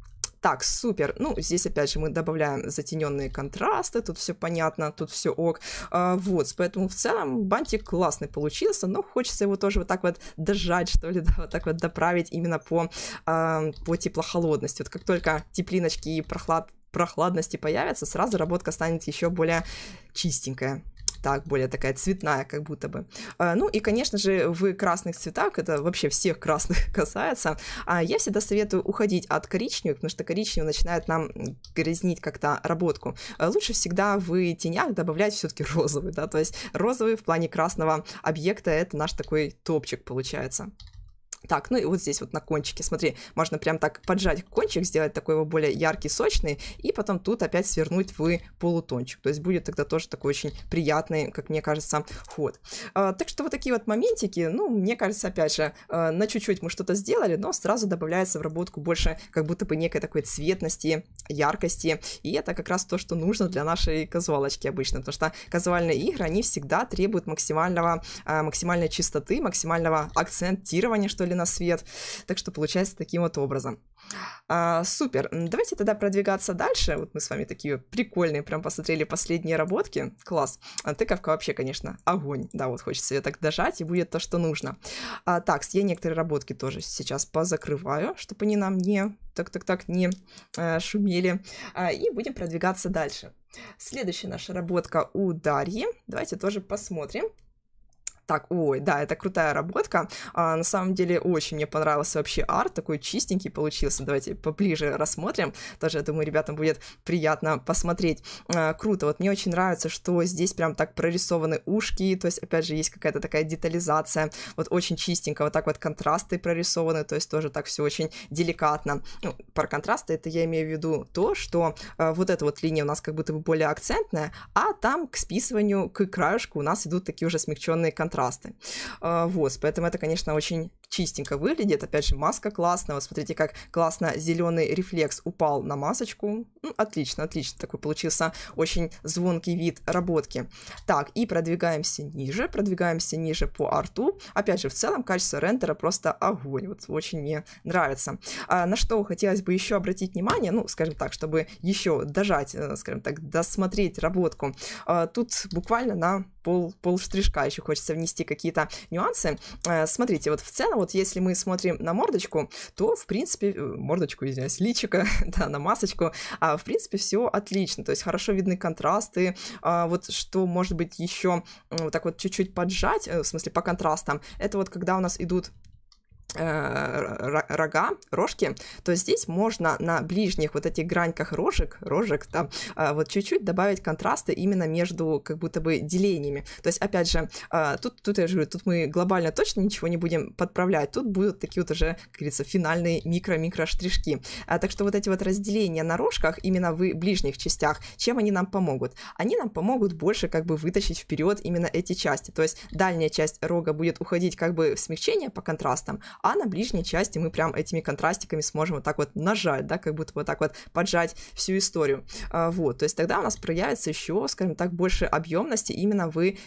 Speaker 3: Так, супер. Ну, здесь опять же мы добавляем затененные контрасты, тут все понятно, тут все ок. А, вот, поэтому в целом бантик классный получился, но хочется его тоже вот так вот дожать, что ли, да, вот так вот доправить именно по, а, по теплохолодности. Вот как только теплиночки и прохлад, прохладности появятся, сразу работка станет еще более чистенькая так, более такая цветная, как будто бы. А, ну и, конечно же, в красных цветах, это вообще всех красных касается, а я всегда советую уходить от коричневых, потому что коричневый начинает нам грязнить как-то работку. А лучше всегда в тенях добавлять все-таки розовый, да, то есть розовый в плане красного объекта это наш такой топчик получается. Так, ну и вот здесь вот на кончике, смотри, можно прям так поджать кончик, сделать такой его более яркий, сочный, и потом тут опять свернуть в полутончик. То есть будет тогда тоже такой очень приятный, как мне кажется, ход. А, так что вот такие вот моментики, ну, мне кажется, опять же, а, на чуть-чуть мы что-то сделали, но сразу добавляется в работку больше как будто бы некой такой цветности, яркости, и это как раз то, что нужно для нашей казуалочки обычно, потому что казуальные игры, они всегда требуют максимального, а, максимальной чистоты, максимального акцентирования, что появили на свет. Так что получается таким вот образом. А, супер. Давайте тогда продвигаться дальше. Вот мы с вами такие прикольные прям посмотрели последние работки. Класс. А тыковка вообще, конечно, огонь. Да, вот хочется ее так дожать, и будет то, что нужно. А, так, я некоторые работки тоже сейчас позакрываю, чтобы они нам не так-так-так не а, шумели. А, и будем продвигаться дальше. Следующая наша работка у Дарьи. Давайте тоже посмотрим, так, ой, да, это крутая работка. А, на самом деле очень мне понравился вообще арт, такой чистенький получился. Давайте поближе рассмотрим. Тоже, я думаю, ребятам будет приятно посмотреть. А, круто, вот мне очень нравится, что здесь прям так прорисованы ушки, то есть, опять же, есть какая-то такая детализация. Вот очень чистенько, вот так вот контрасты прорисованы, то есть тоже так все очень деликатно. Ну, про контрасты это я имею в виду то, что а, вот эта вот линия у нас как будто бы более акцентная, а там к списыванию, к краешку у нас идут такие уже смягченные контрасты контрасты. А, вот, поэтому это, конечно, очень чистенько выглядит. Опять же, маска классная. Вот смотрите, как классно зеленый рефлекс упал на масочку. Ну, отлично, отлично. Такой получился очень звонкий вид работки. Так, и продвигаемся ниже. Продвигаемся ниже по арту. Опять же, в целом качество рендера просто огонь. Вот очень мне нравится. А, на что хотелось бы еще обратить внимание, ну, скажем так, чтобы еще дожать, э, скажем так, досмотреть работку. А, тут буквально на пол, пол штришка еще хочется внести какие-то нюансы. А, смотрите, вот в целом вот если мы смотрим на мордочку, то, в принципе, э, мордочку, извиняюсь, личика, да, на масочку, а, в принципе, все отлично, то есть хорошо видны контрасты, а, вот что, может быть, еще вот так вот чуть-чуть поджать, э, в смысле, по контрастам, это вот когда у нас идут Э, рога, рожки, то здесь можно на ближних вот этих граньках рожек, рожек там, э, вот чуть-чуть добавить контрасты именно между как будто бы делениями. То есть, опять же, э, тут, тут я же говорю, тут мы глобально точно ничего не будем подправлять, тут будут такие вот уже, как говорится, финальные микро-микро штришки. А так что вот эти вот разделения на рожках именно в ближних частях, чем они нам помогут? Они нам помогут больше как бы вытащить вперед именно эти части. То есть дальняя часть рога будет уходить как бы в смягчение по контрастам, а на ближней части мы прям этими контрастиками сможем вот так вот нажать, да, как будто вот так вот поджать всю историю. А, вот, то есть тогда у нас проявится еще, скажем так, больше объемности именно вы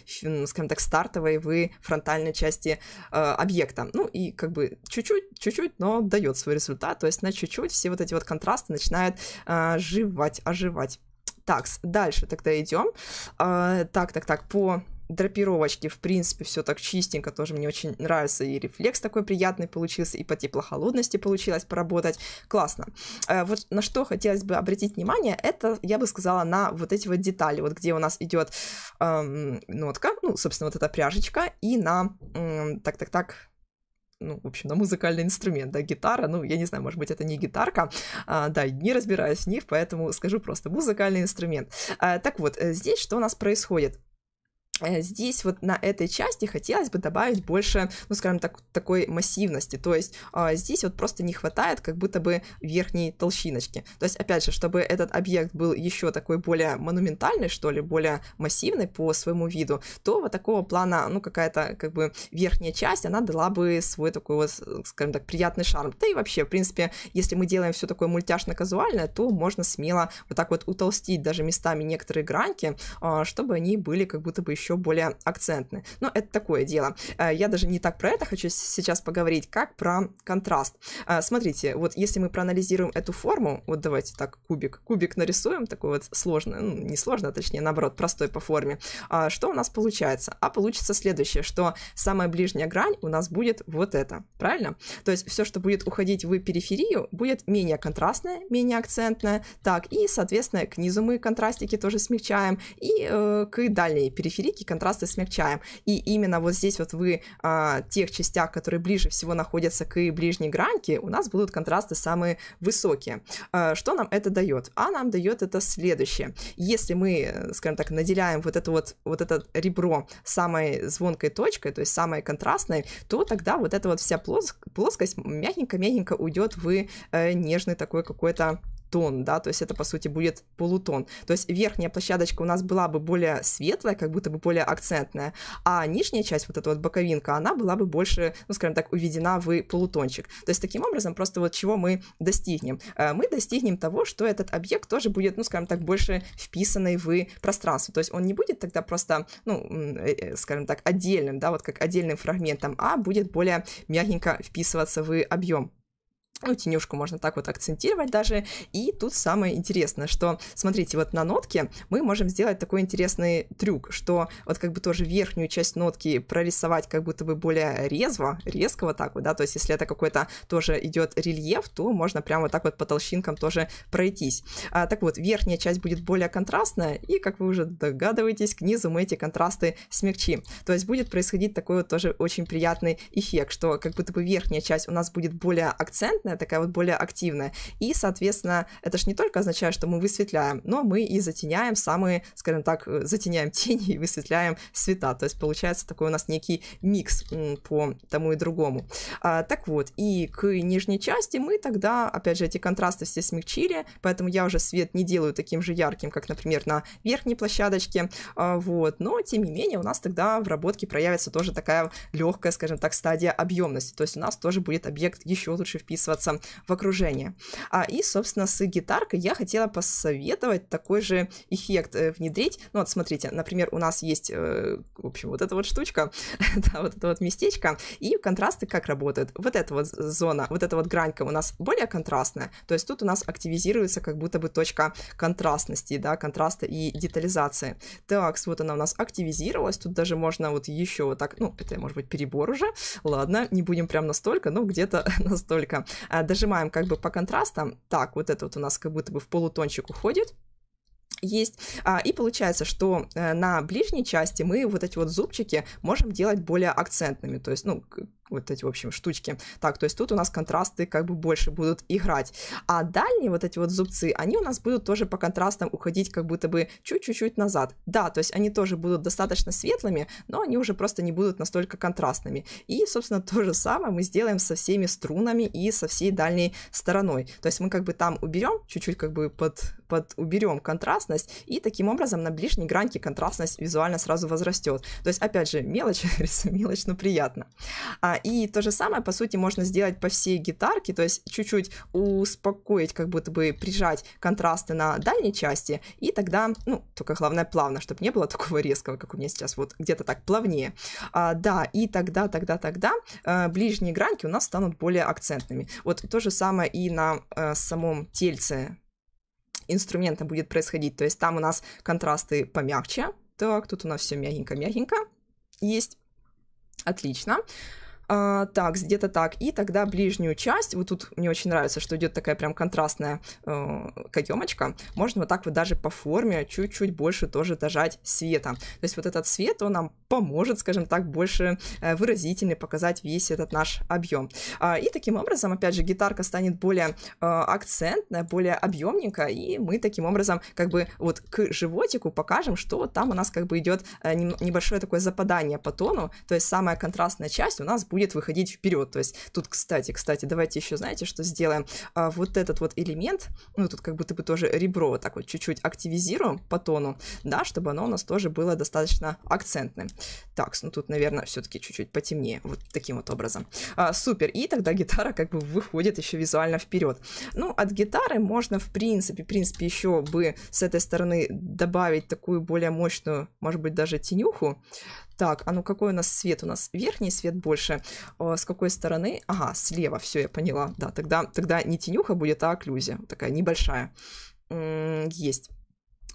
Speaker 3: скажем так, стартовой, вы фронтальной части а, объекта. Ну и как бы чуть-чуть, чуть-чуть, но дает свой результат, то есть на чуть-чуть все вот эти вот контрасты начинают оживать, а, оживать. Так, дальше тогда идем. Так, так, так, по драпировочки, в принципе, все так чистенько, тоже мне очень нравится, и рефлекс такой приятный получился, и по теплохолодности получилось поработать, классно. Э, вот на что хотелось бы обратить внимание, это, я бы сказала, на вот эти вот детали, вот где у нас идет эм, нотка, ну, собственно, вот эта пряжечка, и на, так-так-так, эм, ну, в общем, на музыкальный инструмент, да, гитара, ну, я не знаю, может быть, это не гитарка, а, да, не разбираюсь в них, поэтому скажу просто музыкальный инструмент. А, так вот, э, здесь что у нас происходит? здесь вот на этой части хотелось бы добавить больше, ну, скажем так, такой массивности, то есть э, здесь вот просто не хватает как будто бы верхней толщиночки, то есть, опять же, чтобы этот объект был еще такой более монументальный, что ли, более массивный по своему виду, то вот такого плана, ну, какая-то как бы верхняя часть, она дала бы свой такой вот, скажем так, приятный шарм, да и вообще, в принципе, если мы делаем все такое мультяшно-казуальное, то можно смело вот так вот утолстить даже местами некоторые гранки, э, а, чтобы они были как будто бы еще еще более акцентны. Но это такое дело. Э, я даже не так про это хочу сейчас поговорить, как про контраст. Э, смотрите, вот если мы проанализируем эту форму, вот давайте так кубик, кубик нарисуем, такой вот сложный, ну, не сложный, а точнее, наоборот, простой по форме, э, что у нас получается? А получится следующее, что самая ближняя грань у нас будет вот это, правильно? То есть все, что будет уходить в периферию, будет менее контрастное, менее акцентное, так, и, соответственно, к низу мы контрастики тоже смягчаем, и э, к дальней периферии такие контрасты смягчаем. И именно вот здесь вот вы а, тех частях, которые ближе всего находятся к ближней гранке, у нас будут контрасты самые высокие. А, что нам это дает? А нам дает это следующее. Если мы, э, скажем так, наделяем вот это вот, вот это ребро самой звонкой точкой, то есть самой контрастной, то тогда вот эта вот вся плоскость мягенько-мягенько уйдет в э, нежный такой какой-то тон, да, то есть это, по сути, будет полутон. То есть верхняя площадочка у нас была бы более светлая, как будто бы более акцентная, а нижняя часть, вот эта вот боковинка, она была бы больше, ну, скажем так, уведена в полутончик. То есть таким образом просто вот чего мы достигнем? Э, мы достигнем того, что этот объект тоже будет, ну, скажем так, больше вписанный в пространство. То есть он не будет тогда просто, ну, э, э, скажем так, отдельным, да, вот как отдельным фрагментом, а будет более мягенько вписываться в объем ну, тенюшку можно так вот акцентировать даже. И тут самое интересное, что, смотрите, вот на нотке мы можем сделать такой интересный трюк, что вот как бы тоже верхнюю часть нотки прорисовать как будто бы более резво, резко вот так вот, да, то есть если это какой-то тоже идет рельеф, то можно прямо вот так вот по толщинкам тоже пройтись. А, так вот, верхняя часть будет более контрастная, и, как вы уже догадываетесь, к низу мы эти контрасты смягчим. То есть будет происходить такой вот тоже очень приятный эффект, что как будто бы верхняя часть у нас будет более акцентная, обратная, такая вот более активная. И, соответственно, это же не только означает, что мы высветляем, но мы и затеняем самые, скажем так, э, затеняем тени и высветляем света, То есть получается такой у нас некий микс по тому и другому. А, так вот, и к нижней части мы тогда, опять же, эти контрасты все смягчили, поэтому я уже свет не делаю таким же ярким, как, например, на верхней площадочке. А, вот, но, тем не менее, у нас тогда в работке проявится тоже такая легкая, скажем так, стадия объемности. То есть у нас тоже будет объект еще лучше вписываться вписываться в окружение. А, и, собственно, с гитаркой я хотела посоветовать такой же эффект э, внедрить. Ну вот, смотрите, например, у нас есть, э, в общем, вот эта вот штучка, да, вот это вот местечко, и контрасты как работают. Вот эта вот зона, вот эта вот гранька у нас более контрастная, то есть тут у нас активизируется как будто бы точка контрастности, да, контраста и детализации. Так, вот она у нас активизировалась, тут даже можно вот еще вот так, ну, это может быть перебор уже, ладно, не будем прям настолько, но где-то настолько. А, дожимаем как бы по контрастам. Так, вот это вот у нас как будто бы в полутончик уходит есть. А, и получается, что э, на ближней части мы вот эти вот зубчики можем делать более акцентными, то есть, ну, вот эти, в общем, штучки. Так, то есть тут у нас контрасты как бы больше будут играть. А дальние вот эти вот зубцы, они у нас будут тоже по контрастам уходить как будто бы чуть-чуть назад. Да, то есть они тоже будут достаточно светлыми, но они уже просто не будут настолько контрастными. И, собственно, то же самое мы сделаем со всеми струнами и со всей дальней стороной. То есть мы как бы там уберем, чуть-чуть как бы под, под уберем контрастность, и таким образом на ближней граньке контрастность визуально сразу возрастет. То есть, опять же, мелочь, мелочь, но приятно. А, и то же самое, по сути, можно сделать по всей гитарке, то есть чуть-чуть успокоить, как будто бы прижать контрасты на дальней части, и тогда, ну, только главное плавно, чтобы не было такого резкого, как у меня сейчас, вот где-то так плавнее. А, да, и тогда, тогда, тогда э, ближние гранки у нас станут более акцентными. Вот то же самое и на э, самом тельце инструмента будет происходить. То есть там у нас контрасты помягче. Так, тут у нас все мягенько-мягенько есть. Отлично. А, так, где-то так. И тогда ближнюю часть, вот тут мне очень нравится, что идет такая прям контрастная э, каемочка, можно вот так вот даже по форме чуть-чуть больше тоже дожать света. То есть вот этот свет, он нам поможет, скажем так, больше э, выразительный показать весь этот наш объем. А, и таким образом, опять же, гитарка станет более э, акцентная, более объемненькая, и мы таким образом как бы вот к животику покажем, что там у нас как бы идет э, небольшое такое западание по тону, то есть самая контрастная часть у нас будет будет выходить вперед. То есть тут, кстати, кстати, давайте еще, знаете, что сделаем? А, вот этот вот элемент, ну тут как будто бы тоже ребро вот так вот чуть-чуть активизируем по тону, да, чтобы оно у нас тоже было достаточно акцентным. Так, ну тут, наверное, все-таки чуть-чуть потемнее, вот таким вот образом. А, супер, и тогда гитара как бы выходит еще визуально вперед. Ну, от гитары можно, в принципе, в принципе, еще бы с этой стороны добавить такую более мощную, может быть, даже тенюху, так, а ну какой у нас свет? У нас верхний свет больше. Э, с какой стороны? Ага, слева, все, я поняла. Да, тогда, тогда не тенюха будет, а окклюзия. Такая небольшая. Есть.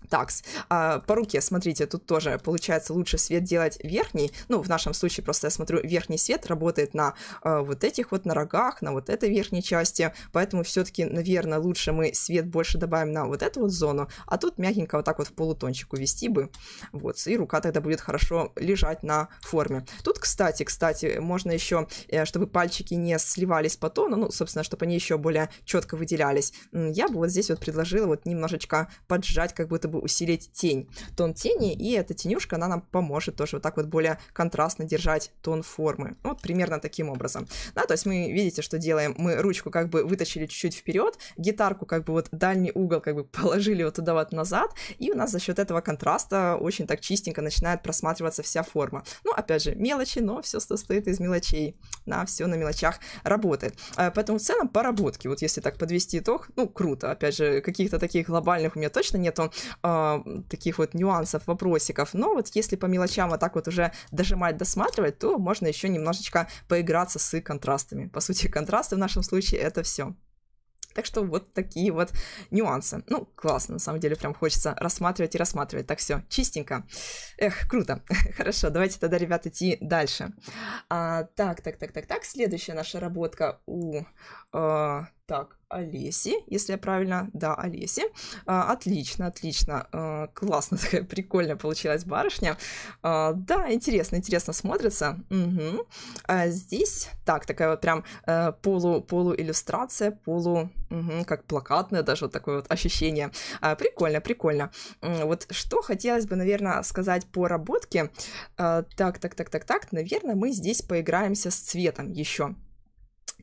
Speaker 3: Такс. А, по руке, смотрите, тут тоже получается лучше свет делать верхний. Ну, в нашем случае просто я смотрю, верхний свет работает на а, вот этих вот, на рогах, на вот этой верхней части. Поэтому все-таки, наверное, лучше мы свет больше добавим на вот эту вот зону, а тут мягенько вот так вот в полутончик увести бы. Вот, и рука тогда будет хорошо лежать на форме. Тут, кстати, кстати, можно еще, э, чтобы пальчики не сливались по тону, ну, собственно, чтобы они еще более четко выделялись. Я бы вот здесь вот предложила вот немножечко поджать, как будто бы чтобы усилить тень, тон тени, и эта тенюшка, она нам поможет тоже вот так вот более контрастно держать тон формы. Вот примерно таким образом. Да, то есть мы, видите, что делаем? Мы ручку как бы вытащили чуть-чуть вперед, гитарку как бы вот дальний угол как бы положили вот туда вот назад, и у нас за счет этого контраста очень так чистенько начинает просматриваться вся форма. Ну, опять же, мелочи, но все состоит из мелочей. на все на мелочах работает. А, поэтому в целом поработки, вот если так подвести итог, ну, круто. Опять же, каких-то таких глобальных у меня точно нету а, таких вот нюансов, вопросиков. Но вот если по мелочам вот так вот уже дожимать, досматривать, то можно еще немножечко поиграться с контрастами. По сути, контрасты в нашем случае это все. Так что вот такие вот нюансы. Ну, классно, на самом деле, прям хочется рассматривать и рассматривать. Так все, чистенько. Эх, круто. Хорошо, давайте тогда, ребят, идти дальше. А, так, так, так, так, так. Следующая наша работка у... А, так, Олеси, если я правильно, да, Олеси. А, отлично, отлично, а, классно, такая прикольная получилась барышня. А, да, интересно, интересно смотрится. Угу. А здесь, так, такая вот прям а, полу, полуиллюстрация, полу, угу, как плакатное даже вот такое вот ощущение. прикольно, прикольно. Вот что хотелось бы, наверное, сказать по работке. так, так, так, так, так, наверное, мы здесь поиграемся с цветом еще.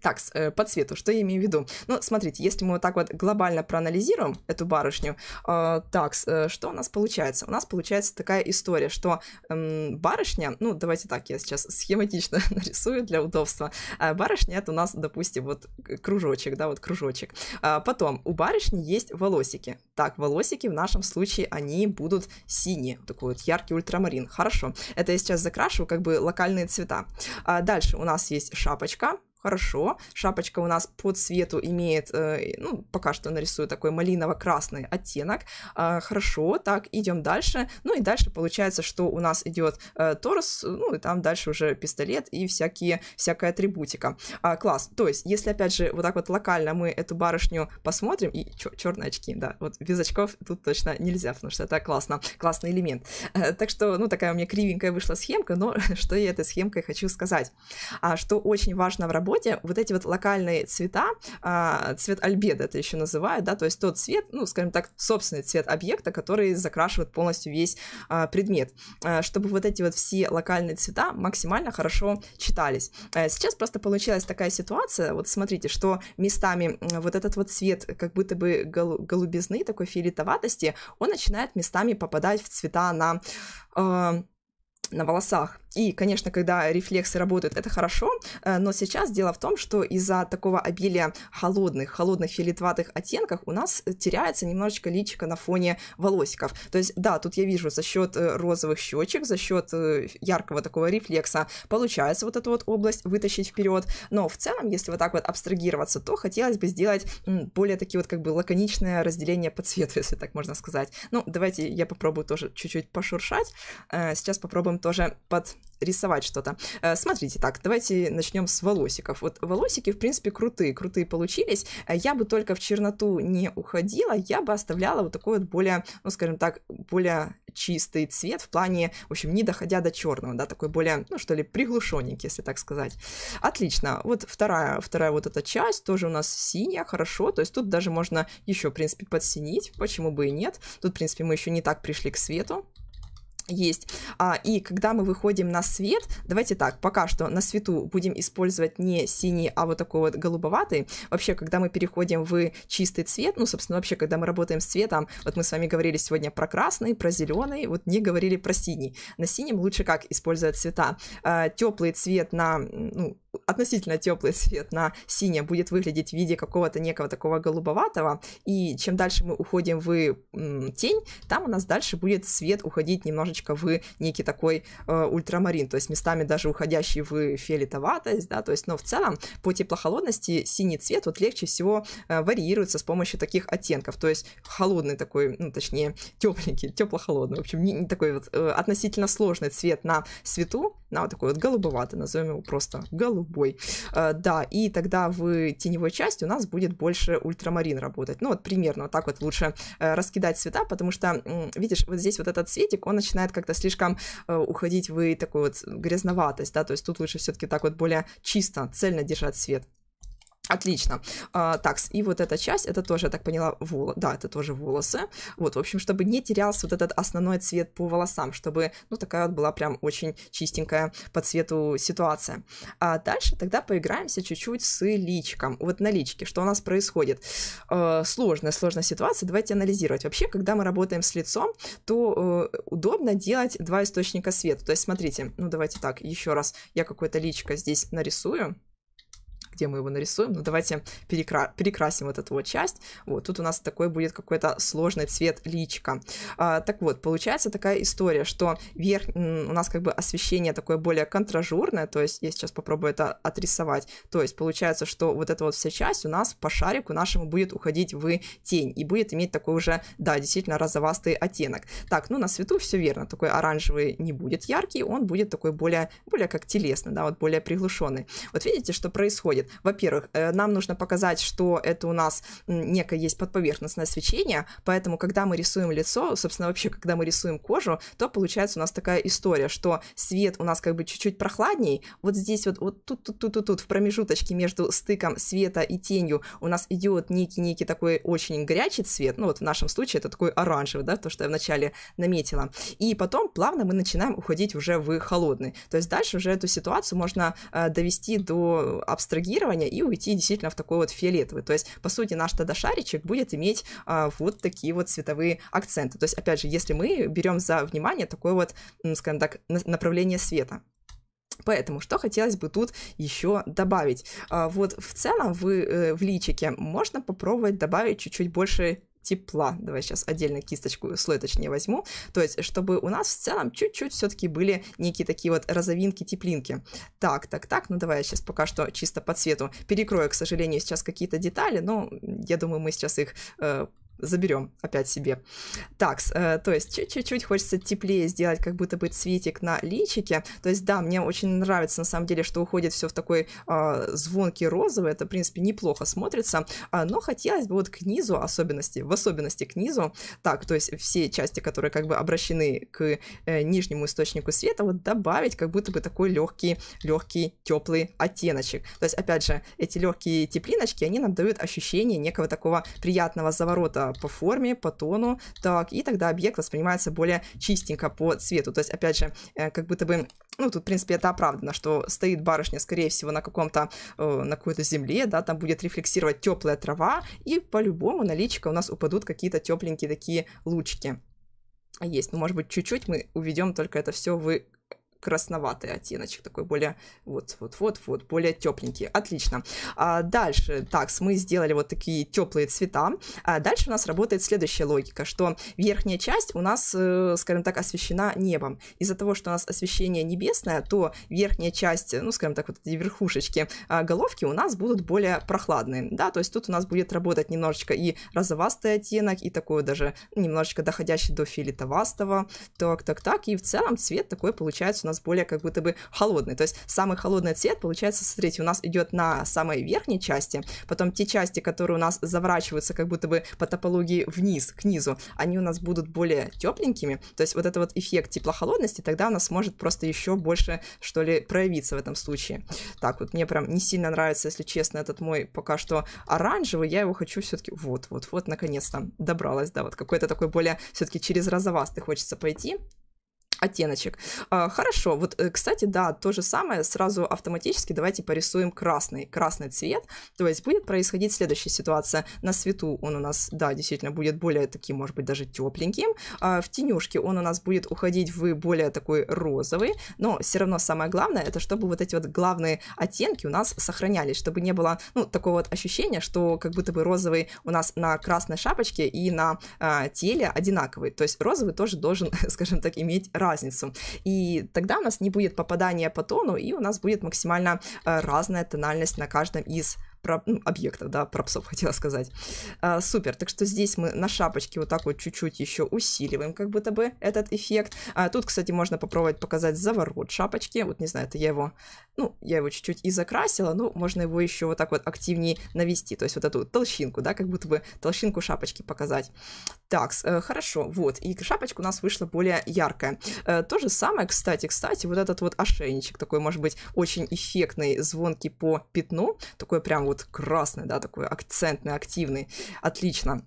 Speaker 3: Так, э, по цвету, что я имею в виду? Ну, смотрите, если мы вот так вот глобально проанализируем эту барышню, э, так, э, что у нас получается? У нас получается такая история, что э, барышня, ну, давайте так, я сейчас схематично нарисую для удобства. Э, барышня — это у нас, допустим, вот кружочек, да, вот кружочек. Э, потом, у барышни есть волосики. Так, волосики в нашем случае, они будут синие, такой вот яркий ультрамарин. Хорошо, это я сейчас закрашиваю как бы локальные цвета. А дальше у нас есть шапочка, хорошо. Шапочка у нас по цвету имеет, э, ну, пока что нарисую такой малиново-красный оттенок. А, хорошо, так, идем дальше. Ну и дальше получается, что у нас идет э, торс, ну и там дальше уже пистолет и всякие, всякая атрибутика. А, класс. То есть, если опять же вот так вот локально мы эту барышню посмотрим, и черные очки, да, вот без очков тут точно нельзя, потому что это классно, классный элемент. Э, так что, ну, такая у меня кривенькая вышла схемка, но что я этой схемкой хочу сказать? А, что очень важно в работе, природе вот эти вот локальные цвета, а, цвет альбеда это еще называют, да, то есть тот цвет, ну, скажем так, собственный цвет объекта, который закрашивает полностью весь а, предмет, а, чтобы вот эти вот все локальные цвета максимально хорошо читались. Сейчас просто получилась такая ситуация, вот смотрите, что местами вот этот вот цвет как будто бы голубизны, такой фиолетоватости, он начинает местами попадать в цвета на на волосах. И, конечно, когда рефлексы работают, это хорошо, э, но сейчас дело в том, что из-за такого обилия холодных, холодных филитватых оттенков у нас теряется немножечко личика на фоне волосиков. То есть, да, тут я вижу за счет э, розовых щечек, за счет э, яркого такого рефлекса получается вот эту вот область вытащить вперед, но в целом, если вот так вот абстрагироваться, то хотелось бы сделать более такие вот как бы лаконичное разделение по цвету, если так можно сказать. Ну, давайте я попробую тоже чуть-чуть пошуршать. Сейчас попробуем тоже под рисовать что-то. Э, смотрите, так, давайте начнем с волосиков. Вот волосики, в принципе, крутые, крутые получились. Э, я бы только в черноту не уходила, я бы оставляла вот такой вот более, ну, скажем так, более чистый цвет в плане, в общем, не доходя до черного, да, такой более, ну, что ли, приглушенник, если так сказать. Отлично. Вот вторая, вторая вот эта часть тоже у нас синяя, хорошо, то есть тут даже можно еще, в принципе, подсинить, почему бы и нет. Тут, в принципе, мы еще не так пришли к свету есть. А, и когда мы выходим на свет, давайте так, пока что на свету будем использовать не синий, а вот такой вот голубоватый. Вообще, когда мы переходим в чистый цвет, ну, собственно, вообще, когда мы работаем с цветом, вот мы с вами говорили сегодня про красный, про зеленый, вот не говорили про синий. На синем лучше как использовать цвета. А, теплый цвет на, ну, относительно теплый цвет на синее будет выглядеть в виде какого-то некого такого голубоватого, и чем дальше мы уходим в м, тень, там у нас дальше будет свет уходить немножечко немножечко вы некий такой э, ультрамарин, то есть местами даже уходящий в фиолетоватость, да, то есть, но в целом по теплохолодности синий цвет вот легче всего э, варьируется с помощью таких оттенков, то есть холодный такой, ну, точнее, тепленький, тепло-холодный, в общем, не, не такой вот э, относительно сложный цвет на свету, на такой вот голубоватый, назовем его просто голубой. Э, да, и тогда в теневой части у нас будет больше ультрамарин работать. Ну, вот примерно вот так вот лучше э, раскидать цвета, потому что, видишь, вот здесь вот этот цветик, он начинает как-то слишком э, уходить в такую вот грязноватость, да, то есть тут лучше все-таки так вот более чисто, цельно держать цвет. Отлично. А, так, и вот эта часть, это тоже, я так поняла, волосы. Да, это тоже волосы. Вот, в общем, чтобы не терялся вот этот основной цвет по волосам, чтобы, ну, такая вот была прям очень чистенькая по цвету ситуация. А дальше тогда поиграемся чуть-чуть с личком. Вот на личке, что у нас происходит? А, сложная, сложная ситуация, давайте анализировать. Вообще, когда мы работаем с лицом, то э, удобно делать два источника света. То есть, смотрите, ну, давайте так, еще раз, я какое-то личко здесь нарисую где мы его нарисуем. Но ну, давайте перекра... перекрасим вот эту вот часть. Вот, тут у нас такой будет какой-то сложный цвет личка. А, так вот, получается такая история, что верх... у нас как бы освещение такое более контражурное, то есть я сейчас попробую это отрисовать. То есть получается, что вот эта вот вся часть у нас по шарику нашему будет уходить в тень и будет иметь такой уже, да, действительно розовастый оттенок. Так, ну на свету все верно, такой оранжевый не будет яркий, он будет такой более, более как телесный, да, вот более приглушенный. Вот видите, что происходит? будет. Во-первых, э, нам нужно показать, что это у нас некое есть подповерхностное свечение, поэтому, когда мы рисуем лицо, собственно, вообще, когда мы рисуем кожу, то получается у нас такая история, что свет у нас как бы чуть-чуть прохладней, вот здесь вот, вот тут, тут, тут, тут, тут, в промежуточке между стыком света и тенью у нас идет некий-некий такой очень горячий цвет, ну вот в нашем случае это такой оранжевый, да, то, что я вначале наметила, и потом плавно мы начинаем уходить уже в холодный, то есть дальше уже эту ситуацию можно э, довести до абстрагирования реагирования и уйти действительно в такой вот фиолетовый. То есть, по сути, наш тогда шаричек будет иметь а, вот такие вот цветовые акценты. То есть, опять же, если мы берем за внимание такое вот, скажем так, направление света. Поэтому что хотелось бы тут еще добавить? А, вот в целом вы э, в личике можно попробовать добавить чуть-чуть больше тепла. Давай сейчас отдельно кисточку, слой точнее возьму. То есть, чтобы у нас в целом чуть-чуть все-таки были некие такие вот розовинки, теплинки. Так, так, так, ну давай я сейчас пока что чисто по цвету перекрою, к сожалению, сейчас какие-то детали, но я думаю, мы сейчас их э, заберем опять себе. Так, э, то есть чуть-чуть хочется теплее сделать, как будто бы цветик на личике. То есть, да, мне очень нравится на самом деле, что уходит все в такой э, звонкий розовый. Это, в принципе, неплохо смотрится. Э, но хотелось бы вот к низу особенности, в особенности к низу. Так, то есть все части, которые как бы обращены к э, нижнему источнику света, вот добавить как будто бы такой легкий, легкий, теплый оттеночек. То есть, опять же, эти легкие теплиночки, они нам дают ощущение некого такого приятного заворота Э, по форме, по тону, так, и тогда объект воспринимается более чистенько по цвету. То есть, опять же, э, как будто бы ну, тут, в принципе, это оправдано, что стоит барышня, скорее всего, на каком-то, э, на какой-то земле, да, там будет рефлексировать теплая трава, и по-любому на личико у нас упадут какие-то тепленькие такие лучки. А есть. Ну, может быть, чуть-чуть мы уведем только это все в красноватый оттеночек, такой более вот-вот-вот-вот, более тепленький. Отлично. А дальше, так, мы сделали вот такие теплые цвета. А дальше у нас работает следующая логика, что верхняя часть у нас, э, скажем так, освещена небом. Из-за того, что у нас освещение небесное, то верхняя часть, ну, скажем так, вот эти верхушечки а, головки у нас будут более прохладные, да, то есть тут у нас будет работать немножечко и розовастый оттенок, и такой даже немножечко доходящий до фиолетовастого, так-так-так, и в целом цвет такой получается у нас нас более как будто бы холодный. То есть самый холодный цвет, получается, смотрите, у нас идет на самой верхней части, потом те части, которые у нас заворачиваются как будто бы по топологии вниз, к низу, они у нас будут более тепленькими. То есть вот этот вот эффект теплохолодности тогда у нас может просто еще больше, что ли, проявиться в этом случае. Так, вот мне прям не сильно нравится, если честно, этот мой пока что оранжевый, я его хочу все-таки... Вот, вот, вот, наконец-то добралась, да, вот какой-то такой более все-таки через розовастый хочется пойти оттеночек. А, хорошо, вот, э, кстати, да, то же самое, сразу автоматически давайте порисуем красный, красный цвет, то есть будет происходить следующая ситуация. На свету он у нас, да, действительно будет более таким, может быть, даже тепленьким, а в тенюшке он у нас будет уходить в более такой розовый, но все равно самое главное, это чтобы вот эти вот главные оттенки у нас сохранялись, чтобы не было, ну, такого вот ощущения, что как будто бы розовый у нас на красной шапочке и на а, теле одинаковый, то есть розовый тоже должен, скажем так, иметь разницу разницу. И тогда у нас не будет попадания по тону, и у нас будет максимально э, разная тональность на каждом из ну, объектов, да, пропсов хотела сказать. А, супер, так что здесь мы на шапочке вот так вот чуть-чуть еще усиливаем как будто бы этот эффект. А, тут, кстати, можно попробовать показать заворот шапочки, вот не знаю, это я его, ну, я его чуть-чуть и закрасила, но можно его еще вот так вот активнее навести, то есть вот эту толщинку, да, как будто бы толщинку шапочки показать. Так, э, хорошо, вот, и шапочка у нас вышла более яркая. Э, то же самое, кстати, кстати, вот этот вот ошейничек, такой, может быть, очень эффектный, звонкий по пятну, такой прям вот красный, да, такой акцентный, активный, отлично.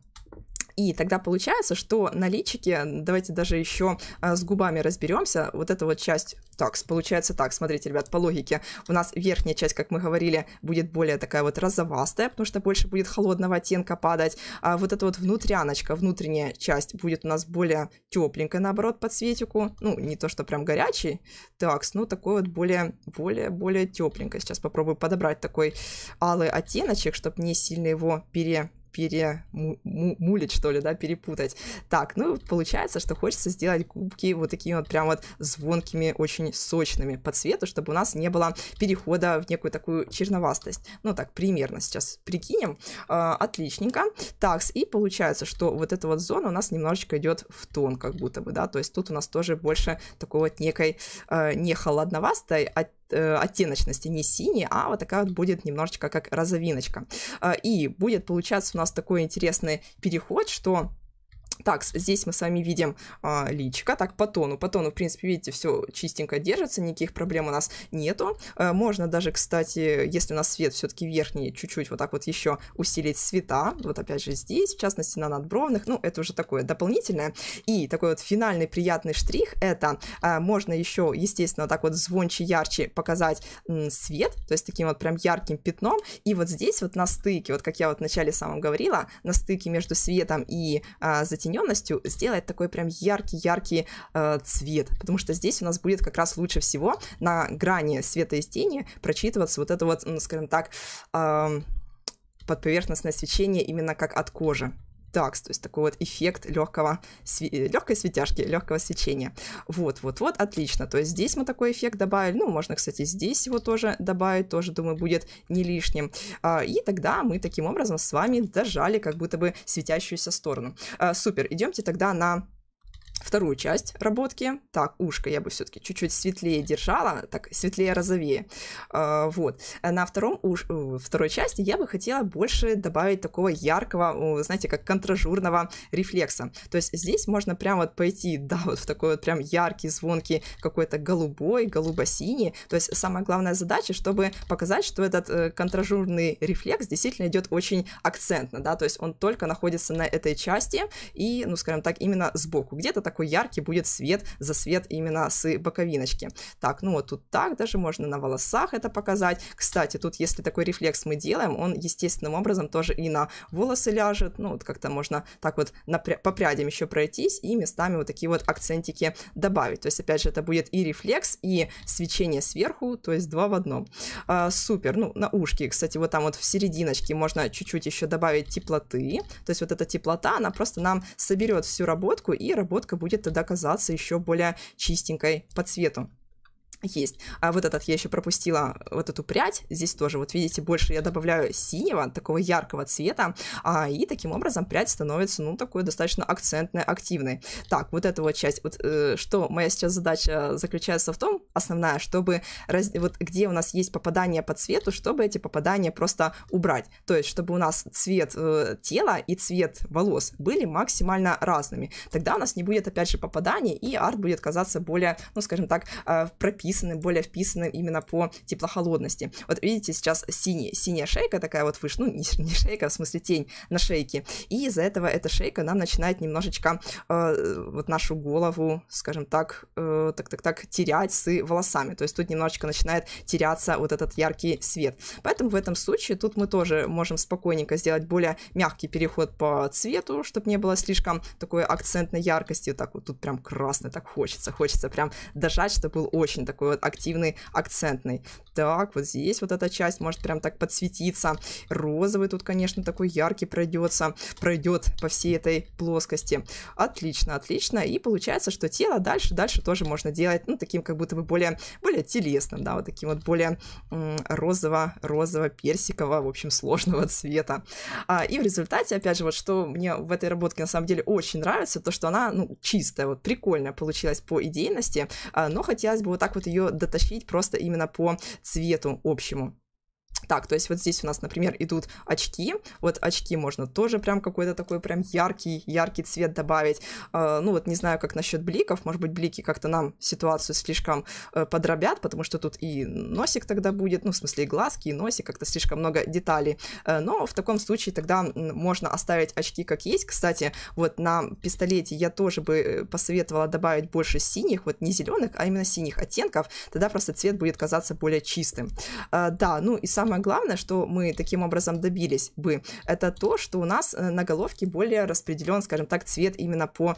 Speaker 3: И тогда получается, что на личике, давайте даже еще а, с губами разберемся, вот эта вот часть такс, получается так, смотрите, ребят, по логике, у нас верхняя часть, как мы говорили, будет более такая вот розовастая, потому что больше будет холодного оттенка падать, а вот эта вот внутряночка, внутренняя часть будет у нас более тепленькая, наоборот, по цветику, ну, не то, что прям горячий такс, ну такой вот более, более, более тепленькой. Сейчас попробую подобрать такой алый оттеночек, чтобы не сильно его пере пере перемулить, что ли, да, перепутать. Так, ну, получается, что хочется сделать губки вот такими вот прям вот звонкими, очень сочными по цвету, чтобы у нас не было перехода в некую такую черновастость. Ну, так, примерно сейчас прикинем. А, отличненько. Так, и получается, что вот эта вот зона у нас немножечко идет в тон, как будто бы, да, то есть тут у нас тоже больше такой вот некой э, не холодновастой, а Э, оттеночности, не синий, а вот такая вот будет немножечко как розовиночка. Э, и будет получаться у нас такой интересный переход, что так, здесь мы с вами видим а, личика, так, по тону. По тону, в принципе, видите, все чистенько держится, никаких проблем у нас нету. А, можно даже, кстати, если у нас свет все-таки верхний, чуть-чуть вот так вот еще усилить цвета. Вот опять же здесь, в частности, на надбровных. Ну, это уже такое дополнительное. И такой вот финальный приятный штрих, это а, можно еще, естественно, так вот звонче, ярче показать свет, то есть таким вот прям ярким пятном. И вот здесь вот на стыке, вот как я вот вначале самом говорила, на стыке между светом и а, затем затененностью сделать такой прям яркий-яркий э, цвет, потому что здесь у нас будет как раз лучше всего на грани света и тени прочитываться вот это вот, ну, скажем так, э, эм, подповерхностное свечение именно как от кожи такс, то есть такой вот эффект легкого, э, легкой светяшки, легкого свечения. Вот, вот, вот, отлично. То есть здесь мы такой эффект добавили. Ну, можно, кстати, здесь его тоже добавить, тоже, думаю, будет не лишним. А, и тогда мы таким образом с вами дожали как будто бы светящуюся сторону. А, супер, идемте тогда на вторую часть работки. Так, ушко я бы все-таки чуть-чуть светлее держала, так светлее розовее. А, вот. На втором уш... Э, второй части я бы хотела больше добавить такого яркого, знаете, как контражурного рефлекса. То есть здесь можно прям вот пойти, да, вот в такой вот прям яркий, звонкий, какой-то голубой, голубо-синий. То есть самая главная задача, чтобы показать, что этот э, контражурный рефлекс действительно идет очень акцентно, да, то есть он только находится на этой части и, ну, скажем так, именно сбоку. Где-то такой яркий будет свет за свет именно с боковиночки. Так, ну вот тут так, даже можно на волосах это показать. Кстати, тут если такой рефлекс мы делаем, он естественным образом тоже и на волосы ляжет, ну вот как-то можно так вот напря- по прядям еще пройтись и местами вот такие вот акцентики добавить. То есть, опять же, это будет и рефлекс, и свечение сверху, то есть два в одном. А, супер. Ну, на ушки, кстати, вот там вот в серединочке можно чуть-чуть еще добавить теплоты. То есть вот эта теплота, она просто нам соберет всю работку, и работка будет тогда казаться еще более чистенькой по цвету есть. А вот этот я еще пропустила, э, вот эту прядь, здесь тоже, вот видите, больше я добавляю синего, такого яркого цвета, а, и таким образом прядь становится, ну, такой достаточно акцентной, активной. Так, вот эта вот часть, вот э, что моя сейчас задача заключается в том, основная, чтобы, раз, вот где у нас есть попадание по цвету, чтобы эти попадания просто убрать, то есть, чтобы у нас цвет э, тела и цвет волос были максимально разными, тогда у нас не будет, опять же, попаданий, и арт будет казаться более, ну, скажем так, э, прописан расписаны, более вписаны именно по теплохолодности. Вот видите, сейчас синий, синяя шейка такая вот выше, ну не, не шейка, в смысле тень на шейке. И из-за этого эта шейка нам начинает немножечко э, вот нашу голову, скажем так, э, так, так, так, терять с волосами. То есть тут немножечко начинает теряться вот этот яркий свет. Поэтому в этом случае тут мы тоже можем спокойненько сделать более мягкий переход по цвету, чтобы не было слишком такой акцентной яркости. Так вот тут прям красный, так хочется, хочется прям дожать, чтобы был очень такой такой вот активный, акцентный. Так, вот здесь вот эта часть может прям так подсветиться. Розовый тут, конечно, такой яркий пройдется, пройдет по всей этой плоскости. Отлично, отлично. И получается, что тело дальше, дальше тоже можно делать, ну, таким как будто бы более, более телесным, да, вот таким вот более розово-розово-персикового, в общем, сложного цвета. А, и в результате, опять же, вот что мне в этой работке на самом деле очень нравится, то, что она, ну, чистая, вот прикольная получилась по идейности, а, но хотелось бы вот так вот ее дотащить просто именно по цвету общему. Так, то есть вот здесь у нас, например, идут очки. Вот очки можно тоже прям какой-то такой прям яркий, яркий цвет добавить. А, ну вот не знаю, как насчет бликов. Может быть, блики как-то нам ситуацию слишком э, подробят, потому что тут и носик тогда будет, ну в смысле и глазки, и носик, как-то слишком много деталей. Э, но в таком случае тогда можно оставить очки как есть. Кстати, вот на пистолете я тоже бы э, посоветовала добавить больше синих, вот не зеленых, а именно синих оттенков. Тогда просто цвет будет казаться более чистым. Да, ну и сам самое главное, что мы таким образом добились бы, это то, что у нас э, на головке более распределен, скажем так, цвет именно по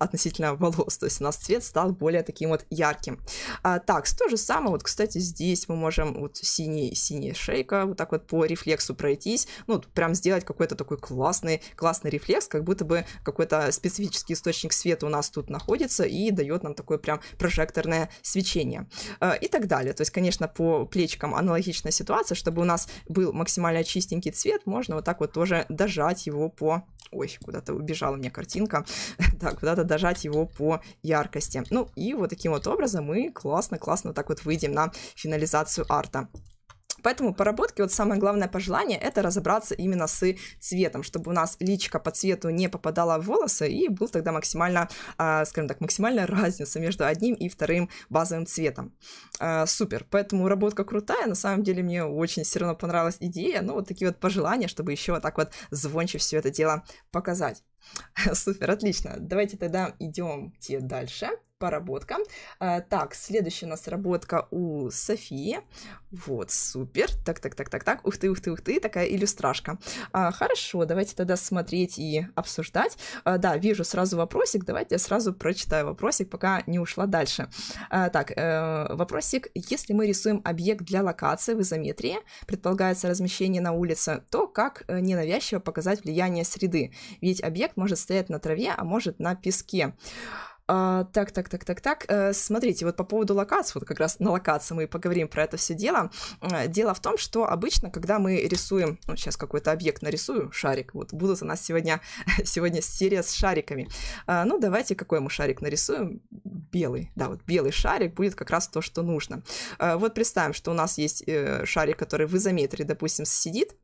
Speaker 3: относительно волос. То есть у нас цвет стал более таким вот ярким. А, так, то же самое, вот, кстати, здесь мы можем вот синий, синий шейка вот так вот по рефлексу пройтись, ну, прям сделать какой-то такой классный, классный рефлекс, как будто бы какой-то специфический источник света у нас тут находится и дает нам такое прям прожекторное свечение а, и так далее. То есть, конечно, по плечикам аналогичная ситуация, ситуация, чтобы у нас был максимально чистенький цвет, можно вот так вот тоже дожать его по... Ой, куда-то убежала мне картинка. да, куда-то дожать его по яркости. Ну и вот таким вот образом мы классно-классно так вот выйдем на финализацию арта. Поэтому по поработки, вот самое главное пожелание, это разобраться именно с цветом, чтобы у нас личка по цвету не попадала в волосы, и был тогда максимально, а, скажем так, максимальная разница между одним и вторым базовым цветом. А, супер, поэтому уработка крутая, на самом деле мне очень все равно понравилась идея, ну вот такие вот пожелания, чтобы еще вот так вот звонче все это дело показать. Супер, отлично. Давайте тогда идемте дальше поработка. А, так, следующая у нас работка у Софии. Вот, супер. Так, так, так, так, так. Ух ты, ух ты, ух ты, такая иллюстрашка. А, хорошо, давайте тогда смотреть и обсуждать. А, да, вижу сразу вопросик. Давайте я сразу прочитаю вопросик, пока не ушла дальше. так, э, вопросик. Если мы рисуем объект для локации в изометрии, предполагается размещение на улице, то как э, ненавязчиво показать влияние среды? Ведь объект может стоять на траве, а может на песке. А, так, так, так, так, так. Э, смотрите, вот по поводу локации, вот как раз на локации мы поговорим про это все дело. Э, дело в том, что обычно, когда мы рисуем, ну, сейчас какой-то объект нарисую, шарик, вот будут у нас сегодня, сегодня серия с шариками. А, ну, давайте какой мы шарик нарисуем? Белый, да, вот белый шарик будет как раз то, что нужно. А, вот представим, что у нас есть э, шарик, который в изометрии, допустим, сидит,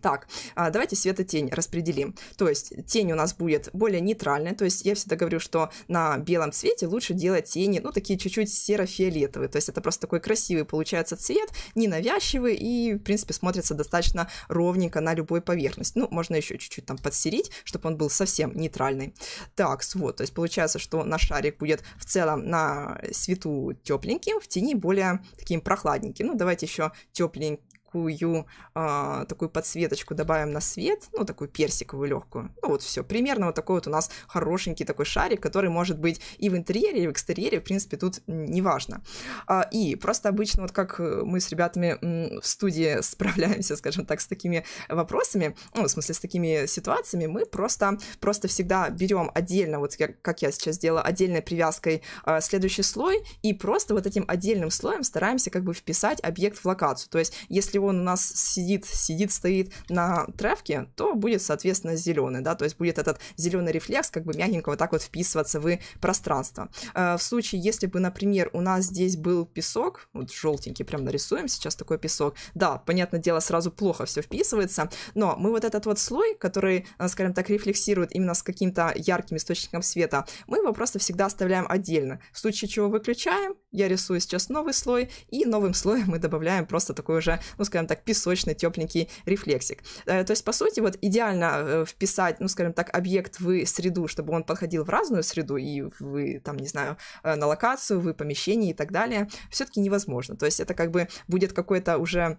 Speaker 3: так, а, давайте свет и тень распределим. То есть тень у нас будет более нейтральная. То есть я всегда говорю, что на белом цвете лучше делать тени, ну, такие чуть-чуть серо-фиолетовые. То есть это просто такой красивый получается цвет, ненавязчивый и, в принципе, смотрится достаточно ровненько на любой поверхность. Ну, можно еще чуть-чуть там подсерить, чтобы он был совсем нейтральный. Так, вот, то есть получается, что наш шарик будет в целом на свету тепленьким, в тени более таким прохладненьким. Ну, давайте еще тепленький такую а, такую подсветочку добавим на свет, ну, такую персиковую легкую. Ну, вот все. Примерно вот такой вот у нас хорошенький такой шарик, который может быть и в интерьере, и в экстерьере, в принципе, тут неважно. А, и просто обычно вот как э, мы с ребятами в студии справляемся, скажем так, с такими вопросами, ну, в смысле, с такими ситуациями, мы просто, просто всегда берем отдельно, вот я, как я сейчас делала, отдельной привязкой а, следующий слой, и просто вот этим отдельным слоем стараемся как бы вписать объект в локацию. То есть, если если он у нас сидит, сидит, стоит на травке, то будет, соответственно, зеленый, да, то есть будет этот зеленый рефлекс как бы мягенько вот так вот вписываться в пространство. А, в случае, если бы, например, у нас здесь был песок, вот желтенький прям нарисуем сейчас такой песок, да, понятное дело, сразу плохо все вписывается, но мы вот этот вот слой, который, э, скажем так, рефлексирует именно с каким-то ярким источником света, мы его просто всегда оставляем отдельно. В случае чего выключаем, я рисую сейчас новый слой, и новым слоем мы добавляем просто такой уже, ну, скажем так, песочный, тепленький рефлексик. Э, то есть, по сути, вот идеально э, вписать, ну, скажем так, объект в среду, чтобы он подходил в разную среду, и вы, там, не знаю, э, на локацию, вы помещение и так далее, все-таки невозможно. То есть это как бы будет какой-то уже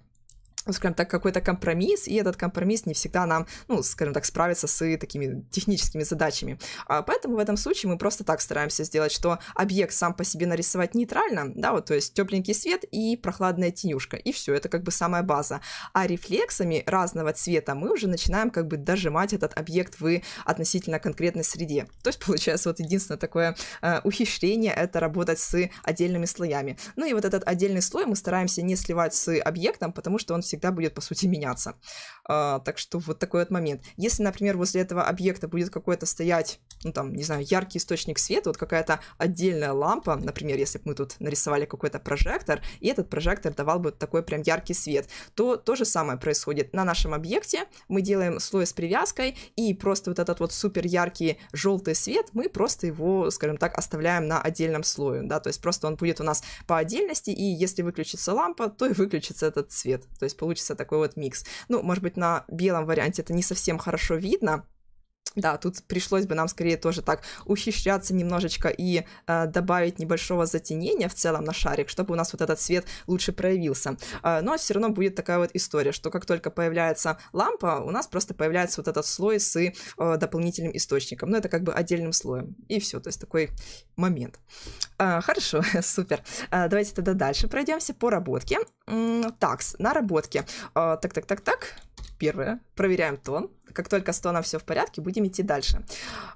Speaker 3: скажем так, какой-то компромисс, и этот компромисс не всегда нам, ну, скажем так, справится с э, такими техническими задачами. А поэтому в этом случае мы просто так стараемся сделать, что объект сам по себе нарисовать нейтрально, да, вот, то есть тепленький свет и прохладная тенюшка, и все, это как бы самая база. А рефлексами разного цвета мы уже начинаем как бы дожимать этот объект в относительно конкретной среде. То есть получается вот единственное такое э, ухищрение — это работать с отдельными слоями. Ну и вот этот отдельный слой мы стараемся не сливать с объектом, потому что он всегда всегда будет, по сути, меняться. А, так что вот такой вот момент. Если, например, возле этого объекта будет какой-то стоять, ну там, не знаю, яркий источник света, вот какая-то отдельная лампа, например, если бы мы тут нарисовали какой-то прожектор, и этот прожектор давал бы такой прям яркий свет, то то же самое происходит на нашем объекте. Мы делаем слой с привязкой, и просто вот этот вот супер яркий желтый свет, мы просто его, скажем так, оставляем на отдельном слое, да, то есть просто он будет у нас по отдельности, и если выключится лампа, то и выключится этот свет, То есть получится такой вот микс. Ну, может быть, на белом варианте это не совсем хорошо видно, да, тут пришлось бы нам скорее тоже так ухищряться немножечко и э, добавить небольшого затенения в целом на шарик, чтобы у нас вот этот свет лучше проявился. Э, но все равно будет такая вот история, что как только появляется лампа, у нас просто появляется вот этот слой с э, дополнительным источником. Ну это как бы отдельным слоем. И все, то есть такой момент. Э, хорошо, супер. Э, давайте тогда дальше пройдемся по работке. Такс, на работке. Э, так, так, так, так. Первое. Проверяем тон. Как только с тоном все в порядке, будем идти дальше.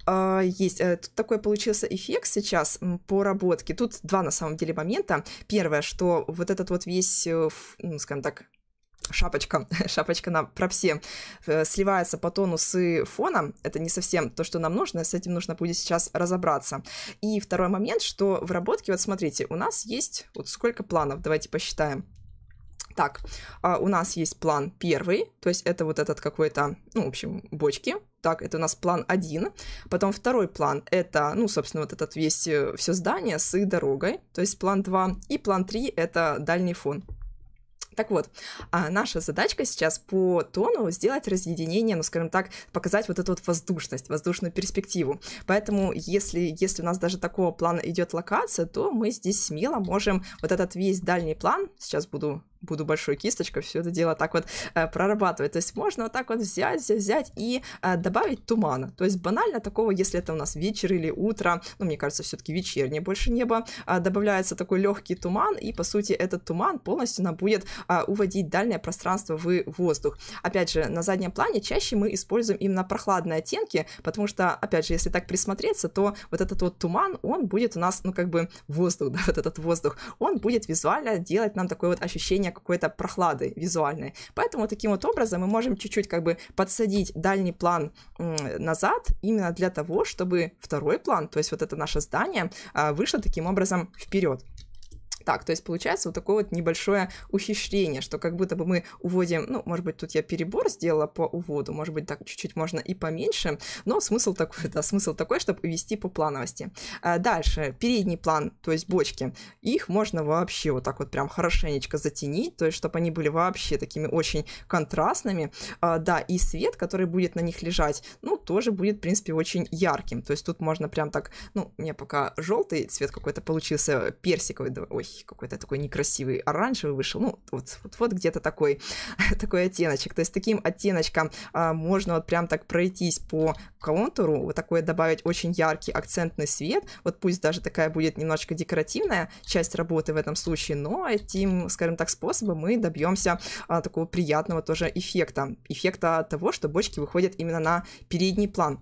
Speaker 3: А, есть. Э, тут такой получился эффект сейчас по работке. Тут два на самом деле момента. Первое, что вот этот вот весь, э, ну, скажем так, шапочка, шапочка на пропсе э, сливается по тону с фоном, это не совсем то, что нам нужно, с этим нужно будет сейчас разобраться. И второй момент, что в работке, вот смотрите, у нас есть вот сколько планов, давайте посчитаем. Так, а, у нас есть план первый, то есть это вот этот какой-то, ну, в общем, бочки. Так, это у нас план один. Потом второй план — это, ну, собственно, вот этот весь, э, все здание с дорогой, то есть план два И план три это дальний фон. Так вот, а, наша задачка сейчас по тону сделать разъединение, ну, скажем так, показать вот эту вот воздушность, воздушную перспективу. Поэтому, если, если у нас даже такого плана идет локация, то мы здесь смело можем вот этот весь дальний план, сейчас буду буду большой кисточкой все это дело так вот э, прорабатывать. То есть можно вот так вот взять, взять, взять и э, добавить тумана. То есть банально такого, если это у нас вечер или утро, ну, мне кажется, все-таки вечернее больше небо, э, добавляется такой легкий туман, и, по сути, этот туман полностью нам будет э, уводить дальнее пространство в воздух. Опять же, на заднем плане чаще мы используем именно прохладные оттенки, потому что, опять же, если так присмотреться, то вот этот вот туман, он будет у нас, ну, как бы воздух, да, вот этот воздух, он будет визуально делать нам такое вот ощущение какой-то прохлады визуальной. Поэтому таким вот образом мы можем чуть-чуть как бы подсадить дальний план назад именно для того, чтобы второй план, то есть вот это наше здание, а, вышло таким образом вперед. Так, то есть получается вот такое вот небольшое ухищрение, что как будто бы мы уводим, ну, может быть, тут я перебор сделала по уводу, может быть, так чуть-чуть можно и поменьше, но смысл такой, да, смысл такой, чтобы увести по плановости. А дальше, передний план, то есть бочки, их можно вообще вот так вот прям хорошенечко затенить, то есть чтобы они были вообще такими очень контрастными, а, да, и свет, который будет на них лежать, ну, тоже будет, в принципе, очень ярким, то есть тут можно прям так, ну, мне пока желтый цвет какой-то получился, персиковый, ой, какой-то такой некрасивый оранжевый вышел, ну, вот, вот, вот где-то такой, такой оттеночек. То есть таким оттеночком а, можно вот прям так пройтись по контуру, вот такое добавить очень яркий акцентный свет, вот пусть даже такая будет немножечко декоративная часть работы в этом случае, но этим, скажем так, способом мы добьемся а, такого приятного тоже эффекта, эффекта того, что бочки выходят именно на передний план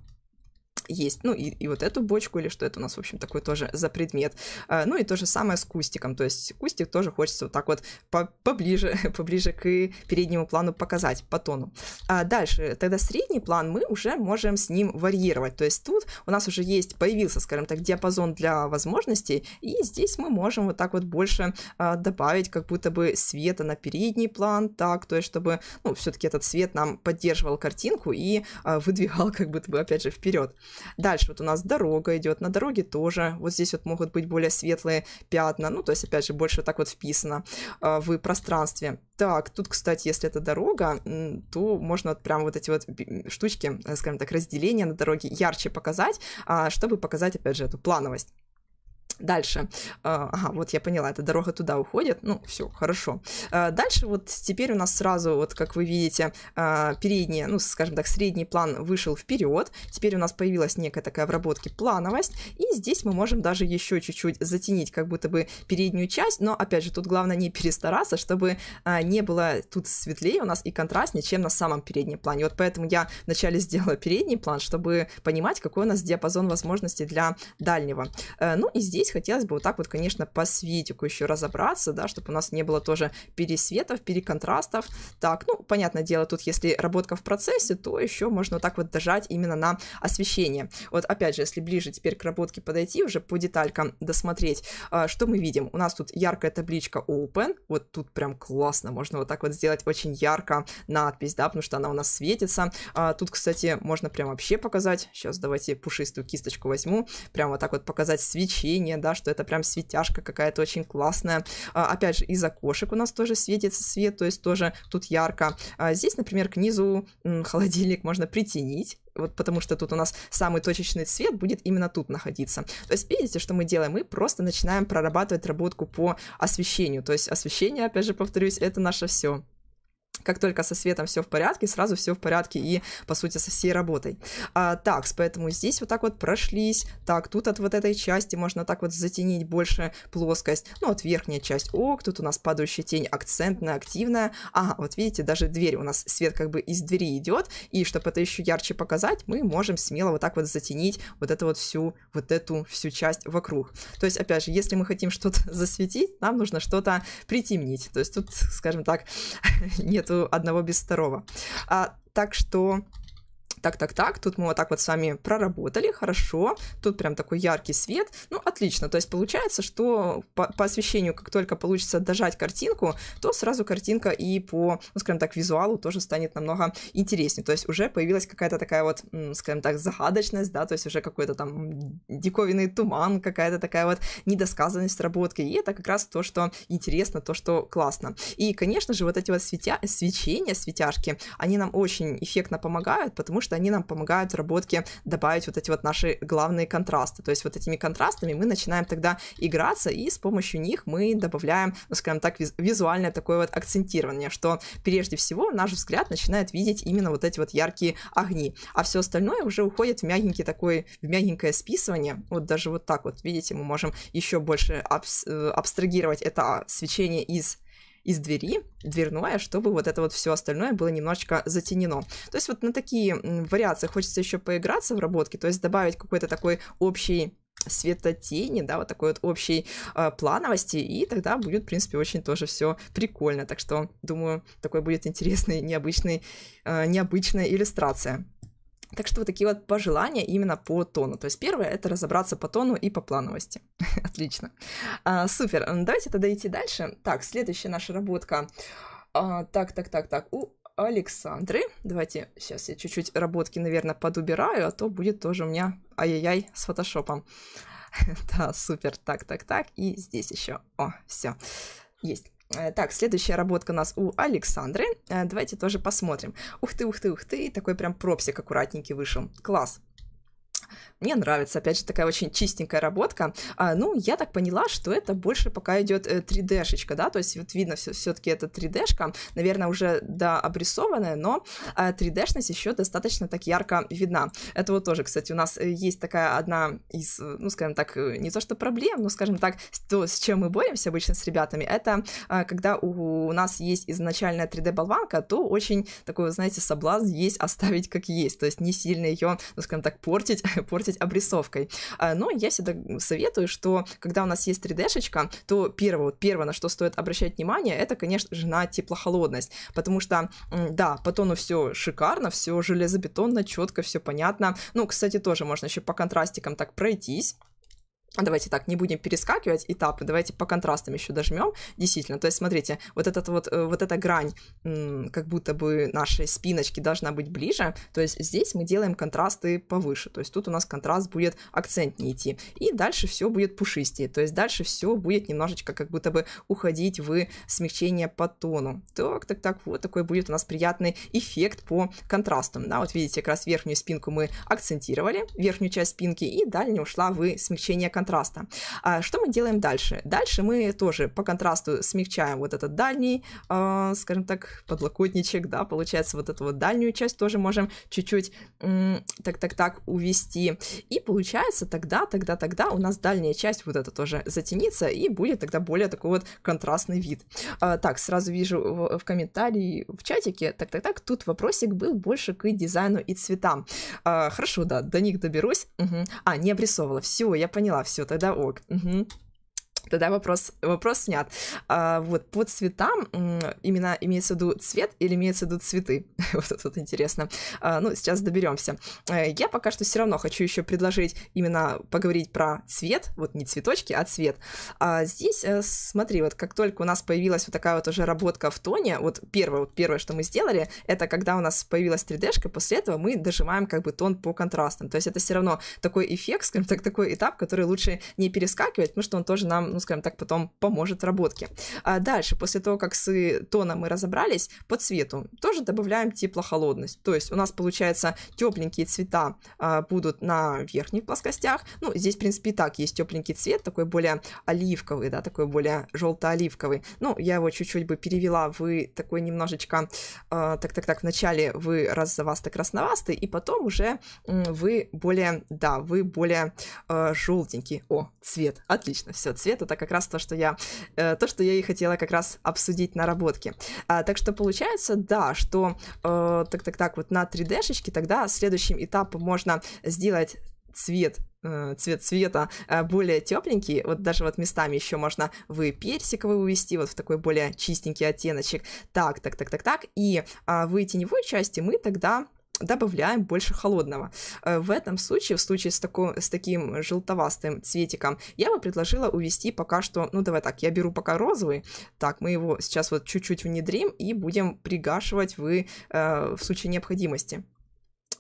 Speaker 3: есть. Ну, и, и вот эту бочку или что это у нас, в общем, такой тоже за предмет. А, ну, и то же самое с кустиком. То есть кустик тоже хочется вот так вот по поближе, поближе к переднему плану показать, по тону. А дальше, тогда средний план мы уже можем с ним варьировать. То есть тут у нас уже есть, появился, скажем так, диапазон для возможностей, и здесь мы можем вот так вот больше а, добавить как будто бы света на передний план, так, то есть чтобы, ну, все-таки этот свет нам поддерживал картинку и а, выдвигал как будто бы, опять же, вперед. Дальше вот у нас дорога идет, на дороге тоже. Вот здесь вот могут быть более светлые пятна, ну, то есть, опять же, больше так вот вписано э, в пространстве. Так, тут, кстати, если это дорога, то можно вот прям вот эти вот штучки, э, скажем так, разделения на дороге ярче показать, а, чтобы показать, опять же, эту плановость. Дальше, а, ага, вот я поняла, эта дорога туда уходит, ну, все, хорошо. А, дальше вот теперь у нас сразу, вот как вы видите, а, передний, ну, скажем так, средний план вышел вперед, теперь у нас появилась некая такая обработки плановость, и здесь мы можем даже еще чуть-чуть затенить как будто бы переднюю часть, но, опять же, тут главное не перестараться, чтобы не было тут светлее у нас и контрастнее, чем на самом переднем плане. Вот поэтому я вначале сделала передний план, чтобы понимать, какой у нас диапазон возможностей для дальнего. Э, ну, и здесь здесь хотелось бы вот так вот, конечно, по светику еще разобраться, да, чтобы у нас не было тоже пересветов, переконтрастов. Так, ну, понятное дело, тут если работка в процессе, то еще можно вот так вот дожать именно на освещение. Вот опять же, если ближе теперь к работке подойти, уже по деталькам досмотреть, а, что мы видим. У нас тут яркая табличка Open, вот тут прям классно, можно вот так вот сделать очень ярко надпись, да, потому что она у нас светится. А, тут, кстати, можно прям вообще показать, сейчас давайте пушистую кисточку возьму, прям вот так вот показать свечение, ощущение, да, что это прям светяшка какая-то очень классная. А, опять же, из окошек у нас тоже светится свет, то есть тоже тут ярко. А здесь, например, к низу холодильник можно притянить, вот потому что тут у нас самый точечный цвет будет именно тут находиться. То есть видите, что мы делаем? Мы просто начинаем прорабатывать работку по освещению. То есть освещение, опять же повторюсь, это наше все как только со светом все в порядке, сразу все в порядке и, по сути, со всей работой. А, такс, поэтому здесь вот так вот прошлись, так, тут от вот этой части можно так вот затенить больше плоскость, ну, вот верхняя часть ок, тут у нас падающая тень акцентная, активная, ага, вот видите, даже дверь у нас, свет как бы из двери идет, и чтобы это еще ярче показать, мы можем смело вот так вот затенить вот эту вот всю, вот эту всю часть вокруг. То есть, опять же, если мы хотим что-то засветить, нам нужно что-то притемнить, то есть тут, скажем так, нет нету одного без второго. А, так что так-так-так, тут мы вот так вот с вами проработали, хорошо, тут прям такой яркий свет, ну, отлично, то есть получается, что по, по освещению, как только получится дожать картинку, то сразу картинка и по, ну, скажем так, визуалу тоже станет намного интереснее, то есть уже появилась какая-то такая вот, скажем так, загадочность, да, то есть уже какой-то там диковинный туман, какая-то такая вот недосказанность работки, и это как раз то, что интересно, то, что классно. И, конечно же, вот эти вот светя... свечения, светяшки, они нам очень эффектно помогают, потому что они нам помогают в работке добавить вот эти вот наши главные контрасты. То есть вот этими контрастами мы начинаем тогда играться, и с помощью них мы добавляем, ну, скажем так, визуальное такое вот акцентирование, что прежде всего наш взгляд начинает видеть именно вот эти вот яркие огни, а все остальное уже уходит в мягенький такой, в мягенькое списывание, вот даже вот так вот, видите, мы можем еще больше абс э, абстрагировать это свечение из из двери, дверное, чтобы вот это вот все остальное было немножечко затенено. То есть вот на такие вариации хочется еще поиграться в работке, то есть добавить какой-то такой общий светотени, да, вот такой вот общей э, а, плановости, и тогда будет, в принципе, очень тоже все прикольно. Так что, думаю, такой будет интересный, необычный, э, необычная иллюстрация. Так что вот такие вот пожелания именно по тону. То есть первое — это разобраться по тону и по плановости. Отлично. А, супер. Давайте тогда идти дальше. Так, следующая наша работка. А, так, так, так, так. У Александры. Давайте сейчас я чуть-чуть работки, наверное, подубираю, а то будет тоже у меня ай-яй-яй с фотошопом. да, супер. Так, так, так. И здесь еще. О, все. Есть. Э, так, следующая работка у нас у Александры. Э, давайте тоже посмотрим. Ух ты, ух ты, ух ты. Такой прям пропсик аккуратненький вышел. Класс. Мне нравится, опять же, такая очень чистенькая работка. А, ну, я так поняла, что это больше пока идет 3D-шечка, э, да, то есть вот видно все-таки это 3D-шка, наверное, уже, да, обрисованная, но 3D-шность а, еще достаточно так ярко видна. Это вот тоже, кстати, у нас э, есть такая одна из, э, ну, скажем так, не то что проблем, но, скажем так, то, с чем мы боремся обычно с ребятами, это а, когда у нас есть изначальная 3D-болванка, то очень такой, знаете, соблазн есть оставить как есть, то есть не сильно ее, ну, скажем так, портить, портить портить обрисовкой. А, но я всегда советую, что когда у нас есть 3D-шечка, то первое, вот первое, на что стоит обращать внимание, это, конечно же, на теплохолодность, потому что, да, по тону все шикарно, все железобетонно, четко, все понятно. Ну, кстати, тоже можно еще по контрастикам так пройтись. А давайте так, не будем перескакивать этапы, давайте по контрастам еще дожмем. Действительно, то есть смотрите, вот, этот вот, э, вот эта грань, как будто бы нашей спиночки должна быть ближе, то есть здесь мы делаем контрасты повыше, то есть тут у нас контраст будет акцентнее идти, и дальше все будет пушистее, то есть дальше все будет немножечко как будто бы уходить в смягчение по тону. Так, так, так, вот такой будет у нас приятный эффект по контрастам, да, вот видите, как раз верхнюю спинку мы акцентировали, верхнюю часть спинки, и дальняя ушла в смягчение контраста контраста. А что мы делаем дальше? Дальше мы тоже по контрасту смягчаем вот этот дальний, э, скажем так, подлокотничек, да, получается вот эту вот дальнюю часть тоже можем чуть-чуть так-так-так увести. И получается тогда, тогда, тогда у нас дальняя часть вот эта тоже затянится и будет тогда более такой вот контрастный вид. А, так, сразу вижу в, в комментарии в чатике, так-так-так, тут вопросик был больше к дизайну и цветам. А, хорошо, да, до них доберусь. Угу. А, не обрисовывала, все, я поняла, все все, тогда ок. Угу. Тогда вопрос, вопрос снят. А, вот по цветам именно имеется в виду цвет или имеется в виду цветы? вот это вот интересно. А, ну, сейчас доберемся. А, э, я пока что все равно хочу еще предложить именно поговорить про цвет, вот не цветочки, а цвет. А, здесь, э, смотри, вот как только у нас появилась вот такая вот уже работка в тоне, вот первое, вот первое, что мы сделали, это когда у нас появилась 3D-шка, после этого мы дожимаем как бы тон по контрастам. То есть это все равно такой эффект, скажем так, такой этап, который лучше не перескакивать, потому что он тоже нам, ну, скажем так, потом поможет работке. А дальше, после того, как с тоном мы разобрались, по цвету тоже добавляем тепло-холодность То есть у нас получается тепленькие цвета а, будут на верхних плоскостях. Ну, здесь, в принципе, и так есть тепленький цвет, такой более оливковый, да, такой более желто-оливковый. Ну, я его чуть-чуть бы перевела в такой немножечко, а, так-так-так, э, вначале вы розовасто-красновастый, и потом уже вы более, да, вы более э, а, желтенький. О, цвет, отлично, все, цвет это это как раз то, что я, э, то, что я и хотела как раз обсудить наработки. А, так что получается, да, что э, так-так-так вот на 3D-шечке тогда следующим этапом можно сделать цвет э, цвет цвета э, более тепленький, вот даже вот местами еще можно вы персиковый увести, вот в такой более чистенький оттеночек, так, так, так, так, так, и а, в теневой части мы тогда добавляем больше холодного. Э, в этом случае, в случае с, тако, с таким желтовастым цветиком, я бы предложила увести пока что, ну давай так, я беру пока розовый, так, мы его сейчас вот чуть-чуть внедрим и будем пригашивать вы э, в случае необходимости.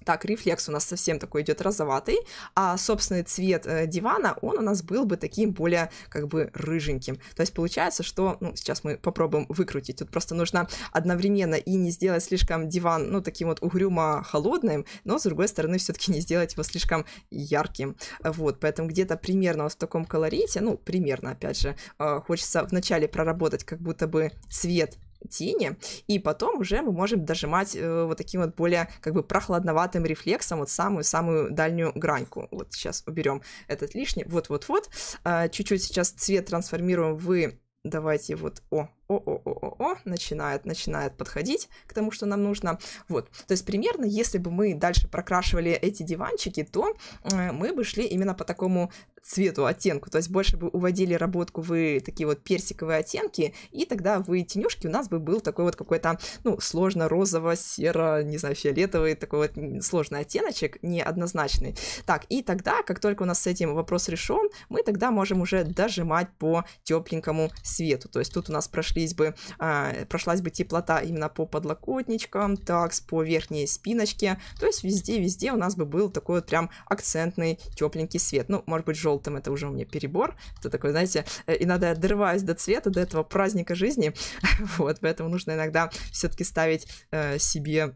Speaker 3: Так, рефлекс у нас совсем такой идет розоватый, а, собственный цвет э, дивана, он у нас был бы таким более как бы рыженьким. То есть получается, что, ну, сейчас мы попробуем выкрутить. Тут просто нужно одновременно и не сделать слишком диван, ну, таким вот угрюмо холодным, но, с другой стороны, все-таки не сделать его слишком ярким. Вот, поэтому где-то примерно вот в таком колорите, ну, примерно, опять же, э, хочется вначале проработать как будто бы цвет тени, и потом уже мы можем дожимать э, вот таким вот более как бы прохладноватым рефлексом вот самую-самую дальнюю граньку. Вот сейчас уберем этот лишний, вот-вот-вот. Э, а, чуть-чуть сейчас цвет трансформируем в... Давайте вот, о, о-о-о-о-о, начинает, начинает подходить к тому, что нам нужно. Вот, то есть примерно, если бы мы дальше прокрашивали эти диванчики, то э, мы бы шли именно по такому цвету, оттенку, то есть больше бы уводили работку в такие вот персиковые оттенки, и тогда в тенюшке у нас бы был такой вот какой-то, ну, сложно-розово-серо, не знаю, фиолетовый, такой вот сложный оттеночек, неоднозначный. Так, и тогда, как только у нас с этим вопрос решен, мы тогда можем уже дожимать по тепленькому свету, то есть тут у нас прошли прошлись бы, э, прошлась бы теплота именно по подлокотничкам, такс, по верхней спиночке. То есть везде-везде у нас бы был такой вот прям акцентный тепленький свет. Ну, может быть, желтым это уже у меня перебор. Это такой, знаете, э, иногда я дорываюсь до цвета, до этого праздника жизни. вот, поэтому нужно иногда все-таки ставить э, себе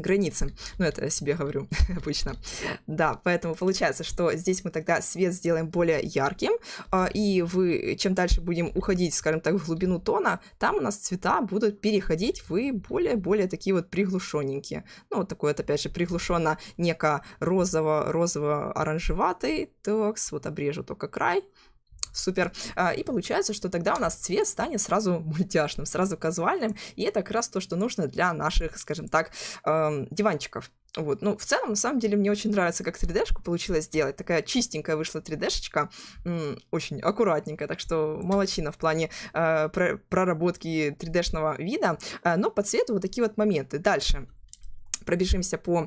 Speaker 3: границы. Ну, это я себе говорю обычно. Да, поэтому получается, что здесь мы тогда свет сделаем более ярким, а, и вы, чем дальше будем уходить, скажем так, в глубину тона, там у нас цвета будут переходить в более-более такие вот приглушенненькие. Ну, вот такой вот, опять же, приглушенно неко розово-розово-оранжеватый, так, вот обрежу только край, супер. А, и получается, что тогда у нас цвет станет сразу мультяшным, сразу казуальным, и это как раз то, что нужно для наших, скажем так, эм, диванчиков. Вот. Ну, в целом, на самом деле, мне очень нравится, как 3D-шку получилось сделать. Такая чистенькая вышла 3D-шечка, очень аккуратненькая, так что молочина в плане э, проработки 3D-шного вида, э, но по цвету вот такие вот моменты. Дальше пробежимся по, э,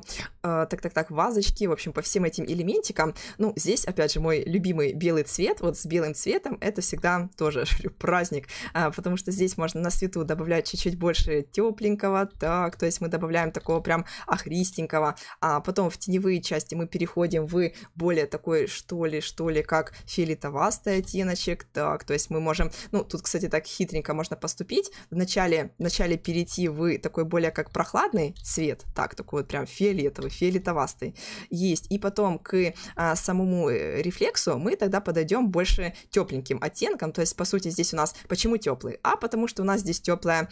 Speaker 3: так-так-так, вазочке, в общем, по всем этим элементикам. Ну, здесь, опять же, мой любимый белый цвет, вот с белым цветом, это всегда тоже праздник, а, потому что здесь можно на свету добавлять чуть-чуть больше тепленького, так, то есть мы добавляем такого прям охристенького, а потом в теневые части мы переходим в более такой, что ли, что ли, как фиолетовастый оттеночек, так, то есть мы можем, ну, тут, кстати, так хитренько можно поступить, вначале, вначале перейти в такой более как прохладный цвет, так, шаг такой вот прям фиолетовый, фиолетовастый есть. И потом к а, самому э, рефлексу мы тогда подойдем больше тепленьким оттенком. То есть, по сути, здесь у нас почему теплый? А потому что у нас здесь теплая,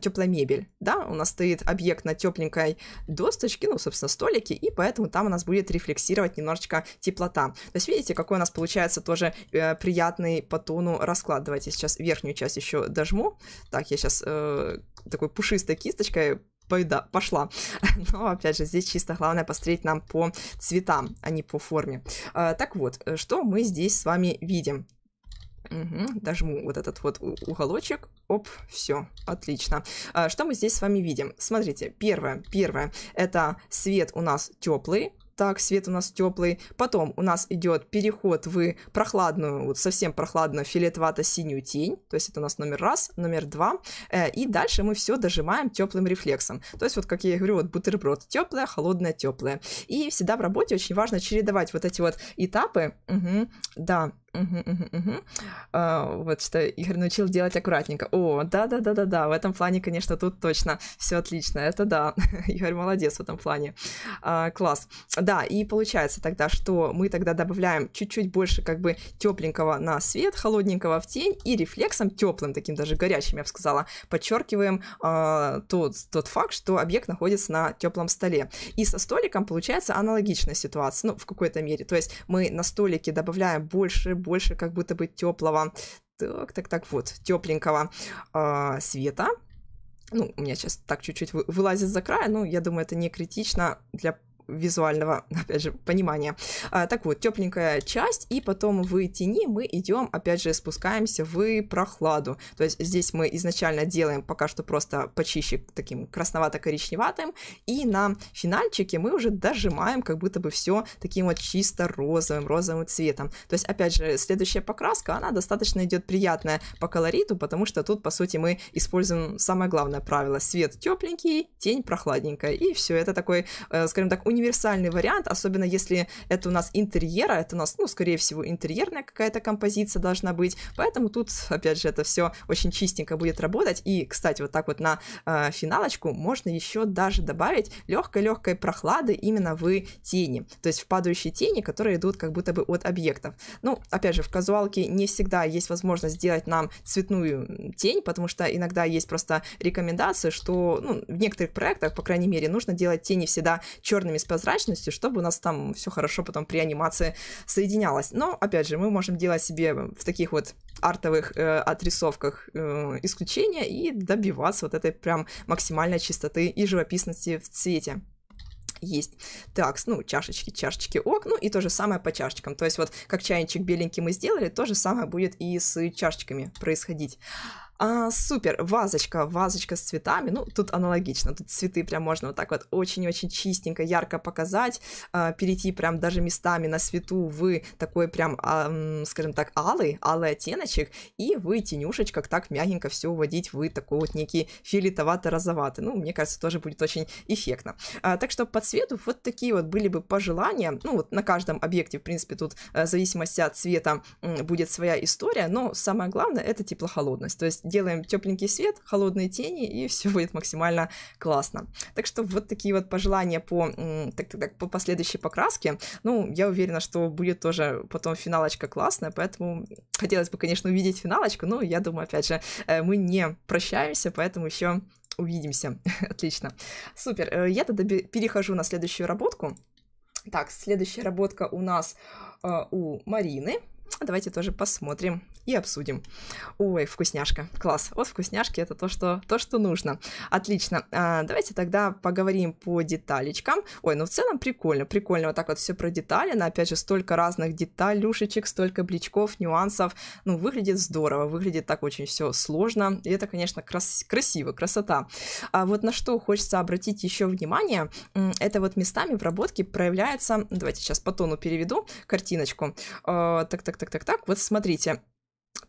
Speaker 3: теплая мебель, да, у нас стоит объект на тепленькой досточке, ну, собственно, столике, и поэтому там у нас будет рефлексировать немножечко теплота. То есть, видите, какой у нас получается тоже э, приятный по тону расклад. Давайте сейчас верхнюю часть еще дожму. Так, я сейчас э, такой пушистой кисточкой пойда, пошла. Но, опять же, здесь чисто главное посмотреть нам по цветам, а не по форме. А, так вот, э, что мы здесь с вами видим? Угу, дожму вот этот вот уголочек. Оп, все, отлично. А, что мы здесь с вами видим? Смотрите, первое, первое, это свет у нас теплый, так, свет у нас теплый. Потом у нас идет переход в прохладную, вот совсем прохладную фиолетовато-синюю тень. То есть это у нас номер раз, номер два. Э, и дальше мы все дожимаем теплым рефлексом. То есть вот, как я и говорю, вот бутерброд теплое, холодное, теплое. И всегда в работе очень важно чередовать вот эти вот этапы. Угу, да, Угу, угу, угу. А, вот что Игорь научил делать аккуратненько. О, да-да-да-да-да, в этом плане, конечно, тут точно все отлично, это да. Игорь молодец в этом плане. А, класс. Да, и получается тогда, что мы тогда добавляем чуть-чуть больше как бы тепленького на свет, холодненького в тень и рефлексом теплым, таким даже горячим, я бы сказала, подчеркиваем а, тот, тот факт, что объект находится на теплом столе. И со столиком получается аналогичная ситуация, ну, в какой-то мере. То есть мы на столике добавляем больше больше как будто бы теплого, так, так, так, вот, тепленького э, а, света. Ну, у меня сейчас так чуть-чуть вылазит за край, но я думаю, это не критично для визуального, опять же, понимания. А, так вот, тепленькая часть, и потом в тени мы идем, опять же, спускаемся в прохладу. То есть здесь мы изначально делаем пока что просто почище таким красновато-коричневатым, и на финальчике мы уже дожимаем как будто бы все таким вот чисто розовым, розовым цветом. То есть, опять же, следующая покраска, она достаточно идет приятная по колориту, потому что тут, по сути, мы используем самое главное правило. Свет тепленький, тень прохладненькая, и все. Это такой, э, скажем так, универсальный универсальный вариант, особенно если это у нас интерьера, это у нас, ну, скорее всего, интерьерная какая-то композиция должна быть, поэтому тут, опять же, это все очень чистенько будет работать. И, кстати, вот так вот на э, финалочку можно еще даже добавить легкой-легкой прохлады именно в тени, то есть в падающие тени, которые идут как будто бы от объектов. Ну, опять же, в казуалке не всегда есть возможность сделать нам цветную тень, потому что иногда есть просто рекомендации, что ну, в некоторых проектах, по крайней мере, нужно делать тени всегда черными с прозрачностью, чтобы у нас там все хорошо потом при анимации соединялось. Но, опять же, мы можем делать себе в таких вот артовых э, отрисовках э, исключения и добиваться вот этой прям максимальной чистоты и живописности в цвете есть. Так, ну, чашечки, чашечки, ок, ну и то же самое по чашечкам. То есть вот как чайничек беленький мы сделали, то же самое будет и с чашечками происходить. А, супер, вазочка, вазочка с цветами. Ну, тут аналогично, тут цветы прям можно вот так вот очень-очень чистенько, ярко показать, а, перейти прям даже местами на свету вы такой прям, а, скажем так, алый, алый оттеночек, и вы тенюшечках так мягенько все уводить вы такой вот некий фиолетовато-розоватый. Ну, мне кажется, тоже будет очень эффектно. А, так что по цвету вот такие вот были бы пожелания. Ну, вот на каждом объекте, в принципе, тут э, в зависимости от цвета будет своя история, но самое главное это тепло-холодность То есть делаем тепленький свет, холодные тени, и все будет максимально классно. Так что вот такие вот пожелания по, так, так, так, по последующей покраске. Ну, я уверена, что будет тоже потом финалочка классная, поэтому хотелось бы, конечно, увидеть финалочку, но я думаю, опять же, э, мы не прощаемся, поэтому еще увидимся. Отлично. Супер. Э, я тогда перехожу на следующую работку. Так, следующая работка у нас э, у Марины. Давайте тоже посмотрим, и обсудим. Ой, вкусняшка, класс. Вот вкусняшки это то, что, то, что нужно. Отлично. А, давайте тогда поговорим по деталечкам. Ой, ну в целом прикольно, прикольно вот так вот все про детали. Но опять же, столько разных деталюшечек, столько бличков, нюансов. Ну, выглядит здорово, выглядит так очень все сложно. И это, конечно, крас красиво, красота. А вот на что хочется обратить еще внимание, это вот местами в работке проявляется, давайте сейчас по тону переведу картиночку. Так, так, так, так, так, вот смотрите,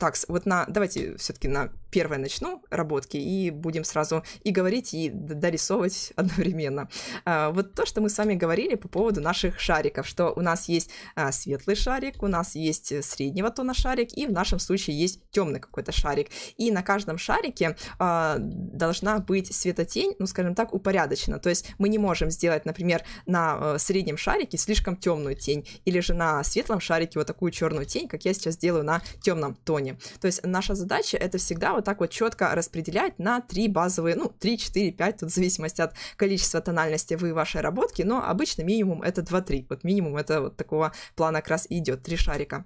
Speaker 3: так, вот на, давайте все-таки на первое начну работки и будем сразу и говорить, и дорисовывать одновременно. А, вот то, что мы с вами говорили по поводу наших шариков, что у нас есть а, светлый шарик, у нас есть э, среднего тона шарик, и в нашем случае есть темный какой-то шарик. И на каждом шарике а, должна быть светотень, ну, скажем так, упорядочена. То есть мы не можем сделать, например, на э, среднем шарике слишком темную тень, или же на светлом шарике вот такую черную тень, как я сейчас делаю на темном тоне. То есть наша задача это всегда вот так вот четко распределять на три базовые, ну, 3, 4, 5, тут в зависимости от количества тональности вы и вашей работки, но обычно минимум это 2-3, вот минимум это вот такого плана как раз и идет, три шарика.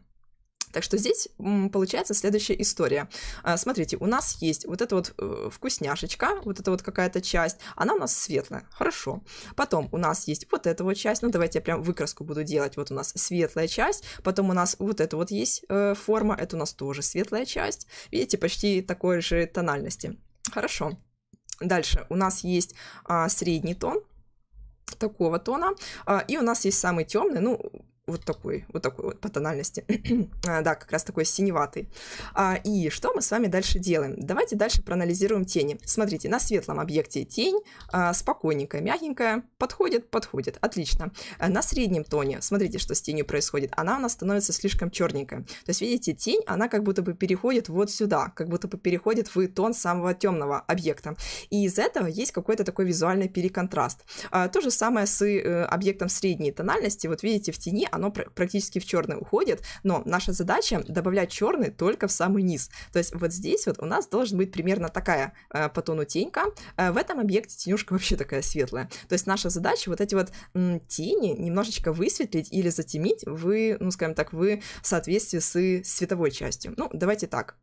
Speaker 3: Так что здесь получается следующая история. А, смотрите, у нас есть вот эта вот э, вкусняшечка, вот эта вот какая-то часть, она у нас светлая, хорошо. Потом у нас есть вот эта вот часть, ну давайте я прям выкраску буду делать, вот у нас светлая часть, потом у нас вот эта вот есть э, форма, это у нас тоже светлая часть, видите, почти такой же тональности. Хорошо. Дальше у нас есть а, средний тон такого тона, а, и у нас есть самый темный, ну вот такой, вот такой вот по тональности. А, да, как раз такой синеватый. А, и что мы с вами дальше делаем? Давайте дальше проанализируем тени. Смотрите, на светлом объекте тень а, спокойненькая, мягенькая, подходит, подходит, отлично. А на среднем тоне, смотрите, что с тенью происходит. Она у нас становится слишком черненькая. То есть, видите, тень, она как будто бы переходит вот сюда, как будто бы переходит в тон самого темного объекта. И из этого есть какой-то такой визуальный переконтраст. А, то же самое с э, объектом средней тональности. Вот видите, в тени оно практически в черное уходит, но наша задача добавлять черный только в самый низ. То есть вот здесь вот у нас должен быть примерно такая э, по тону тенька. Э, в этом объекте тенюшка вообще такая светлая. То есть наша задача вот эти вот м, тени немножечко высветлить или затемнить, вы, ну скажем так, вы в соответствии с световой частью. Ну, давайте так.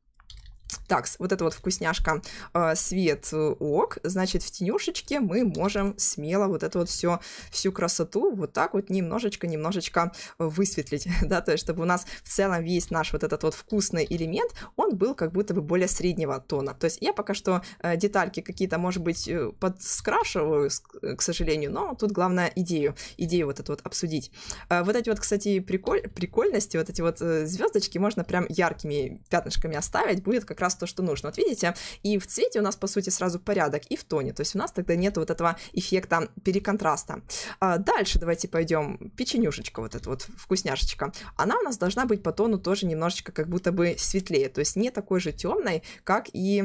Speaker 3: Так, вот эта вот вкусняшка э, свет э, ок, значит, в тенюшечке мы можем смело вот это вот все, всю красоту вот так вот немножечко-немножечко высветлить, да, то есть чтобы у нас в целом весь наш вот этот вот вкусный элемент, он был как будто бы более среднего тона. То есть я пока что э, детальки какие-то, может быть, подскрашиваю, к сожалению, но тут главное идею, идею вот эту вот обсудить. Вот эти вот, кстати, приколь, прикольности, вот эти вот звездочки можно прям яркими пятнышками оставить, будет как раз то, что нужно. Вот видите, и в цвете у нас, по сути, сразу порядок, и в тоне. То есть у нас тогда нет вот этого эффекта переконтраста. А дальше давайте пойдем. Печенюшечка, вот эта вот вкусняшечка. Она у нас должна быть по тону тоже немножечко как будто бы светлее. То есть не такой же темной, как и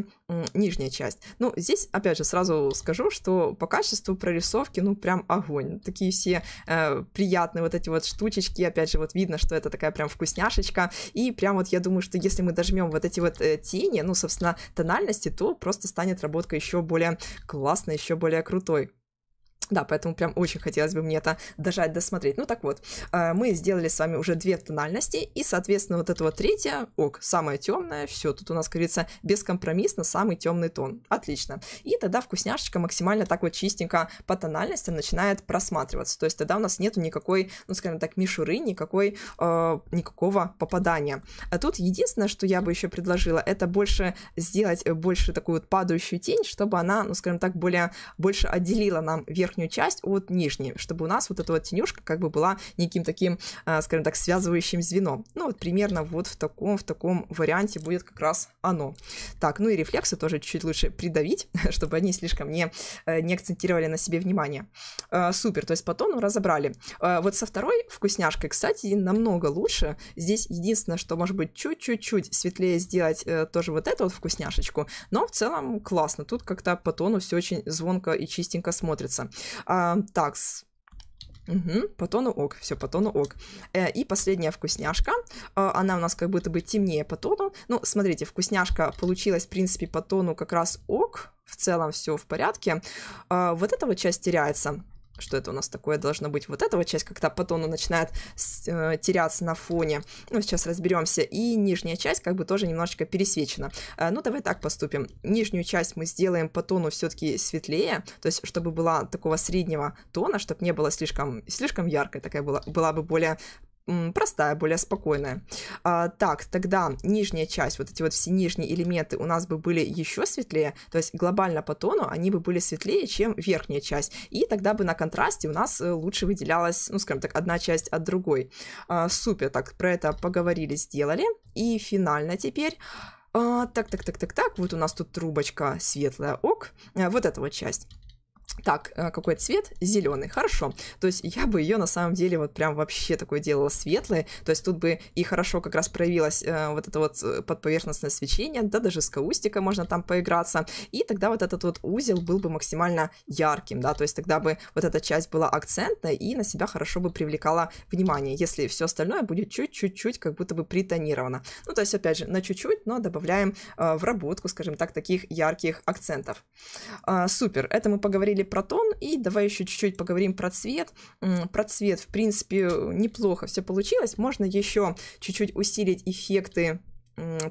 Speaker 3: нижняя часть. Ну, здесь, опять же, сразу скажу, что по качеству прорисовки, ну, прям огонь. Такие все э, приятные вот эти вот штучечки. Опять же, вот видно, что это такая прям вкусняшечка. И прям вот я думаю, что если мы дожмем вот эти вот э, тени, настроения, ну, собственно, тональности, то просто станет работка еще более классной, еще более крутой. Да, поэтому прям очень хотелось бы мне это дожать, досмотреть. Ну так вот, э, мы сделали с вами уже две тональности, и, соответственно, вот это вот третья, ок, самая темная, все, тут у нас, как говорится, бескомпромиссно самый темный тон. Отлично. И тогда вкусняшечка максимально так вот чистенько по тональностям начинает просматриваться. То есть тогда у нас нету никакой, ну скажем так, мишуры, никакой, э, никакого попадания. А тут единственное, что я бы еще предложила, это больше сделать э, больше такую вот падающую тень, чтобы она, ну скажем так, более, больше отделила нам верх верхнюю часть от нижней, чтобы у нас вот эта вот тенюшка как бы была неким таким, а, скажем так, связывающим звеном. Ну вот примерно вот в таком, в таком варианте будет как раз оно. Так, ну и рефлексы тоже чуть-чуть лучше придавить, чтобы они слишком не, э, не акцентировали на себе внимание. А, супер, то есть по тону разобрали. А, вот со второй вкусняшкой, кстати, намного лучше. Здесь единственное, что может быть чуть чуть светлее сделать э, тоже вот эту вот вкусняшечку, но в целом классно. Тут как-то по тону все очень звонко и чистенько смотрится. А, такс. Угу, по тону ок, все, по тону ок. Э, и последняя вкусняшка, э, она у нас как будто бы темнее по тону. Ну, смотрите, вкусняшка получилась, в принципе, по тону как раз ок, в целом все в порядке. Э, вот эта вот часть теряется что это у нас такое должно быть. Вот эта вот часть, когда по тону начинает э, теряться на фоне. Ну, сейчас разберемся. И нижняя часть как бы тоже немножечко пересвечена. Э, ну, давай так поступим. Нижнюю часть мы сделаем по тону все-таки светлее, то есть чтобы была такого среднего тона, чтобы не было слишком, слишком яркой, такая была, была бы более простая, более спокойная. А, так, тогда нижняя часть, вот эти вот все нижние элементы у нас бы были еще светлее, то есть глобально по тону они бы были светлее, чем верхняя часть. И тогда бы на контрасте у нас э, лучше выделялась, ну, скажем так, одна часть от другой. А, супер, так, про это поговорили, сделали. И финально теперь... А, так, так, так, так, так, вот у нас тут трубочка светлая, ок, э, вот эта вот часть. Так, э, какой цвет? Зеленый. Хорошо. То есть я бы ее на самом деле вот прям вообще такое делала светлой. То есть тут бы и хорошо как раз проявилось э, вот это вот э, подповерхностное свечение, да даже с каустика можно там поиграться. И тогда вот этот вот узел был бы максимально ярким, да, то есть тогда бы вот эта часть была акцентной и на себя хорошо бы привлекала внимание, если все остальное будет чуть-чуть-чуть как будто бы притонировано. Ну, то есть, опять же, на чуть-чуть, но добавляем э, в работку, скажем так, таких ярких акцентов. Э, супер, это мы поговорили поговорили про тон, и давай еще чуть-чуть поговорим про цвет. Про цвет, в принципе, неплохо все получилось. Можно еще чуть-чуть усилить эффекты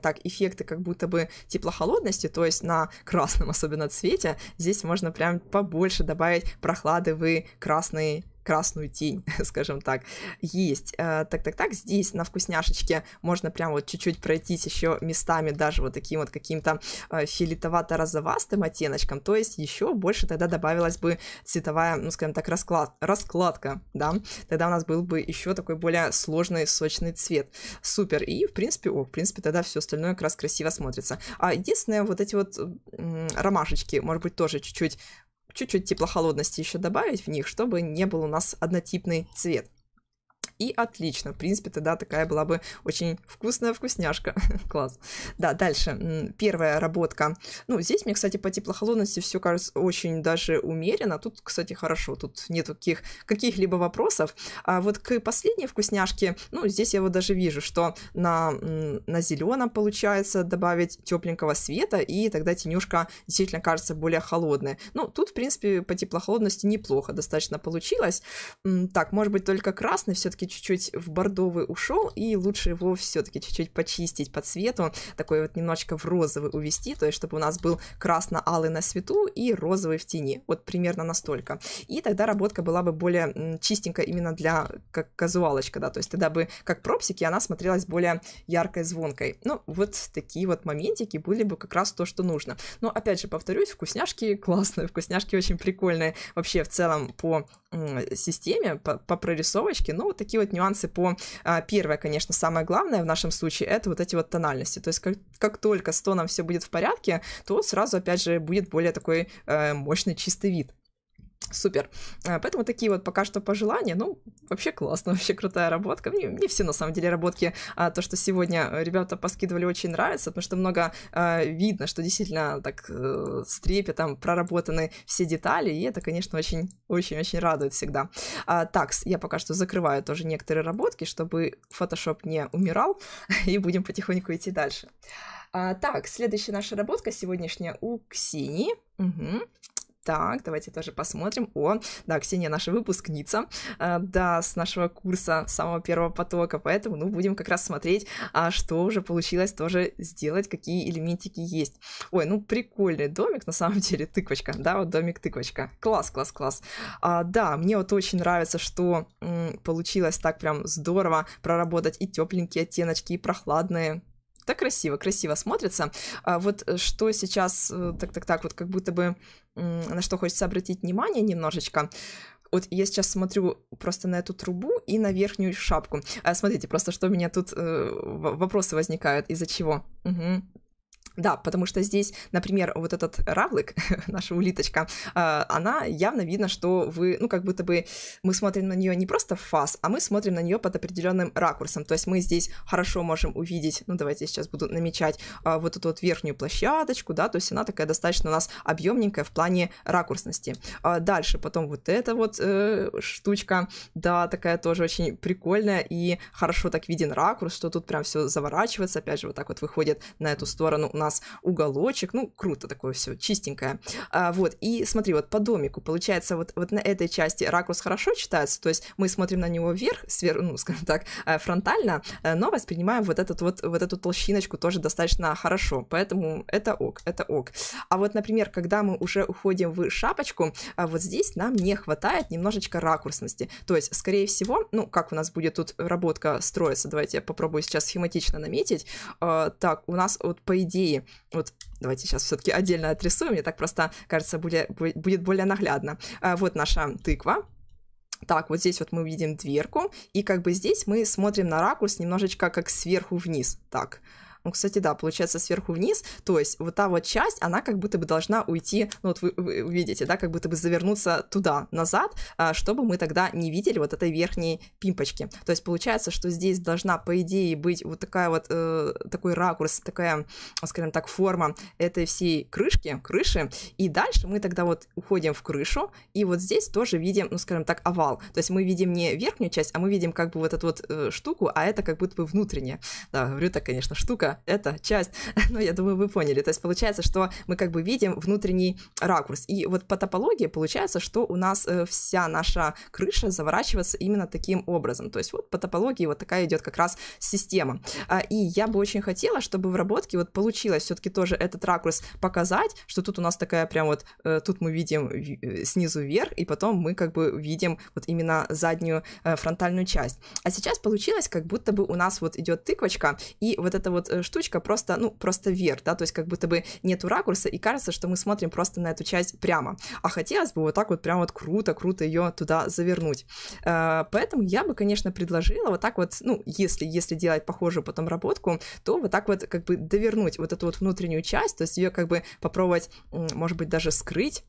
Speaker 3: так, эффекты как будто бы теплохолодности, то есть на красном особенно цвете, здесь можно прям побольше добавить прохлады в красный красную тень, скажем так, есть. Так-так-так, э, здесь на вкусняшечке можно прям вот чуть-чуть пройтись еще местами даже вот таким вот каким-то э, филитовато-розовастым оттеночком, то есть еще больше тогда добавилась бы цветовая, ну, скажем так, расклад, раскладка, да, тогда у нас был бы еще такой более сложный, сочный цвет. Супер, и, в принципе, о, в принципе, тогда все остальное как раз красиво смотрится. А единственное, вот эти вот ромашечки, может быть, тоже чуть-чуть чуть-чуть теплохолодности еще добавить в них, чтобы не был у нас однотипный цвет. И отлично. В принципе, тогда такая была бы очень вкусная вкусняшка. Класс. Да, дальше. Первая работка. Ну, здесь мне, кстати, по теплохолодности все кажется очень даже умеренно. Тут, кстати, хорошо. Тут нету каких-либо вопросов. А вот к последней вкусняшке, ну, здесь я вот даже вижу, что на, на зеленом получается добавить тепленького света, и тогда тенюшка действительно кажется более холодной. Ну, тут, в принципе, по теплохолодности неплохо достаточно получилось. Так, может быть, только красный все-таки все-таки чуть-чуть в бордовый ушел, и лучше его все-таки чуть-чуть почистить по цвету, такой вот немножечко в розовый увести, то есть чтобы у нас был красно-алый на свету и розовый в тени, вот примерно настолько. И тогда работка была бы более чистенькая именно для как казуалочка, да, то есть тогда бы как пропсики она смотрелась более яркой, звонкой. Ну, вот такие вот моментики были бы как раз то, что нужно. Но опять же, повторюсь, вкусняшки классные, вкусняшки очень прикольные вообще в целом по системе, по, по прорисовочке, но ну, вот такие такие вот нюансы по... А, первое, конечно, самое главное в нашем случае, это вот эти вот тональности. То есть как, как только с тоном все будет в порядке, то сразу, опять же, будет более такой э, мощный чистый вид. Супер. А, поэтому такие вот пока что пожелания. Ну, вообще классно, вообще крутая работа. Мне, мне все, на самом деле, работки, а, то, что сегодня э, ребята поскидывали, очень нравится, потому что много а, видно, что действительно так э, с трепетом проработаны все детали, и это, конечно, очень-очень-очень радует всегда. А, так, я пока что закрываю тоже некоторые работки, чтобы Photoshop не умирал, и будем потихоньку идти дальше. А, так, следующая наша работа сегодняшняя у Ксении. Угу. Так, давайте тоже посмотрим. О, да, Ксения наша выпускница, э, да, с нашего курса самого первого потока, поэтому, ну, будем как раз смотреть, а, что уже получилось тоже сделать, какие элементики есть. Ой, ну, прикольный домик, на самом деле, тыквочка, да, вот домик-тыквочка. Класс, класс, класс. А, да, мне вот очень нравится, что м, получилось так прям здорово проработать и тепленькие оттеночки, и прохладные, так красиво, красиво смотрится. А вот э, что сейчас, э, так-так-так, вот как будто бы на что хочется обратить внимание немножечко. Вот я сейчас смотрю просто на эту трубу и на верхнюю шапку. А, смотрите, просто что у меня тут э, вопросы возникают, из-за чего. Угу. Да, потому что здесь, например, вот этот равлик, наша улиточка, а, она явно видно, что вы, ну, как будто бы мы смотрим на нее не просто в фас, а мы смотрим на нее под определенным ракурсом. То есть мы здесь хорошо можем увидеть, ну, давайте я сейчас буду намечать а, вот эту вот верхнюю площадочку, да, то есть она такая достаточно у нас объемненькая в плане ракурсности. А дальше потом вот эта вот э, штучка, да, такая тоже очень прикольная и хорошо так виден ракурс, что тут прям все заворачивается, опять же, вот так вот выходит на эту сторону у нас нас уголочек, ну, круто такое все, чистенькое. А, вот, и смотри, вот по домику, получается, вот, вот на этой части ракурс хорошо читается, то есть мы смотрим на него вверх, сверху, ну, скажем так, э, фронтально, э, но воспринимаем вот, этот вот, вот эту толщиночку тоже достаточно хорошо, поэтому это ок, это ок. А вот, например, когда мы уже уходим в шапочку, э, вот здесь нам не хватает немножечко ракурсности, то есть, скорее всего, ну, как у нас будет тут работка строиться, давайте я попробую сейчас схематично наметить, так, у нас вот по идее вот давайте сейчас все-таки отдельно отрисуем, мне так просто кажется, более, будет более наглядно. А, вот наша тыква, так, вот здесь вот мы видим дверку, и как бы здесь мы смотрим на ракурс немножечко как сверху вниз, так, ну, кстати, да, получается сверху вниз, то есть вот та вот часть, она как будто бы должна уйти, ну вот вы, вы видите, да, как будто бы завернуться туда, назад, а, чтобы мы тогда не видели вот этой верхней пимпочки. То есть получается, что здесь должна, по идее, быть вот такая вот, э, такой ракурс, такая, скажем так, форма этой всей крышки, крыши, и дальше мы тогда вот уходим в крышу, и вот здесь тоже видим, ну, скажем так, овал. То есть мы видим не верхнюю часть, а мы видим как бы вот эту вот э, штуку, а это как будто бы внутренняя. Да, говорю так, конечно, штука, я — это часть. но ну, я думаю, вы поняли. То есть получается, что мы как бы видим внутренний ракурс. И вот по топологии получается, что у нас э, вся наша крыша заворачивается именно таким образом. То есть вот по топологии вот такая идет как раз система. А, и я бы очень хотела, чтобы в работке вот получилось все-таки тоже этот ракурс показать, что тут у нас такая прям вот, э, тут мы видим э, снизу вверх, и потом мы как бы видим вот именно заднюю фронтальную часть. А сейчас получилось, как будто бы у нас вот идет тыквочка, и вот эта вот штучка просто, ну, просто вверх, да, то есть как будто бы нету ракурса, и кажется, что мы смотрим просто на эту часть прямо. А хотелось бы вот так вот прям вот круто-круто ее туда завернуть. Э, поэтому я бы, конечно, предложила вот так вот, ну, если, если делать похожую потом работку, то вот так вот как бы довернуть вот эту вот внутреннюю часть, то есть ее как бы попробовать, может быть, даже скрыть,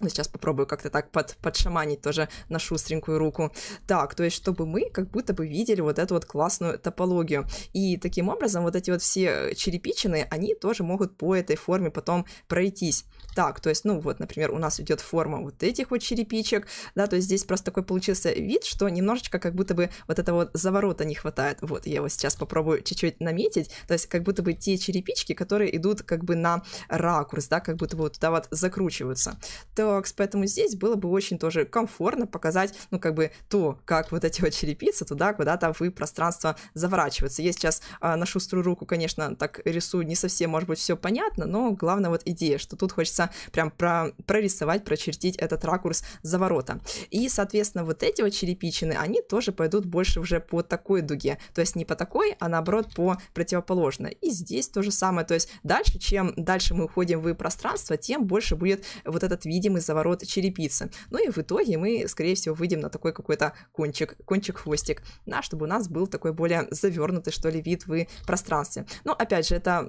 Speaker 3: ну, сейчас попробую как-то так под, подшаманить тоже на шустренькую руку. Так, то есть, чтобы мы как будто бы видели вот эту вот классную топологию. И таким образом вот эти вот все э, черепичины, они тоже могут по этой форме потом пройтись. Так, то есть, ну вот, например, у нас идет форма вот этих вот черепичек, да, то есть здесь просто такой получился вид, что немножечко как будто бы вот этого вот заворота не хватает. Вот, я его сейчас попробую чуть-чуть наметить, то есть как будто бы те черепички, которые идут как бы на ракурс, да, как будто бы вот туда вот закручиваются. Talks, поэтому здесь было бы очень тоже комфортно показать, ну, как бы то, как вот эти вот черепицы туда куда-то в пространство заворачиваются. Я сейчас а, на шуструю руку, конечно, так рисую, не совсем, может быть, все понятно, но главное вот идея, что тут хочется прям про прорисовать, прочертить этот ракурс заворота. И, соответственно, вот эти вот черепичины, они тоже пойдут больше уже по такой дуге, то есть не по такой, а наоборот по противоположной. И здесь то же самое, то есть дальше, чем дальше мы уходим в пространство, тем больше будет вот этот видимый выйдем из-за ворот черепицы. Ну и в итоге мы, скорее всего, выйдем на такой какой-то кончик, кончик-хвостик, на чтобы у нас был такой более завернутый, что ли, вид в пространстве. Но, опять же, это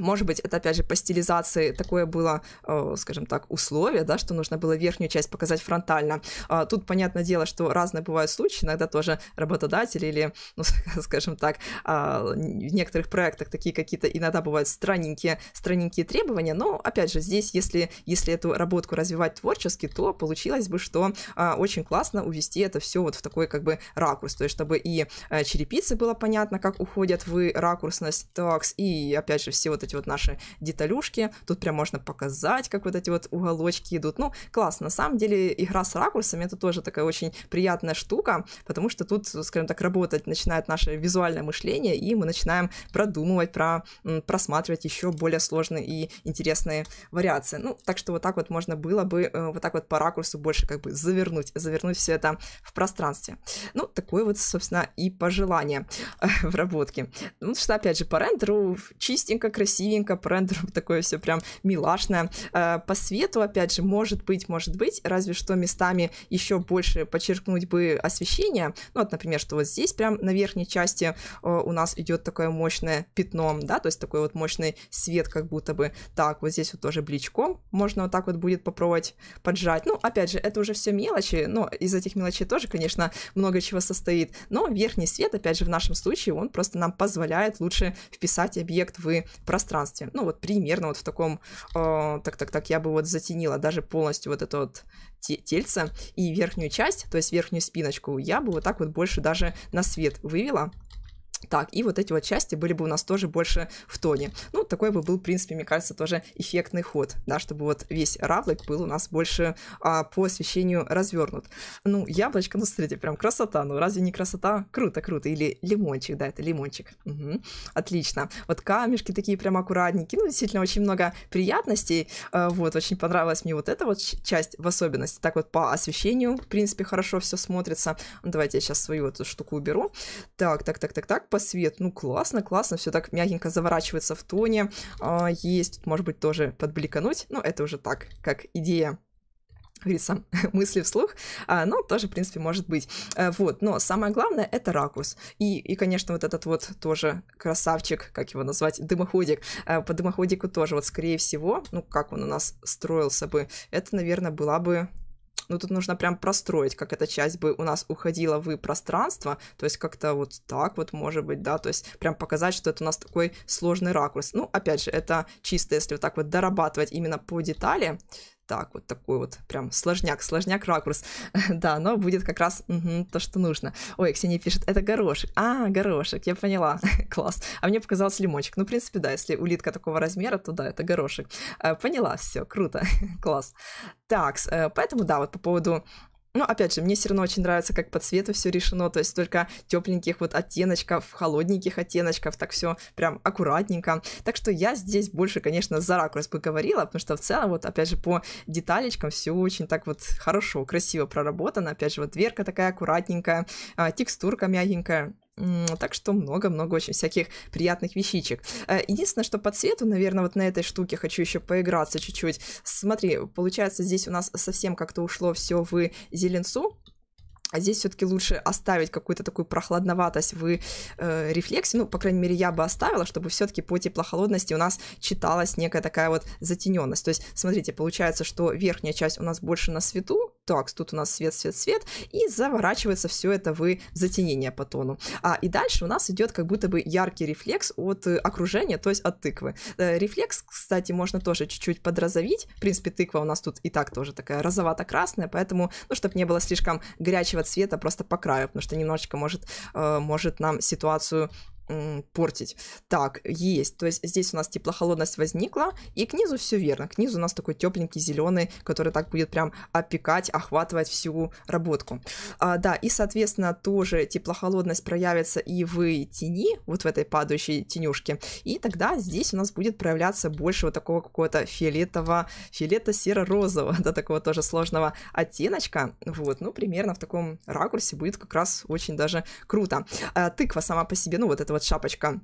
Speaker 3: может быть, это опять же по стилизации такое было, э, скажем так, условие, да, что нужно было верхнюю часть показать фронтально. А тут, понятное дело, что разные бывают случаи, иногда тоже работодатели или, ну, скажем так, а, в некоторых проектах такие какие-то иногда бывают странненькие, странненькие требования, но, опять же, здесь, если, если эту работку развивать творчески, то получилось бы, что а, очень классно увести это все вот в такой как бы ракурс, то есть чтобы и э, черепицы было понятно, как уходят в ракурсность, такс, и, опять же, все вот эти эти вот наши деталюшки. Тут прям можно показать, как вот эти вот уголочки идут. Ну, класс На самом деле игра с ракурсами — это тоже такая очень приятная штука, потому что тут, скажем так, работать начинает наше визуальное мышление, и мы начинаем продумывать, про, просматривать еще более сложные и интересные вариации. Ну, так что вот так вот можно было бы э, вот так вот по ракурсу больше как бы завернуть, завернуть все это в пространстве. Ну, такое вот, собственно, и пожелание э, в работке. Ну, что, опять же, по рендеру чистенько, красиво красивенько, прендером такое все прям милашное. Э, по свету, опять же, может быть, может быть, разве что местами еще больше подчеркнуть бы освещение. Ну, вот, например, что вот здесь прям на верхней части э, у нас идет такое мощное пятно, да, то есть такой вот мощный свет как будто бы. Так, вот здесь вот тоже бличком можно вот так вот будет попробовать поджать. Ну, опять же, это уже все мелочи, но из этих мелочей тоже, конечно, много чего состоит. Но верхний свет, опять же, в нашем случае, он просто нам позволяет лучше вписать объект в пространство пространстве. Ну, вот примерно вот в таком, а, так-так-так, я бы вот затенила даже полностью вот это вот тельце и верхнюю часть, то есть верхнюю спиночку, я бы вот так вот больше даже на свет вывела. Так, и вот эти вот части были бы у нас тоже больше в тоне. Ну, такой бы был, в принципе, мне кажется, тоже эффектный ход, да, чтобы вот весь равлик был у нас больше а, по освещению развернут. Ну, яблочко, ну, смотрите, прям красота, ну, разве не красота? Круто, круто. Или лимончик, да, это лимончик. Угу. Отлично. Вот камешки такие прям аккуратненькие, ну, действительно, очень много приятностей. А, вот, очень понравилась мне вот эта вот часть в особенности. Так вот, по освещению, в принципе, хорошо все смотрится. давайте я сейчас свою эту штуку уберу. Так, так, так, так, так по свет. Ну, классно, классно, все так мягенько заворачивается в тоне. А, есть, тут, может быть, тоже подбликануть, ну это уже так, как идея говорится, мысли вслух, а, но тоже, в принципе, может быть. А, вот, но самое главное — это ракурс. И, и, конечно, вот этот вот тоже красавчик, как его назвать, дымоходик. А, по дымоходику тоже, вот, скорее всего, ну, как он у нас строился бы, это, наверное, была бы но ну, тут нужно прям простроить, как эта часть бы у нас уходила в пространство, то есть как-то вот так вот, может быть, да, то есть прям показать, что это у нас такой сложный ракурс. Ну, опять же, это чисто, если вот так вот дорабатывать именно по детали, так, вот такой вот прям сложняк, сложняк ракурс. да, но будет как раз угу, то, что нужно. Ой, Ксения пишет, это горошек. А, горошек, я поняла. Класс. А мне показался лимончик. Ну, в принципе, да, если улитка такого размера, то да, это горошек. Э, поняла, все, круто, класс. Так, э, поэтому да, вот по поводу ну, опять же, мне все равно очень нравится, как по цвету все решено, то есть только тепленьких вот оттеночков, холодненьких оттеночков, так все прям аккуратненько. Так что я здесь больше, конечно, за ракурс бы говорила, потому что в целом, вот опять же, по деталечкам все очень так вот хорошо, красиво проработано. Опять же, вот дверка такая аккуратненькая, а, текстурка мягенькая. Так что много-много очень всяких приятных вещичек. Э, единственное, что по цвету, наверное, вот на этой штуке хочу еще поиграться чуть-чуть. Смотри, получается, здесь у нас совсем как-то ушло все в зеленцу. А здесь все-таки лучше оставить какую-то такую прохладноватость в э, рефлексе. Ну, по крайней мере, я бы оставила, чтобы все-таки по теплохолодности у нас читалась некая такая вот затененность. То есть, смотрите, получается, что верхняя часть у нас больше на свету, так, тут у нас свет, свет, свет, и заворачивается все это в затенение по тону. А, и дальше у нас идет как будто бы яркий рефлекс от э, окружения, то есть от тыквы. Э, рефлекс, кстати, можно тоже чуть-чуть подразовить. В принципе, тыква у нас тут и так тоже такая розовато-красная, поэтому, ну, чтобы не было слишком горячего цвета, просто по краю, потому что немножечко может, э, может нам ситуацию портить. Так, есть. То есть здесь у нас теплохолодность возникла, и к низу все верно. К низу у нас такой тепленький зеленый, который так будет прям опекать, охватывать всю работку. А, да, и, соответственно, тоже теплохолодность проявится и в тени, вот в этой падающей тенюшке, и тогда здесь у нас будет проявляться больше вот такого какого-то фиолетового, фиолето-серо-розового, да, такого тоже сложного оттеночка. Вот, ну, примерно в таком ракурсе будет как раз очень даже круто. А, тыква сама по себе, ну, вот этого вот шапочка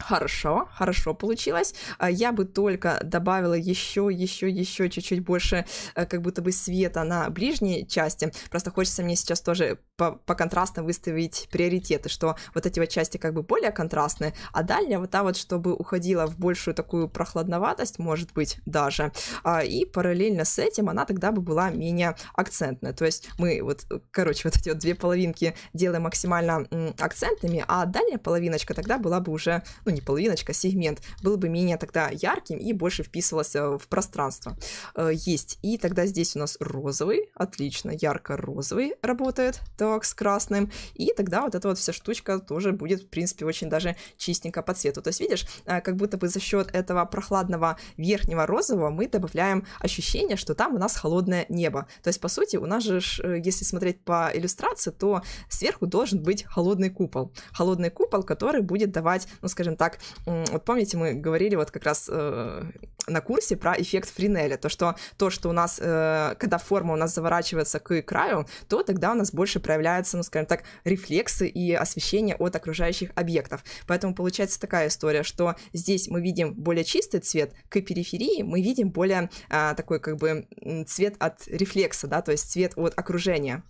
Speaker 3: Хорошо, хорошо получилось. А, я бы только добавила еще, еще, еще чуть-чуть больше э, как будто бы света на ближней части. Просто хочется мне сейчас тоже по, по контрастно выставить приоритеты, что вот эти вот части как бы более контрастные, а дальняя вот та вот, чтобы уходила в большую такую прохладноватость, может быть, даже. А, и параллельно с этим она тогда бы была менее акцентная. То есть мы вот, э, короче, вот эти вот две половинки делаем максимально акцентными, а дальняя половиночка тогда была бы уже ну не половиночка, сегмент, был бы менее тогда ярким и больше вписывался в пространство. Э, есть. И тогда здесь у нас розовый, отлично, ярко-розовый работает, так, с красным. И тогда вот эта вот вся штучка тоже будет, в принципе, очень даже чистенько по цвету. То есть, видишь, э, как будто бы за счет этого прохладного верхнего розового мы добавляем ощущение, что там у нас холодное небо. То есть, по сути, у нас же, э, если смотреть по иллюстрации, то сверху должен быть холодный купол. Холодный купол, который будет давать, ну, скажем так. Вот помните, мы говорили вот как раз э, на курсе про эффект Френеля, то, что то, что у нас, э, когда форма у нас заворачивается к краю, то тогда у нас больше проявляются, ну, скажем так, рефлексы и освещение от окружающих объектов. Поэтому получается такая история, что здесь мы видим более чистый цвет, к периферии мы видим более э, такой как бы цвет от рефлекса, да, то есть цвет от окружения.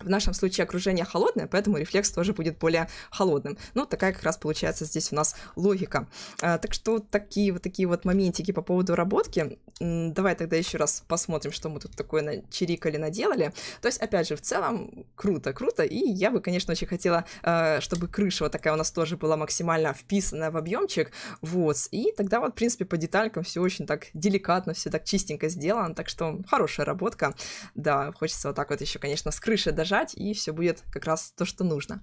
Speaker 3: В нашем случае окружение холодное, поэтому рефлекс тоже будет более холодным. Ну, такая как раз получается здесь у нас логика. А, так что вот такие вот такие вот моментики по поводу работки. Давай тогда еще раз посмотрим, что мы тут такое начерикали, наделали. То есть, опять же, в целом круто, круто. И я бы, конечно, очень хотела, а, чтобы крыша вот такая у нас тоже была максимально вписана в объемчик. Вот. И тогда вот, в принципе, по деталькам все очень так деликатно, все так чистенько сделано. Так что хорошая работка. Да, хочется вот так вот еще, конечно, с крыши даже нажать, и все будет как раз то, что нужно.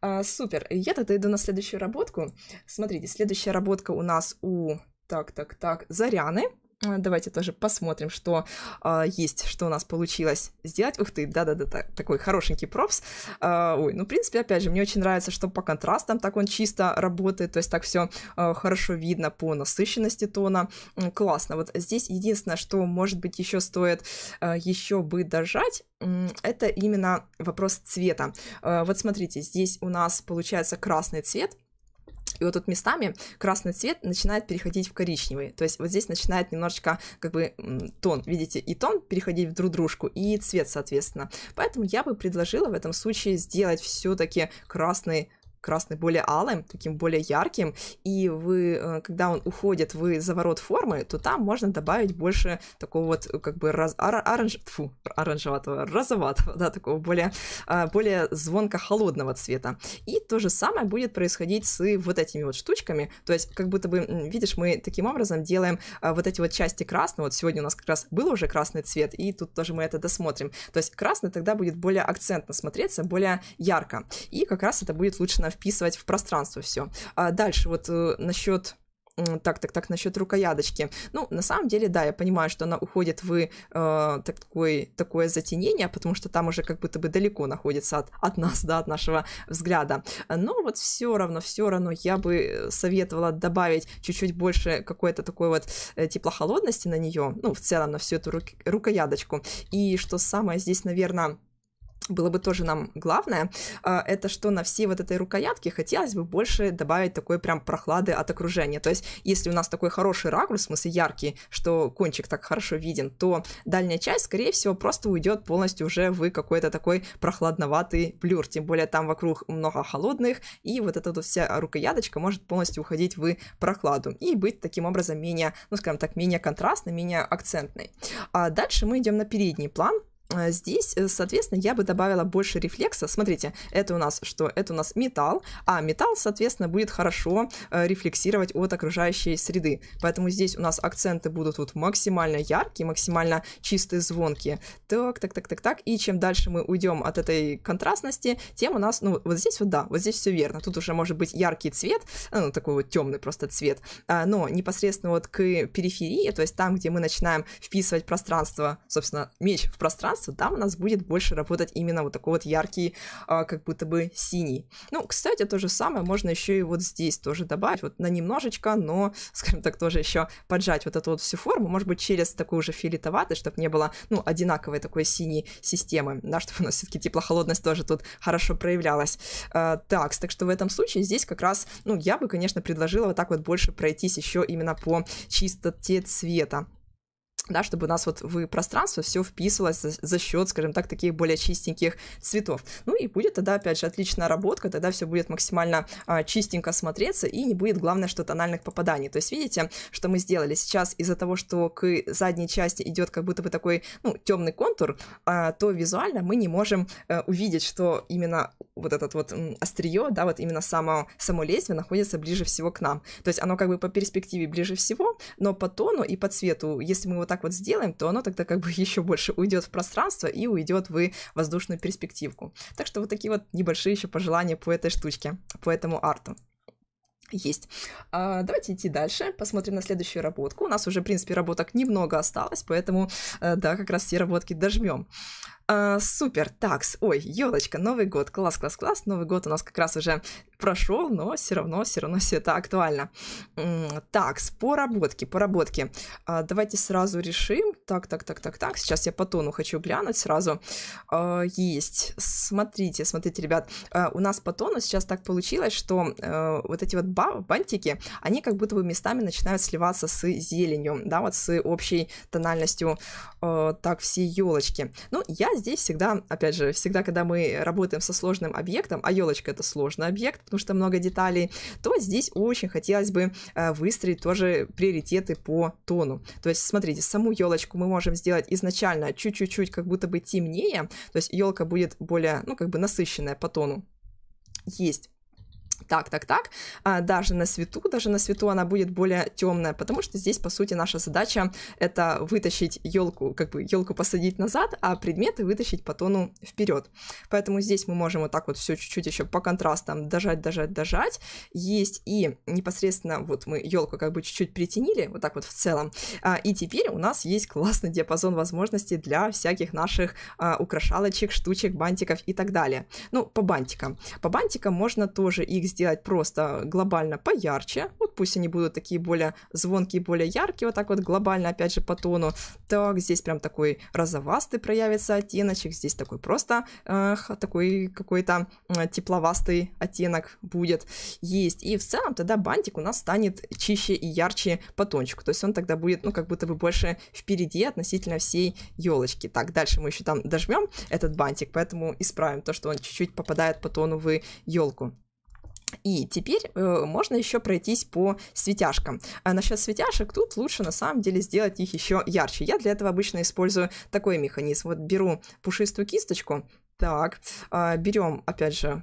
Speaker 3: А, супер. Я тогда иду на следующую работку. Смотрите, следующая работка у нас у так, так, так, Заряны. Э, давайте тоже посмотрим, что э, есть, что у нас получилось сделать. Ух ты, да-да-да, так, такой хорошенький профс. Э, а, ой, ну, в принципе, опять же, мне очень нравится, что по контрастам так он чисто работает, то есть так все э, а, хорошо видно по насыщенности тона. Классно. Вот здесь единственное, что, может быть, еще стоит э, еще бы дожать, это именно вопрос цвета. Вот смотрите, здесь у нас получается красный цвет, и вот тут местами красный цвет начинает переходить в коричневый. То есть вот здесь начинает немножечко как бы тон, видите, и тон переходить в друг дружку, и цвет, соответственно. Поэтому я бы предложила в этом случае сделать все-таки красный красный более алым, таким более ярким, и вы, э, когда он уходит в заворот формы, то там можно добавить больше такого вот э, как бы раз, ор, оранж, фу, оранжеватого, розоватого, да, такого более, а, более звонко холодного цвета. И то же самое будет происходить с вот этими вот штучками, то есть как будто бы, видишь, мы таким образом делаем а, вот эти вот части красного, вот сегодня у нас как раз был уже красный цвет, и тут тоже мы это досмотрим. То есть красный тогда будет более акцентно смотреться, более ярко, и как раз это будет лучше на вписывать в пространство все. А дальше вот э, насчет так, так, так, насчет рукоядочки. Ну, на самом деле, да, я понимаю, что она уходит в э, такой, такое затенение, потому что там уже как будто бы далеко находится от, от нас, да, от нашего взгляда. Но вот все равно, все равно я бы советовала добавить чуть-чуть больше какой-то такой вот э, теплохолодности на нее, ну, в целом на всю эту рук, рукоядочку. И что самое здесь, наверное, было бы тоже нам главное, а, это что на всей вот этой рукоятке хотелось бы больше добавить такой прям прохлады от окружения. То есть, если у нас такой хороший ракурс, в смысле яркий, что кончик так хорошо виден, то дальняя часть, скорее всего, просто уйдет полностью уже в какой-то такой прохладноватый блюр. Тем более там вокруг много холодных, и вот эта вот вся рукояточка может полностью уходить в прохладу и быть таким образом менее, ну скажем так, менее контрастной, менее акцентной. А дальше мы идем на передний план, Э, здесь, э, соответственно, я бы добавила больше рефлекса. Смотрите, это у нас что? Это у нас металл, а металл, соответственно, будет хорошо э, рефлексировать от окружающей среды. Поэтому здесь у нас акценты будут вот максимально яркие, максимально чистые, звонкие. Так, так, так, так, так. И чем дальше мы уйдем от этой контрастности, тем у нас, ну, вот здесь вот, да, вот здесь все верно. Тут уже может быть яркий цвет, ну, такой вот темный просто цвет, а, но непосредственно вот к периферии, то есть там, где мы начинаем вписывать пространство, собственно, меч в пространство, пожалуйста, там у нас будет больше работать именно вот такой вот яркий, а, как будто бы синий. Ну, кстати, то же самое можно еще и вот здесь тоже добавить, вот на немножечко, но, скажем так, тоже еще поджать вот эту вот всю форму, может быть, через такую уже фиолетоватый, чтобы не было, ну, одинаковой такой синей системы, да, чтобы у нас все-таки теплохолодность тоже тут хорошо проявлялась. А, так, так что в этом случае здесь как раз, ну, я бы, конечно, предложила вот так вот больше пройтись еще именно по чистоте цвета да, чтобы у нас вот в пространство все вписывалось за, за счет, скажем так, таких более чистеньких цветов. Ну и будет тогда, опять же, отличная работа тогда все будет максимально а, чистенько смотреться и не будет, главное, что тональных попаданий. То есть видите, что мы сделали сейчас из-за того, что к задней части идет как будто бы такой, ну, темный контур, а, то визуально мы не можем а, увидеть, что именно вот этот вот острие, да, вот именно само, само лезвие находится ближе всего к нам. То есть оно как бы по перспективе ближе всего, но по тону и по цвету, если мы вот так вот сделаем, то оно тогда как бы еще больше уйдет в пространство и уйдет в воздушную перспективку. Так что вот такие вот небольшие еще пожелания по этой штучке, по этому арту есть. А, давайте идти дальше, посмотрим на следующую работку. У нас уже, в принципе, работок немного осталось, поэтому, э, да, как раз все работки дожмем. А, супер, такс, ой, елочка, Новый год, класс, класс, класс, Новый год у нас как раз уже прошел, но все равно, все равно все это актуально. Так, по работке, по работке. А, давайте сразу решим. Так, так, так, так, так. Сейчас я по тону хочу глянуть сразу. А, есть. Смотрите, смотрите, ребят. А, у нас по тону сейчас так получилось, что э, вот эти вот бантики, они как будто бы местами начинают сливаться с зеленью, да, вот с общей тональностью э, так все елочки. Ну, я здесь всегда, опять же, всегда, когда мы работаем со сложным объектом, а елочка это сложный объект, потому что много деталей, то здесь очень хотелось бы э, выстроить тоже приоритеты по тону. То есть, смотрите, саму елочку мы можем сделать изначально чуть-чуть как будто бы темнее, то есть елка будет более, ну, как бы насыщенная по тону. Есть так, так, так, а даже на свету, даже на свету она будет более темная, потому что здесь, по сути, наша задача это вытащить елку, как бы елку посадить назад, а предметы вытащить по тону вперед. Поэтому здесь мы можем вот так вот все чуть-чуть еще по контрастам дожать, дожать, дожать. Есть и непосредственно вот мы елку как бы чуть-чуть притянили, вот так вот в целом. А, и теперь у нас есть классный диапазон возможностей для всяких наших а, украшалочек, штучек, бантиков и так далее. Ну, по бантикам. По бантикам можно тоже их сделать просто глобально поярче, вот пусть они будут такие более звонкие, более яркие, вот так вот глобально, опять же, по тону. Так, здесь прям такой розовастый проявится оттеночек, здесь такой просто э, такой какой-то э, тепловастый оттенок будет есть. И в целом тогда бантик у нас станет чище и ярче по тончику, то есть он тогда будет, ну, как будто бы больше впереди относительно всей елочки. Так, дальше мы еще там дожмем этот бантик, поэтому исправим то, что он чуть-чуть попадает по тону в елку. И теперь э, можно еще пройтись по светяшкам. А насчет светяшек тут лучше на самом деле сделать их еще ярче. Я для этого обычно использую такой механизм. Вот беру пушистую кисточку, так, э, а, берем опять же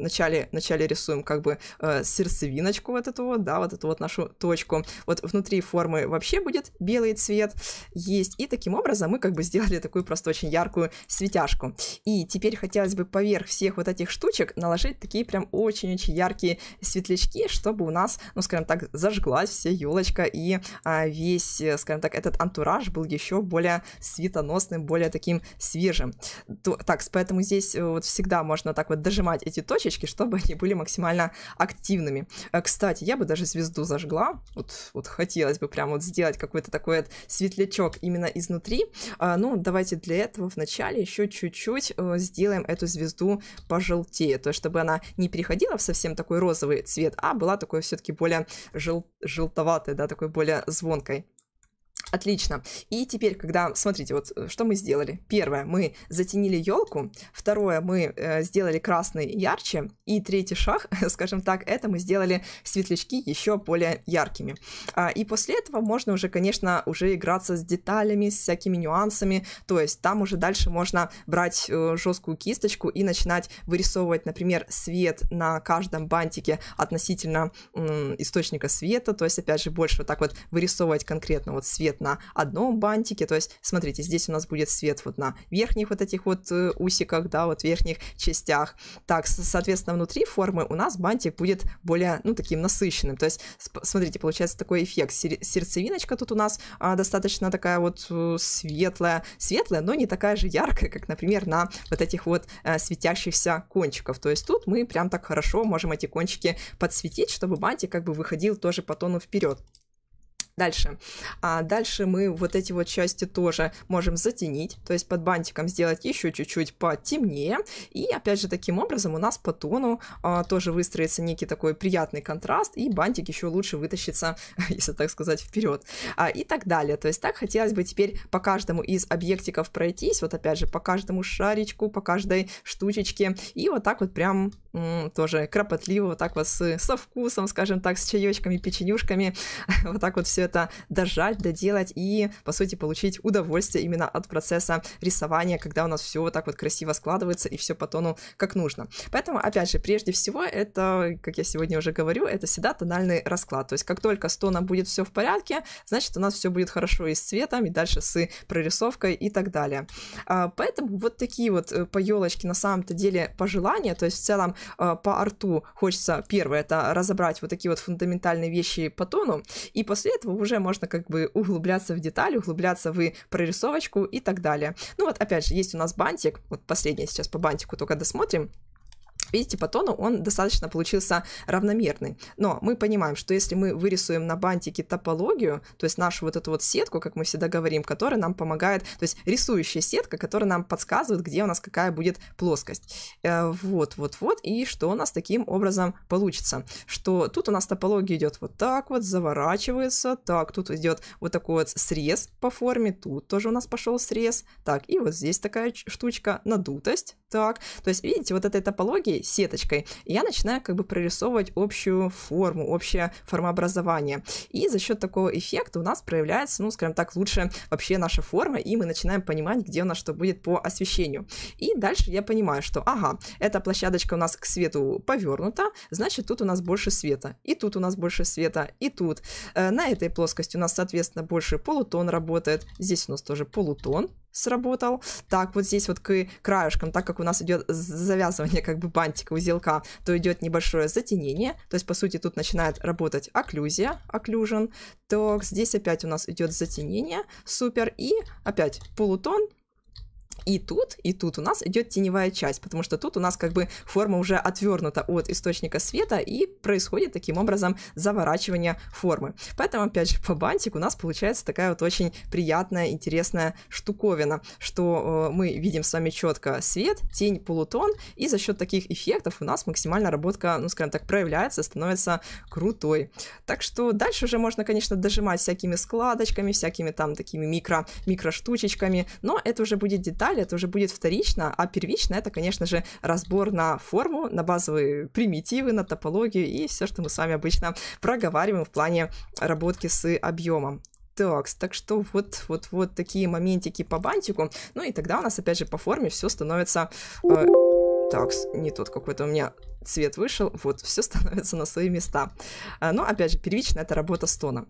Speaker 3: вначале, вначале рисуем как бы э, сердцевиночку вот эту вот, да, вот эту вот нашу точку. Вот внутри формы вообще будет белый цвет есть. И таким образом мы как бы сделали такую просто очень яркую светяшку. И теперь хотелось бы поверх всех вот этих штучек наложить такие прям очень-очень яркие светлячки, чтобы у нас, ну, скажем так, зажглась вся елочка и а, весь, э, скажем так, этот антураж был еще более светоносным, более таким свежим. То, так, поэтому здесь э, вот всегда можно так вот дожимать эти точки, ящички, чтобы они были максимально активными. Э, кстати, я бы даже звезду зажгла, вот, вот хотелось бы прямо вот сделать какой-то такой вот светлячок именно изнутри. А, ну, давайте для этого вначале еще чуть-чуть э, сделаем эту звезду пожелтее, то есть чтобы она не переходила в совсем такой розовый цвет, а была такой все-таки более жел желтоватой, да, такой более звонкой. Отлично. И теперь, когда, смотрите, вот э, что мы сделали. Первое, мы затенили елку. Второе, мы э, сделали красный ярче. И третий шаг, скажем так, это мы сделали светлячки еще более яркими. А, и после этого можно уже, конечно, уже играться с деталями, с всякими нюансами. То есть там уже дальше можно брать э, жесткую кисточку и начинать вырисовывать, например, свет на каждом бантике относительно э, источника света. То есть, опять же, больше вот так вот вырисовывать конкретно вот свет свет на одном бантике. То есть, смотрите, здесь у нас будет свет вот на верхних вот этих вот э, усиках, да, вот верхних частях. Так, соответственно, внутри формы у нас бантик будет более, ну, таким насыщенным. То есть, смотрите, получается такой эффект. Сердцевиночка тут у нас а, достаточно такая вот э, светлая, светлая, но не такая же яркая, как, например, на вот этих вот а, светящихся кончиков. То есть тут мы прям так хорошо можем эти кончики подсветить, чтобы бантик как бы выходил тоже по тону вперед. Дальше. А дальше мы вот эти вот части тоже можем затенить, то есть под бантиком сделать еще чуть-чуть потемнее. И опять же таким образом у нас по тону а, тоже выстроится некий такой приятный контраст, и бантик еще лучше вытащится, если так сказать, вперед. А, и так далее. То есть так хотелось бы теперь по каждому из объектиков пройтись, вот опять же по каждому шаричку, по каждой штучечке, и вот так вот прям тоже кропотливо, вот так вот с, со вкусом, скажем так, с чаечками, печенюшками, вот так вот все это дожать, доделать и, по сути, получить удовольствие именно от процесса рисования, когда у нас все вот так вот красиво складывается и все по тону как нужно. Поэтому, опять же, прежде всего, это, как я сегодня уже говорю, это всегда тональный расклад. То есть, как только с тоном будет все в порядке, значит, у нас все будет хорошо и с цветом, и дальше с прорисовкой и так далее. А, поэтому вот такие вот э, по елочке на самом-то деле пожелания, то есть, в целом, Э, по арту хочется первое, это разобрать вот такие вот фундаментальные вещи по тону, и после этого уже можно как бы углубляться в деталь, углубляться в прорисовочку и так далее. Ну вот опять же, есть у нас бантик, вот последний сейчас по бантику только досмотрим, Видите, типа по тону он достаточно получился равномерный. Но мы понимаем, что если мы вырисуем на бантике топологию, то есть нашу вот эту вот сетку, как мы всегда говорим, которая нам помогает, то есть рисующая сетка, которая нам подсказывает, где у нас какая будет плоскость. Э, вот, вот, вот. И что у нас таким образом получится? Что тут у нас топология идет вот так вот, заворачивается, так, тут идет вот такой вот срез по форме, тут тоже у нас пошел срез, так, и вот здесь такая штучка, надутость, так. То есть, видите, вот этой топологии бумаги сеточкой, я начинаю как бы прорисовывать общую форму, общее формообразование. И за счет такого эффекта у нас проявляется, ну, скажем так, лучше вообще наша форма, и мы начинаем понимать, где у нас что будет по освещению. И дальше я понимаю, что, ага, эта площадочка у нас к свету повернута, значит, тут у нас больше света, и тут у нас больше света, и тут. Э, на этой плоскости у нас, соответственно, больше полутон работает, здесь у нас тоже полутон, сработал. Так, вот здесь вот к краешкам, так как у нас идет завязывание как бы бантика узелка, то идет небольшое затенение, то есть, по сути, тут начинает работать окклюзия, окклюжен, то здесь опять у нас идет затенение, супер, и опять полутон, и тут, и тут у нас идет теневая часть, потому что тут у нас как бы форма уже отвернута от источника света и происходит таким образом заворачивание формы. Поэтому, опять же, по бантик у нас получается такая вот очень приятная, интересная штуковина, что э, мы видим с вами четко свет, тень, полутон, и за счет таких эффектов у нас максимально работка, ну, скажем так, проявляется, становится крутой. Так что дальше уже можно, конечно, дожимать всякими складочками, всякими там такими микро, микро штучечками, но это уже будет детали, это уже будет вторично, а первично это, конечно же, разбор на форму, на базовые примитивы, на топологию и все, что мы с вами обычно проговариваем в плане работки с объемом. Так, так что вот, вот, вот такие моментики по бантику. Ну и тогда у нас, опять же, по форме все становится... Э, так, не тот какой-то у меня цвет вышел. Вот, все становится на свои места. Э, но, опять же, первично это работа с тоном.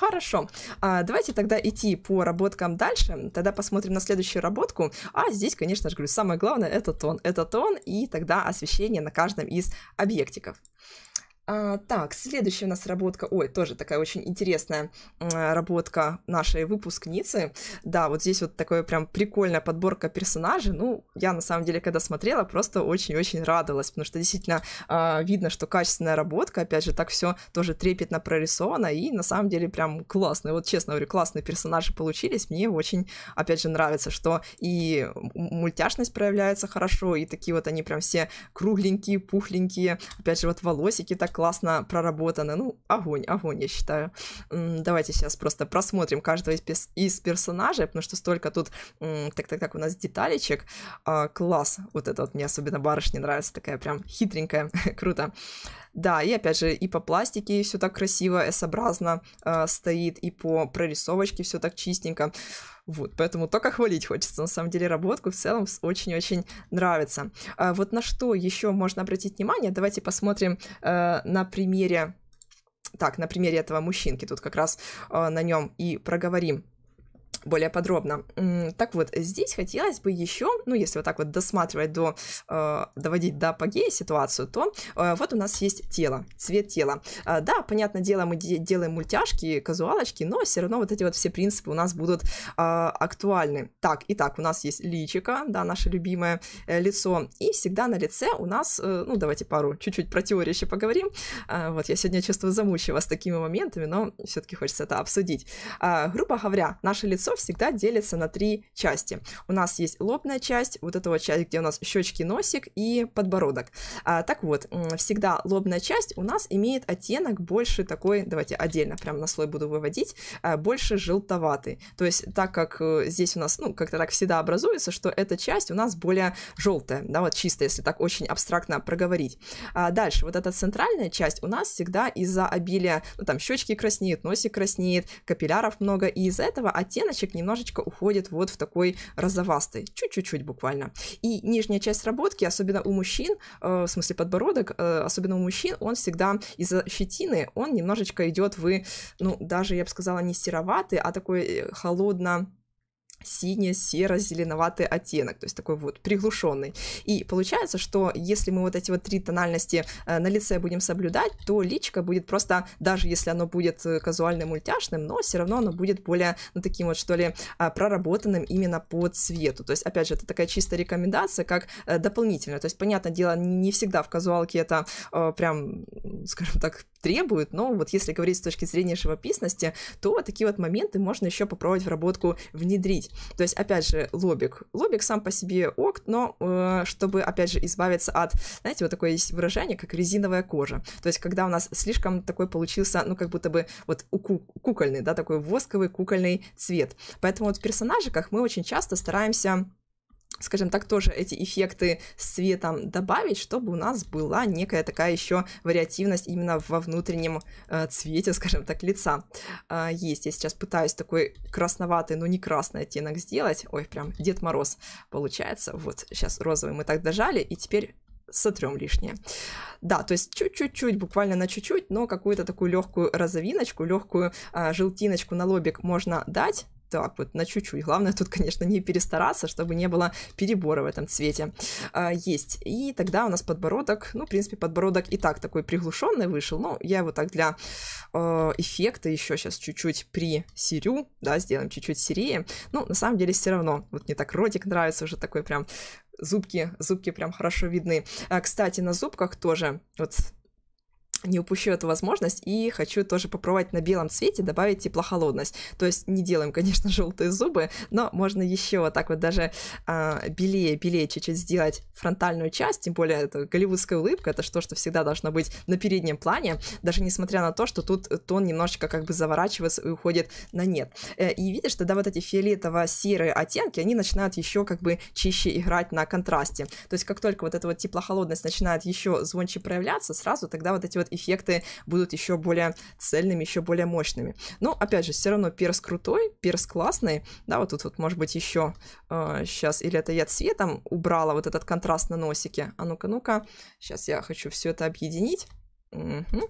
Speaker 3: Хорошо. А, давайте тогда идти по работкам дальше. Тогда посмотрим на следующую работку. А здесь, конечно же, говорю, самое главное — это тон. Это тон и тогда освещение на каждом из объектиков. А, так, следующая у нас работка, ой, тоже такая очень интересная работка нашей выпускницы. Да, вот здесь вот такая прям прикольная подборка персонажей. Ну, я на самом деле, когда смотрела, просто очень-очень радовалась, потому что действительно а, видно, что качественная работка, опять же, так все тоже трепетно прорисовано и на самом деле прям классно. Вот честно говорю, классные персонажи получились. Мне очень, опять же, нравится, что и мультяшность проявляется хорошо, и такие вот они прям все кругленькие, пухленькие, опять же, вот волосики так классно проработаны. Ну, огонь, огонь, я считаю. Давайте сейчас просто просмотрим каждого из, пес- из персонажей, потому что столько тут, так-так-так, у нас деталечек. А, класс, вот это вот мне особенно барышня нравится, такая прям хитренькая, круто. Да, и опять же, и по пластике все так красиво, S-образно э, стоит, и по прорисовочке все так чистенько. Вот, поэтому только хвалить хочется. На самом деле работку в целом очень-очень нравится. А вот на что еще можно обратить внимание, давайте посмотрим э, на примере так, на примере этого мужчинки, тут как раз э, на нем и проговорим более подробно. Так вот, здесь хотелось бы еще, ну, если вот так вот досматривать до, э, доводить до апогея ситуацию, то э, вот у нас есть тело, цвет тела. Э, да, понятное дело, мы де- делаем мультяшки, казуалочки, но все равно вот эти вот все принципы у нас будут э, актуальны. Так, итак, у нас есть личика, да, наше любимое э, лицо, и всегда на лице у нас, э, ну, давайте пару, чуть-чуть про теорию еще поговорим. Э, вот, я сегодня, чувствую, замучаю вас такими моментами, но все-таки хочется это обсудить. Э, грубо говоря, наше лицо всегда делится на три части. У нас есть лобная часть, вот эта вот часть, где у нас щечки, носик и подбородок. А, так вот, всегда лобная часть у нас имеет оттенок больше такой, давайте отдельно прям на слой буду выводить, а, больше желтоватый. То есть так как э, здесь у нас, ну, как-то так всегда образуется, что эта часть у нас более желтая, да, вот чисто, если так очень абстрактно проговорить. А дальше, вот эта центральная часть у нас всегда из-за обилия, ну, там, щечки краснеют, носик краснеет, капилляров много, и из-за этого оттеночек шкафчик немножечко уходит вот в такой розовастый, чуть-чуть буквально. И нижняя часть работки, особенно у мужчин, э, в смысле подбородок, э, особенно у мужчин, он всегда из-за щетины, он немножечко идет в, ну, даже, я бы сказала, не сероватый, а такой э, холодно сине-серо-зеленоватый оттенок, то есть такой вот приглушенный. И получается, что если мы вот эти вот три тональности э, на лице будем соблюдать, то личико будет просто, даже если оно будет э, казуальным, мультяшным, но все равно оно будет более, ну, таким вот, что ли, а, проработанным именно по цвету. То есть, опять же, это такая чистая рекомендация, как э, дополнительная. То есть, понятное дело, не всегда в казуалке это прям, скажем так, требует, но вот если говорить с точки зрения живописности, то такие вот моменты можно еще попробовать в работку внедрить. То есть, опять же, лобик. Лобик сам по себе ок, но э, чтобы, опять же, избавиться от, знаете, вот такое есть выражение, как резиновая кожа. То есть, когда у нас слишком такой получился, ну, как будто бы вот кукольный, да, такой восковый кукольный цвет. Поэтому вот в персонажиках мы очень часто стараемся скажем так, тоже эти эффекты светом добавить, чтобы у нас была некая такая еще вариативность именно во внутреннем э, цвете, скажем так, лица. Э, есть, я сейчас пытаюсь такой красноватый, но не красный оттенок сделать. Ой, прям Дед Мороз получается. Вот сейчас розовый мы так дожали, и теперь сотрем лишнее. Да, то есть чуть-чуть-чуть, буквально на чуть-чуть, но какую-то такую легкую розовиночку, легкую а, желтиночку на лобик можно дать, так вот, на чуть-чуть. Главное тут, конечно, не перестараться, чтобы не было перебора в этом цвете. А, есть. И тогда у нас подбородок, ну, в принципе, подбородок и так такой приглушенный вышел. Но ну, я его так для э, эффекта еще сейчас чуть-чуть присерю, да, сделаем чуть-чуть серее. Ну, на самом деле, все равно. Вот мне так ротик нравится уже такой прям зубки, зубки прям хорошо видны. А, кстати, на зубках тоже вот не упущу эту возможность и хочу тоже попробовать на белом цвете добавить теплохолодность. То есть не делаем, конечно, желтые зубы, но можно еще вот так вот даже э, белее, белее чуть-чуть сделать фронтальную часть, тем более это голливудская улыбка, это что, что всегда должно быть на переднем плане, даже несмотря на то, что тут тон немножечко как бы заворачивается и уходит на нет. Э, и видишь, тогда вот эти фиолетово-серые оттенки, они начинают еще как бы чище играть на контрасте. То есть как только вот эта вот теплохолодность начинает еще звонче проявляться, сразу тогда вот эти вот эффекты будут еще более цельными, еще более мощными. Но, опять же, все равно перс крутой, перс классный, да, вот тут вот, может быть, еще э, а, сейчас, или это я цветом убрала вот этот контраст на носике, а ну-ка, ну-ка, сейчас я хочу все это объединить. Угу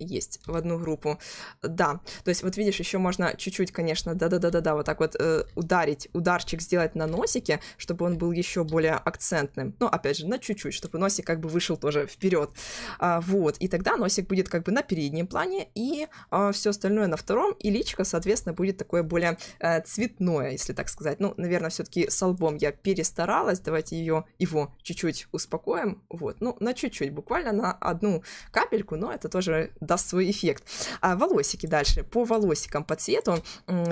Speaker 3: есть в одну группу. Да, то есть вот видишь, еще можно чуть-чуть, конечно, да-да-да-да-да, вот так вот э, ударить, ударчик сделать на носике, чтобы он был еще более акцентным. Ну, опять же, на чуть-чуть, чтобы носик как бы вышел тоже вперед. А, вот, и тогда носик будет как бы на переднем плане, и а, все остальное на втором, и личико, соответственно, будет такое более э, цветное, если так сказать. Ну, наверное, все-таки с лбом я перестаралась, давайте ее, его чуть-чуть успокоим. Вот, ну, на чуть-чуть, буквально на одну капельку, но это тоже даст свой эффект. А волосики дальше. По волосикам, по цвету,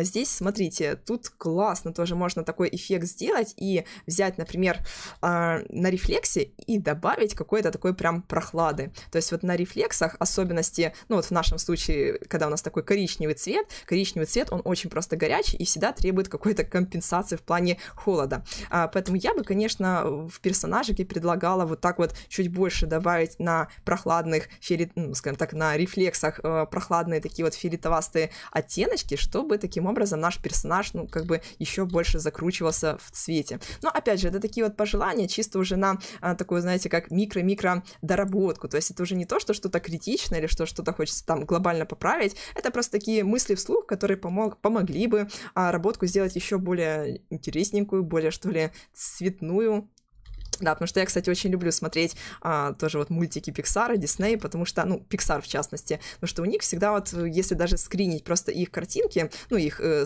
Speaker 3: здесь, смотрите, тут классно тоже можно такой эффект сделать и взять, например, а, на рефлексе и добавить какой-то такой прям прохлады. То есть вот на рефлексах особенности, ну вот в нашем случае, когда у нас такой коричневый цвет, коричневый цвет, он очень просто горячий и всегда требует какой-то компенсации в плане холода. А, поэтому я бы, конечно, в персонажике предлагала вот так вот чуть больше добавить на прохладных, ну, скажем так, на рефлексах рефлексах э, прохладные такие вот филитовастые оттеночки, чтобы таким образом наш персонаж, ну, как бы еще больше закручивался в цвете. Но, опять же, это такие вот пожелания чисто уже на э, такую, знаете, как микро-микро доработку, то есть это уже не то, что что-то критичное или что что-то хочется там глобально поправить, это просто такие мысли вслух, которые помог, помогли бы а, работку сделать еще более интересненькую, более, что ли, цветную, да, потому что я, кстати, очень люблю смотреть а, тоже вот мультики Pixar и Disney, потому что, ну, Pixar в частности, потому что у них всегда вот, если даже скринить просто их картинки, ну, их э,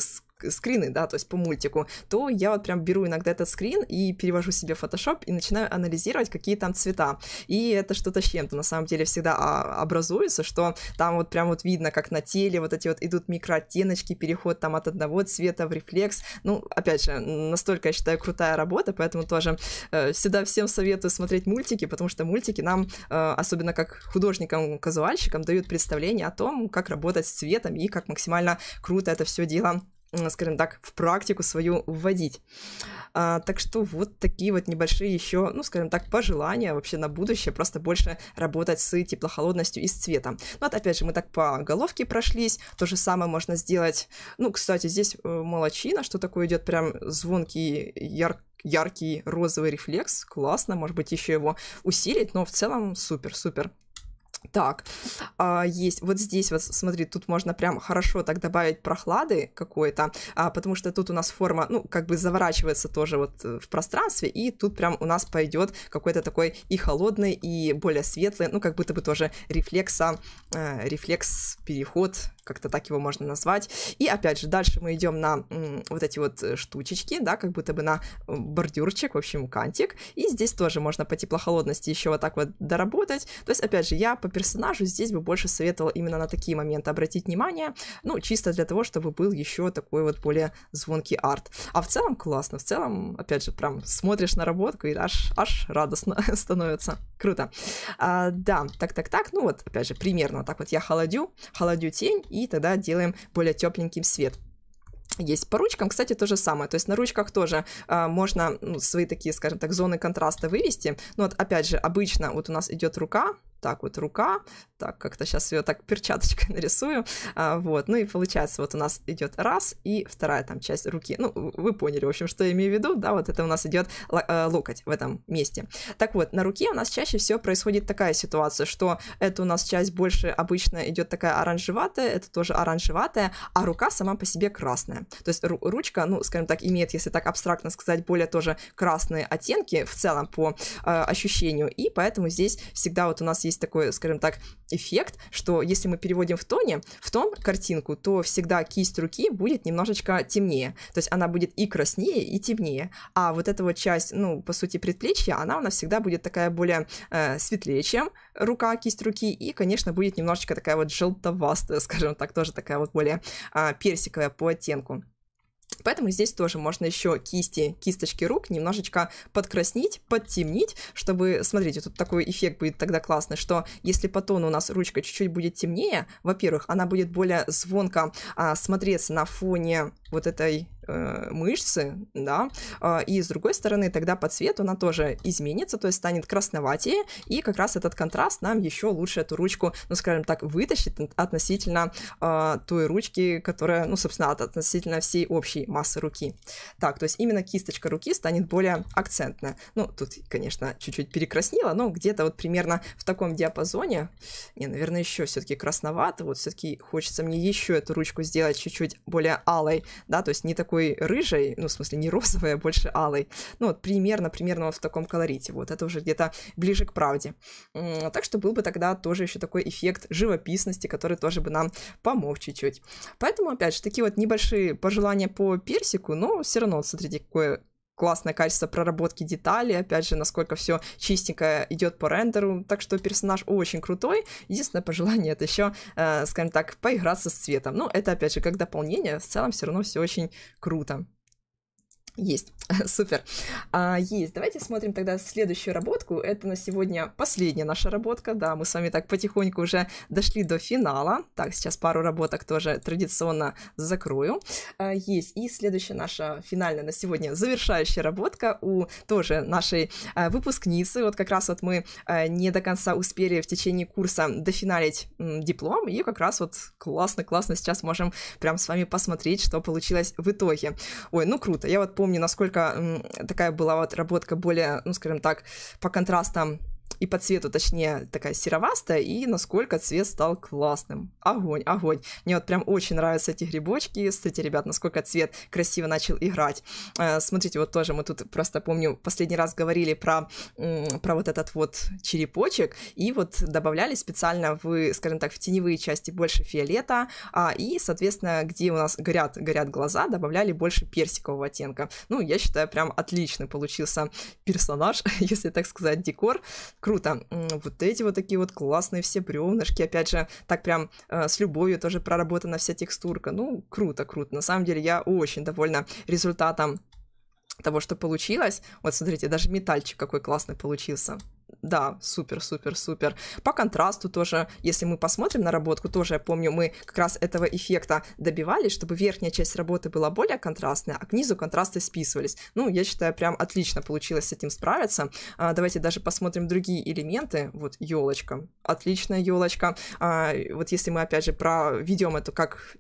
Speaker 3: скрины, да, то есть по мультику, то я вот прям беру иногда этот скрин и перевожу себе в Photoshop и начинаю анализировать, какие там цвета. И это что-то с чем-то на самом деле всегда а, образуется, что там вот прям вот видно, как на теле вот эти вот идут микрооттеночки, переход там от одного цвета в рефлекс. Ну, опять же, настолько, я считаю, крутая работа, поэтому тоже э, всегда всем советую смотреть мультики, потому что мультики нам, э, особенно как художникам-казуальщикам, дают представление о том, как работать с цветом и как максимально круто это все дело скажем так, в практику свою вводить. А, так что вот такие вот небольшие еще, ну, скажем так, пожелания вообще на будущее, просто больше работать с теплохолодностью и с цветом. Ну, вот опять же, мы так по головке прошлись, то же самое можно сделать. Ну, кстати, здесь э, молочина, что такое идет прям звонкий, яркий яркий розовый рефлекс, классно, может быть, еще его усилить, но в целом супер-супер. Так, а, есть вот здесь вот, смотри, тут можно прям хорошо так добавить прохлады какой-то, а, потому что тут у нас форма, ну, как бы заворачивается тоже вот э, в пространстве, и тут прям у нас пойдет какой-то такой и холодный, и более светлый, ну, как будто бы тоже рефлекса, э, рефлекс, переход, как-то так его можно назвать. И опять же, дальше мы идем на м, вот эти вот э, штучечки, да, как будто бы на э, бордюрчик, в общем, кантик. И здесь тоже можно по теплохолодности еще вот так вот доработать. То есть, опять же, я по персонажу здесь бы больше советовала именно на такие моменты обратить внимание, ну, чисто для того, чтобы был еще такой вот более звонкий арт. А в целом классно, в целом, опять же, прям смотришь на работку и аж, аж радостно становится. Круто. А, да, так-так-так, ну вот, опять же, примерно так вот я холодю, холодю тень и тогда делаем более тепленьким свет. Есть по ручкам, кстати, то же самое. То есть на ручках тоже а, можно ну, свои такие, скажем так, зоны контраста вывести. Но вот опять же, обычно вот у нас идет рука, так вот рука, так, как-то сейчас ее так перчаточкой нарисую, а, вот, ну и получается вот у нас идет раз и вторая там часть руки, ну вы поняли, в общем, что я имею в виду, да, вот это у нас идет э, локоть в этом месте. Так вот, на руке у нас чаще всего происходит такая ситуация, что это у нас часть больше обычно идет такая оранжеватая, это тоже оранжеватая, а рука сама по себе красная, то есть ручка, ну, скажем так, имеет, если так абстрактно сказать, более тоже красные оттенки в целом по э, ощущению, и поэтому здесь всегда вот у нас есть есть такой, скажем так, эффект, что если мы переводим в тоне, в тон картинку, то всегда кисть руки будет немножечко темнее. То есть она будет и краснее, и темнее. А вот эта вот часть, ну, по сути, предплечья, она у нас всегда будет такая более э, светлее, чем рука, кисть руки. И, конечно, будет немножечко такая вот желтовастая, скажем так, тоже такая вот более э, персиковая по оттенку. Поэтому здесь тоже можно еще кисти, кисточки рук немножечко подкраснить, подтемнить, чтобы, смотрите, тут такой эффект будет тогда классный, что если по тону у нас ручка чуть-чуть будет темнее, во-первых, она будет более звонко а, смотреться на фоне вот этой э, мышцы, да, э, и с другой стороны тогда по цвету она тоже изменится, то есть станет красноватее, и как раз этот контраст нам еще лучше эту ручку, ну, скажем так, вытащит относительно э, той ручки, которая, ну, собственно, относительно всей общей массы руки. Так, то есть именно кисточка руки станет более акцентная. Ну, тут, конечно, чуть-чуть перекраснила, но где-то вот примерно в таком диапазоне, не, наверное, еще все-таки красновато, вот все-таки хочется мне еще эту ручку сделать чуть-чуть более алой, да, то есть не такой такой рыжей, ну, в смысле, не розовой, а больше алой. Ну, вот примерно, примерно вот в таком колорите. Вот это уже где-то ближе к правде. Так что был бы тогда тоже еще такой эффект живописности, который тоже бы нам помог чуть-чуть. Поэтому, опять же, такие вот небольшие пожелания по персику, но все равно, смотрите, какое классное качество проработки деталей, опять же, насколько все чистенько идет по рендеру, так что персонаж очень крутой. Единственное пожелание это еще, э, скажем так, поиграться с цветом. Но это, опять же, как дополнение, в целом все равно все очень круто. Есть, супер. А, есть. Давайте смотрим тогда следующую работку. Это на сегодня последняя наша работка. Да, мы с вами так потихоньку уже дошли до финала. Так, сейчас пару работок тоже традиционно закрою. А, есть. И следующая наша финальная на сегодня завершающая работка у тоже нашей а, выпускницы. Вот как раз вот мы а, не до конца успели в течение курса дофиналить м, диплом. И как раз вот классно-классно сейчас можем прям с вами посмотреть, что получилось в итоге. Ой, ну круто. Я вот помню, насколько такая была вот работка более, ну, скажем так, по контрастам и по цвету, точнее, такая серовастая, и насколько цвет стал классным. Огонь, огонь. Мне вот прям очень нравятся эти грибочки. Смотрите, ребят, насколько цвет красиво начал играть. Э, смотрите, вот тоже мы тут просто помню, последний раз говорили про, про вот этот вот черепочек, и вот добавляли специально в, скажем так, в теневые части больше фиолета, а, и, соответственно, где у нас горят, горят глаза, добавляли больше персикового оттенка. Ну, я считаю, прям отличный получился персонаж, если так сказать, декор. Круто. Вот эти вот такие вот классные все бревнышки. Опять же, так прям э, с любовью тоже проработана вся текстурка. Ну, круто, круто. На самом деле я очень довольна результатом того, что получилось. Вот смотрите, даже метальчик какой классный получился да, супер, супер, супер. По контрасту тоже, если мы посмотрим на работку, тоже я помню, мы как раз этого эффекта добивались, чтобы верхняя часть работы была более контрастная, а к низу контрасты списывались. Ну, я считаю, прям отлично получилось с этим справиться. А, давайте даже посмотрим другие элементы. Вот елочка, отличная елочка. А, вот если мы опять же проведем эту как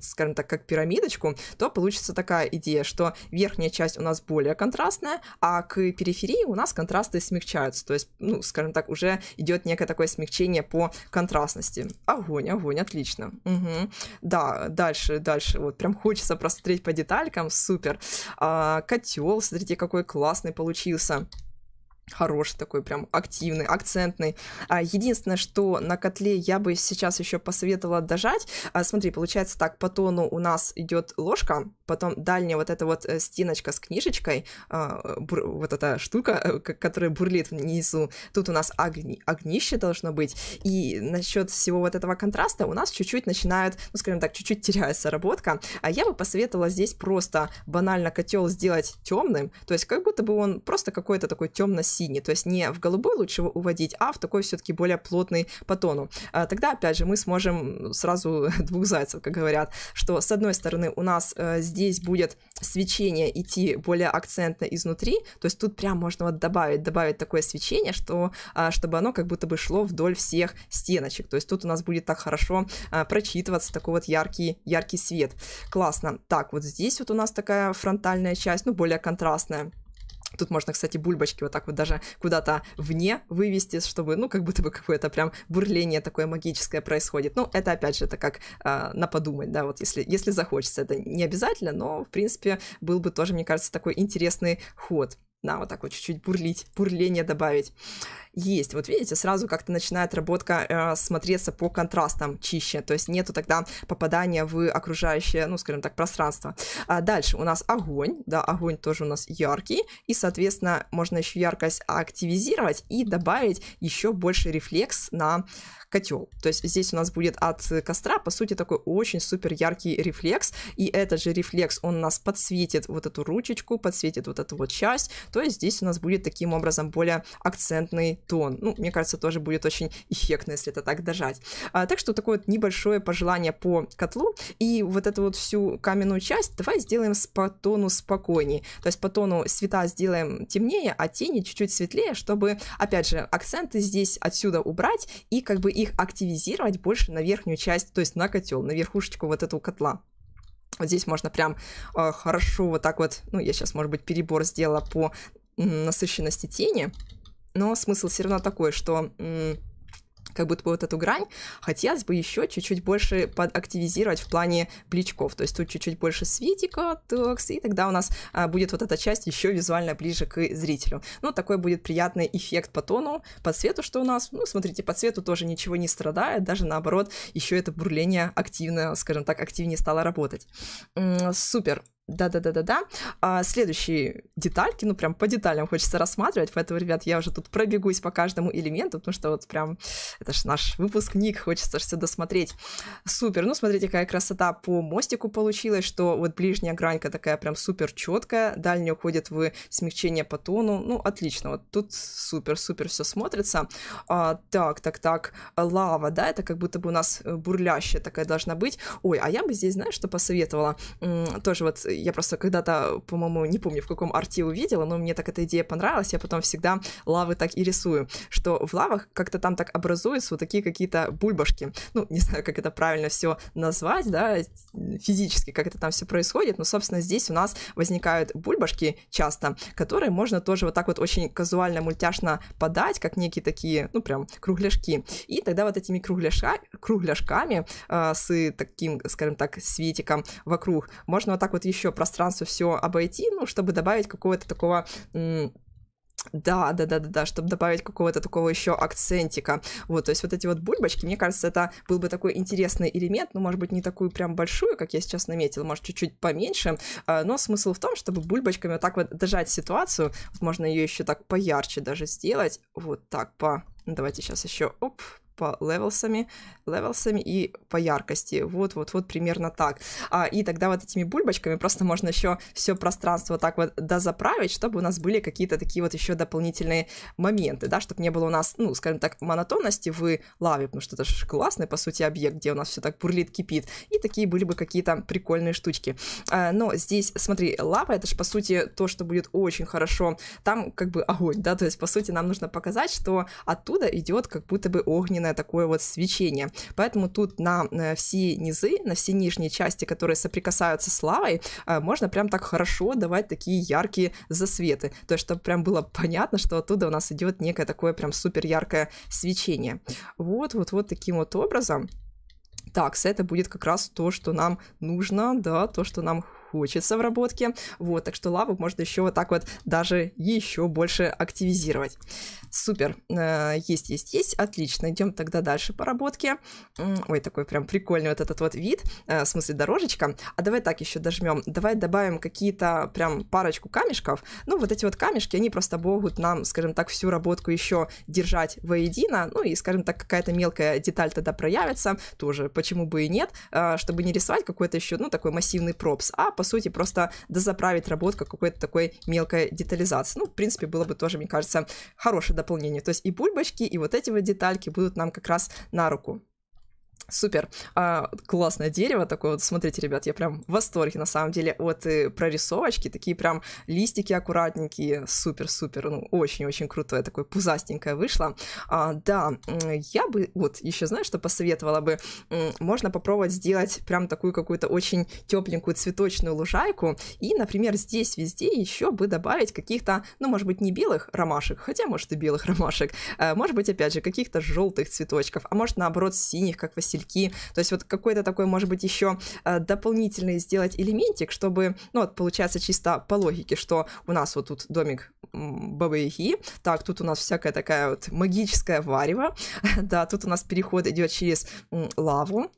Speaker 3: скажем так, как пирамидочку, то получится такая идея, что верхняя часть у нас более контрастная, а к периферии у нас контрасты смягчаются. То есть, ну, скажем так, уже идет некое такое смягчение по контрастности. Огонь, огонь, отлично. Угу. Да, дальше, дальше. Вот прям хочется просмотреть по деталькам. Супер. А, котел, смотрите, какой классный получился хороший такой, прям активный, акцентный. А, единственное, что на котле я бы сейчас еще посоветовала дожать. А, смотри, получается так, по тону у нас идет ложка, потом дальняя вот эта вот э, стеночка с книжечкой, а, вот эта штука, э, которая бурлит внизу. Тут у нас огни, огнище должно быть. И насчет всего вот этого контраста у нас чуть-чуть начинает, ну, скажем так, чуть-чуть теряется работка. А я бы посоветовала здесь просто банально котел сделать темным, то есть как будто бы он просто какой-то такой темно синий, то есть не в голубой лучше его уводить, а в такой все-таки более плотный по тону. А тогда, опять же, мы сможем сразу двух зайцев, как говорят, что с одной стороны у нас э, здесь будет свечение идти более акцентно изнутри, то есть тут прям можно вот добавить, добавить такое свечение, что, а, чтобы оно как будто бы шло вдоль всех стеночек, то есть тут у нас будет так хорошо а, прочитываться такой вот яркий, яркий свет. Классно. Так, вот здесь вот у нас такая фронтальная часть, ну, более контрастная Тут можно, кстати, бульбочки вот так вот даже куда-то вне вывести, чтобы, ну, как будто бы какое-то прям бурление такое магическое происходит. Ну, это, опять же, это как э, на подумать, да, вот если, если захочется. Это не обязательно, но, в принципе, был бы тоже, мне кажется, такой интересный ход да, вот так вот чуть-чуть бурлить, бурление добавить. Есть, вот видите, сразу как-то начинает работка э, смотреться по контрастам чище, то есть нету тогда попадания в окружающее, ну, скажем так, пространство. А дальше у нас огонь, да, огонь тоже у нас яркий, и, соответственно, можно еще яркость активизировать и добавить еще больше рефлекс на котел. То есть здесь у нас будет от костра, по сути, такой очень супер яркий рефлекс, и этот же рефлекс, он у нас подсветит вот эту ручечку, подсветит вот эту вот часть, то есть здесь у нас будет таким образом более акцентный тон. Ну, мне кажется, тоже будет очень эффектно, если это так дожать. А, так что такое вот небольшое пожелание по котлу, и вот эту вот всю каменную часть давай сделаем по тону спокойней, то есть по тону света сделаем темнее, а тени чуть-чуть светлее, чтобы, опять же, акценты здесь отсюда убрать и как бы и их активизировать больше на верхнюю часть, то есть на котел, на верхушечку вот этого котла. Вот здесь можно прям э, хорошо вот так вот, ну, я сейчас, может быть, перебор сделала по насыщенности тени, но смысл все равно такой, что как будто бы вот эту грань, хотелось бы еще чуть-чуть больше подактивизировать в плане плечков, то есть тут чуть-чуть больше светика, токс, и тогда у нас а, будет вот эта часть еще визуально ближе к зрителю. Ну, такой будет приятный эффект по тону, по цвету, что у нас, ну, смотрите, по цвету тоже ничего не страдает, даже наоборот, еще это бурление активно, скажем так, активнее стало работать. М -м, супер! Да-да-да-да-да. А, следующие детальки, ну прям по деталям хочется рассматривать, поэтому, ребят, я уже тут пробегусь по каждому элементу, потому что вот прям это же наш выпускник, хочется все досмотреть. Супер, ну смотрите, какая красота по мостику получилась, что вот ближняя гранька такая прям супер четкая, дальняя уходит в смягчение по тону, ну отлично, вот тут супер-супер все смотрится. А, так, так, так, лава, да, это как будто бы у нас э, бурлящая такая должна быть. Ой, а я бы здесь, знаешь, что посоветовала? М -м, тоже вот я просто когда-то, по-моему, не помню, в каком арте увидела, но мне так эта идея понравилась, я потом всегда лавы так и рисую, что в лавах как-то там так образуются вот такие какие-то бульбашки. Ну, не знаю, как это правильно все назвать, да, физически, как это там все происходит, но, собственно, здесь у нас возникают бульбашки часто, которые можно тоже вот так вот очень казуально, мультяшно подать, как некие такие, ну, прям кругляшки. И тогда вот этими кругляша, кругляшками э, с таким, скажем так, светиком вокруг можно вот так вот еще общего пространства все обойти, ну, чтобы добавить какого-то такого да, да, да, да, да, чтобы добавить какого-то такого еще акцентика. Вот, то есть вот эти вот бульбочки, мне кажется, это был бы такой интересный элемент, ну, может быть, не такую прям большую, как я сейчас наметила, может, чуть-чуть поменьше, а, но смысл в том, чтобы бульбочками вот так вот дожать ситуацию, можно ее еще так поярче даже сделать, вот так по... Ну, давайте сейчас еще, оп, по левелсами, левелсами и по яркости. Вот-вот-вот примерно так. А, и тогда вот этими бульбочками просто можно еще все пространство так вот дозаправить, чтобы у нас были какие-то такие вот еще дополнительные моменты, да, чтобы не было у нас, ну, скажем так, монотонности в лаве, потому что это же классный, по сути, объект, где у нас все так бурлит, кипит. И такие были бы какие-то прикольные штучки. А, но здесь, смотри, лава, это же, по сути, то, что будет очень хорошо. Там как бы огонь, да, то есть, по сути, нам нужно показать, что оттуда идет как будто бы огненный болезненное такое вот свечение. Поэтому тут на э, все низы, на все нижние части, которые соприкасаются с лавой, э, можно прям так хорошо давать такие яркие засветы. То есть, чтобы прям было понятно, что оттуда у нас идет некое такое прям супер яркое свечение. Вот, вот, вот таким вот образом. Так, это будет как раз то, что нам нужно, да, то, что нам хочется в работке. Вот, так что лаву можно еще вот так вот даже еще больше активизировать. Супер. Э, есть, есть, есть. Отлично. Идем тогда дальше по работке. Ой, такой прям прикольный вот этот вот вид. Э, в смысле, дорожечка. А давай так еще дожмем. Давай добавим какие-то прям парочку камешков. Ну, вот эти вот камешки, они просто могут нам, скажем так, всю работку еще держать воедино. Ну, и, скажем так, какая-то мелкая деталь тогда проявится. Тоже, почему бы и нет, э, чтобы не рисовать какой-то еще, ну, такой массивный пропс, а по сути, просто дозаправить работка какой-то такой мелкой детализации. Ну, в принципе, было бы тоже, мне кажется, хорошее дополнение. То есть и бульбочки, и вот эти вот детальки будут нам как раз на руку. Супер. А, классное дерево такое. Вот, смотрите, ребят, я прям в восторге, на самом деле, вот и э, прорисовочки. Такие прям листики аккуратненькие. Супер-супер. Ну, очень-очень крутое. Такое пузастенькое вышло. А, да, я бы, вот, еще знаю, что посоветовала бы. Можно попробовать сделать прям такую какую-то очень тепленькую цветочную лужайку. И, например, здесь везде еще бы добавить каких-то, ну, может быть, не белых ромашек, хотя, может, и белых ромашек. А, может быть, опять же, каких-то желтых цветочков. А может, наоборот, синих, как вы кисельки. То есть вот какой-то такой, может быть, еще э, дополнительный сделать элементик, чтобы, ну вот, получается чисто по логике, что у нас вот тут домик бабы Яги, так, тут у нас всякая такая вот магическая варева, да, тут у нас переход идет через лаву,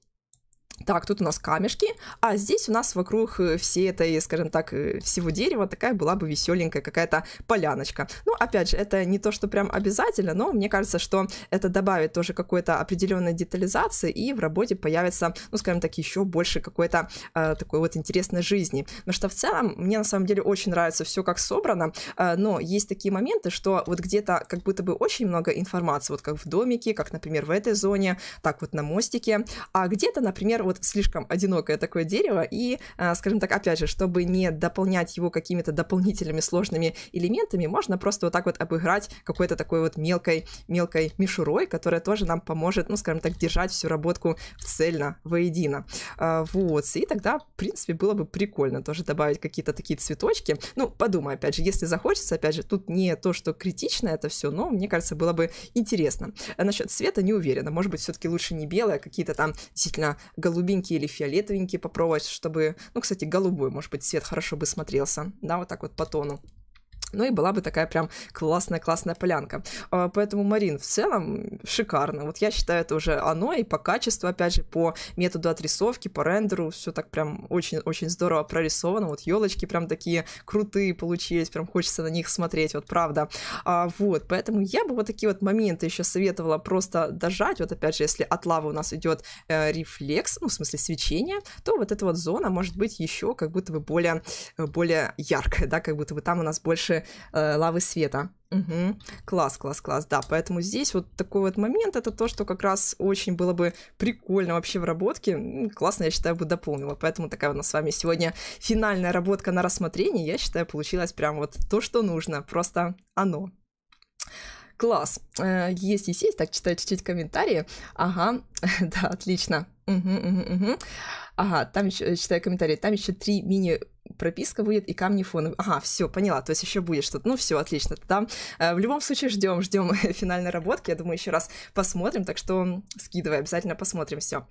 Speaker 3: так, тут у нас камешки, а здесь у нас вокруг э, всей этой, скажем так, э, всего дерева такая была бы веселенькая какая-то поляночка. Ну, опять же, это не то, что прям обязательно, но мне кажется, что это добавит тоже какой-то определенной детализации, и в работе появится, ну, скажем так, еще больше какой-то э, такой вот интересной жизни. Потому что в целом мне на самом деле очень нравится все, как собрано, э, но есть такие моменты, что вот где-то как будто бы очень много информации, вот как в домике, как, например, в этой зоне, так вот на мостике, а где-то, например, вот вот слишком одинокое такое дерево, и, а, скажем так, опять же, чтобы не дополнять его какими-то дополнительными сложными элементами, можно просто вот так вот обыграть какой-то такой вот мелкой, мелкой мишурой, которая тоже нам поможет, ну, скажем так, держать всю работку цельно, воедино. А, вот, и тогда, в принципе, было бы прикольно тоже добавить какие-то такие цветочки. Ну, подумай, опять же, если захочется, опять же, тут не то, что критично это все, но, мне кажется, было бы интересно. А насчет цвета не уверена, может быть, все-таки лучше не белое, а какие-то там действительно голубые голубенький или фиолетовенький попробовать, чтобы... Ну, кстати, голубой, может быть, цвет хорошо бы смотрелся, да, вот так вот по тону ну и была бы такая прям классная-классная полянка. А, поэтому Марин в целом шикарно. Вот я считаю, это уже оно и по качеству, опять же, по методу отрисовки, по рендеру, все так прям очень-очень здорово прорисовано. Вот елочки прям такие крутые получились, прям хочется на них смотреть, вот правда. А, вот, поэтому я бы вот такие вот моменты еще советовала просто дожать. Вот опять же, если от лавы у нас идет э, рефлекс, ну, в смысле свечение, то вот эта вот зона может быть еще как будто бы более, более яркая, да, как будто бы там у нас больше э, лавы света. Угу. Класс, класс, класс, да. Поэтому здесь вот такой вот момент, это то, что как раз очень было бы прикольно вообще в работке. Классно, я считаю, бы дополнила. Поэтому такая у нас с вами сегодня финальная работка на рассмотрение. Я считаю, получилось прям вот то, что нужно. Просто оно. Класс. Э, есть, есть, есть. Так, читаю чуть-чуть комментарии. Ага, да, отлично. Угу, угу, угу. Ага, там еще, э, читаю комментарии, там еще три мини прописка будет и камни фоновые. Ага, все, поняла. То есть еще будет что-то. Ну, все, отлично. Там э, в любом случае ждем, ждем финальной работки. Я думаю, еще раз посмотрим. Так что скидывай, обязательно посмотрим все.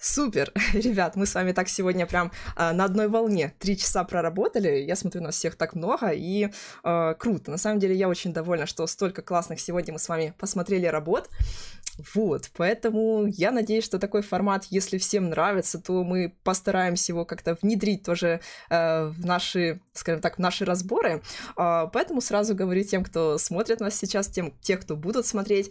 Speaker 3: Супер! Ребят, мы с вами так сегодня прям э, на одной волне. Три часа проработали, я смотрю, нас всех так много, и э, круто. На самом деле я очень довольна, что столько классных сегодня мы с вами посмотрели работ. Вот, поэтому я надеюсь, что такой формат, если всем нравится, то мы постараемся его как-то внедрить тоже э, в наши, скажем так, в наши разборы. Э, поэтому сразу говорю тем, кто смотрит нас сейчас, тем, тех, кто будут смотреть, э,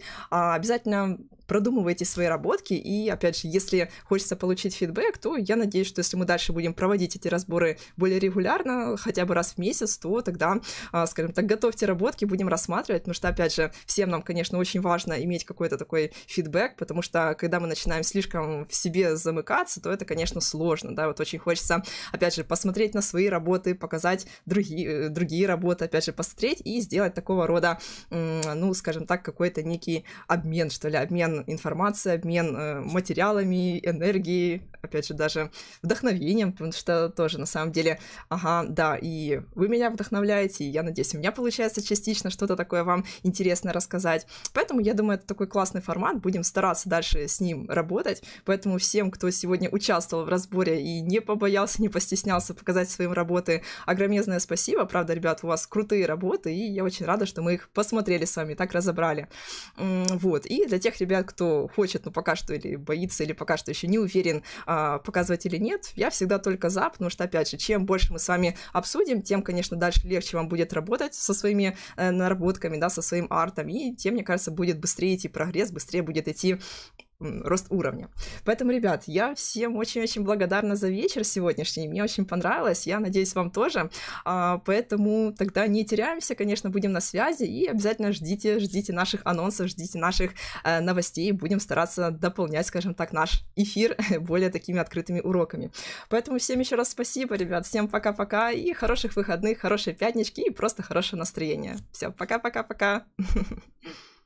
Speaker 3: обязательно продумываете свои работки, и, опять же, если хочется получить фидбэк, то я надеюсь, что если мы дальше будем проводить эти разборы более регулярно, хотя бы раз в месяц, то тогда, а, скажем так, готовьте работки, будем рассматривать, потому что, опять же, всем нам, конечно, очень важно иметь какой-то такой фидбэк, потому что, когда мы начинаем слишком в себе замыкаться, то это, конечно, сложно, да, вот очень хочется, опять же, посмотреть на свои работы, показать другие, э, другие работы, опять же, посмотреть и сделать такого рода, ну, скажем так, какой-то некий обмен, что ли, обмен обмен информацией, обмен э, материалами, энергией, опять же, даже вдохновением, потому что тоже на самом деле, ага, да, и вы меня вдохновляете, и я надеюсь, у меня получается частично что-то такое вам интересно рассказать. Поэтому я думаю, это такой классный формат, будем стараться дальше с ним работать. Поэтому всем, кто сегодня участвовал в разборе и не побоялся, не постеснялся показать своим работы, огромное спасибо. Правда, ребят, у вас крутые работы, и я очень рада, что мы их посмотрели с вами, так разобрали. Вот. И для тех ребят, кто хочет, но пока что или боится, или пока что еще не уверен, а, показывать или нет, я всегда только за, потому что, опять же, чем больше мы с вами обсудим, тем, конечно, дальше легче вам будет работать со своими э, наработками, да, со своим артом, и тем, мне кажется, будет быстрее идти прогресс, быстрее будет идти рост уровня. Поэтому, ребят, я всем очень-очень благодарна за вечер сегодняшний. Мне очень понравилось. Я надеюсь, вам тоже. А, поэтому тогда не теряемся, конечно, будем на связи и обязательно ждите, ждите наших анонсов, ждите наших э, новостей. Будем стараться дополнять, скажем так, наш эфир более такими открытыми уроками. Поэтому всем еще раз спасибо, ребят. Всем пока-пока и хороших выходных, хорошей пятнички и просто хорошего настроения. Все, пока-пока-пока.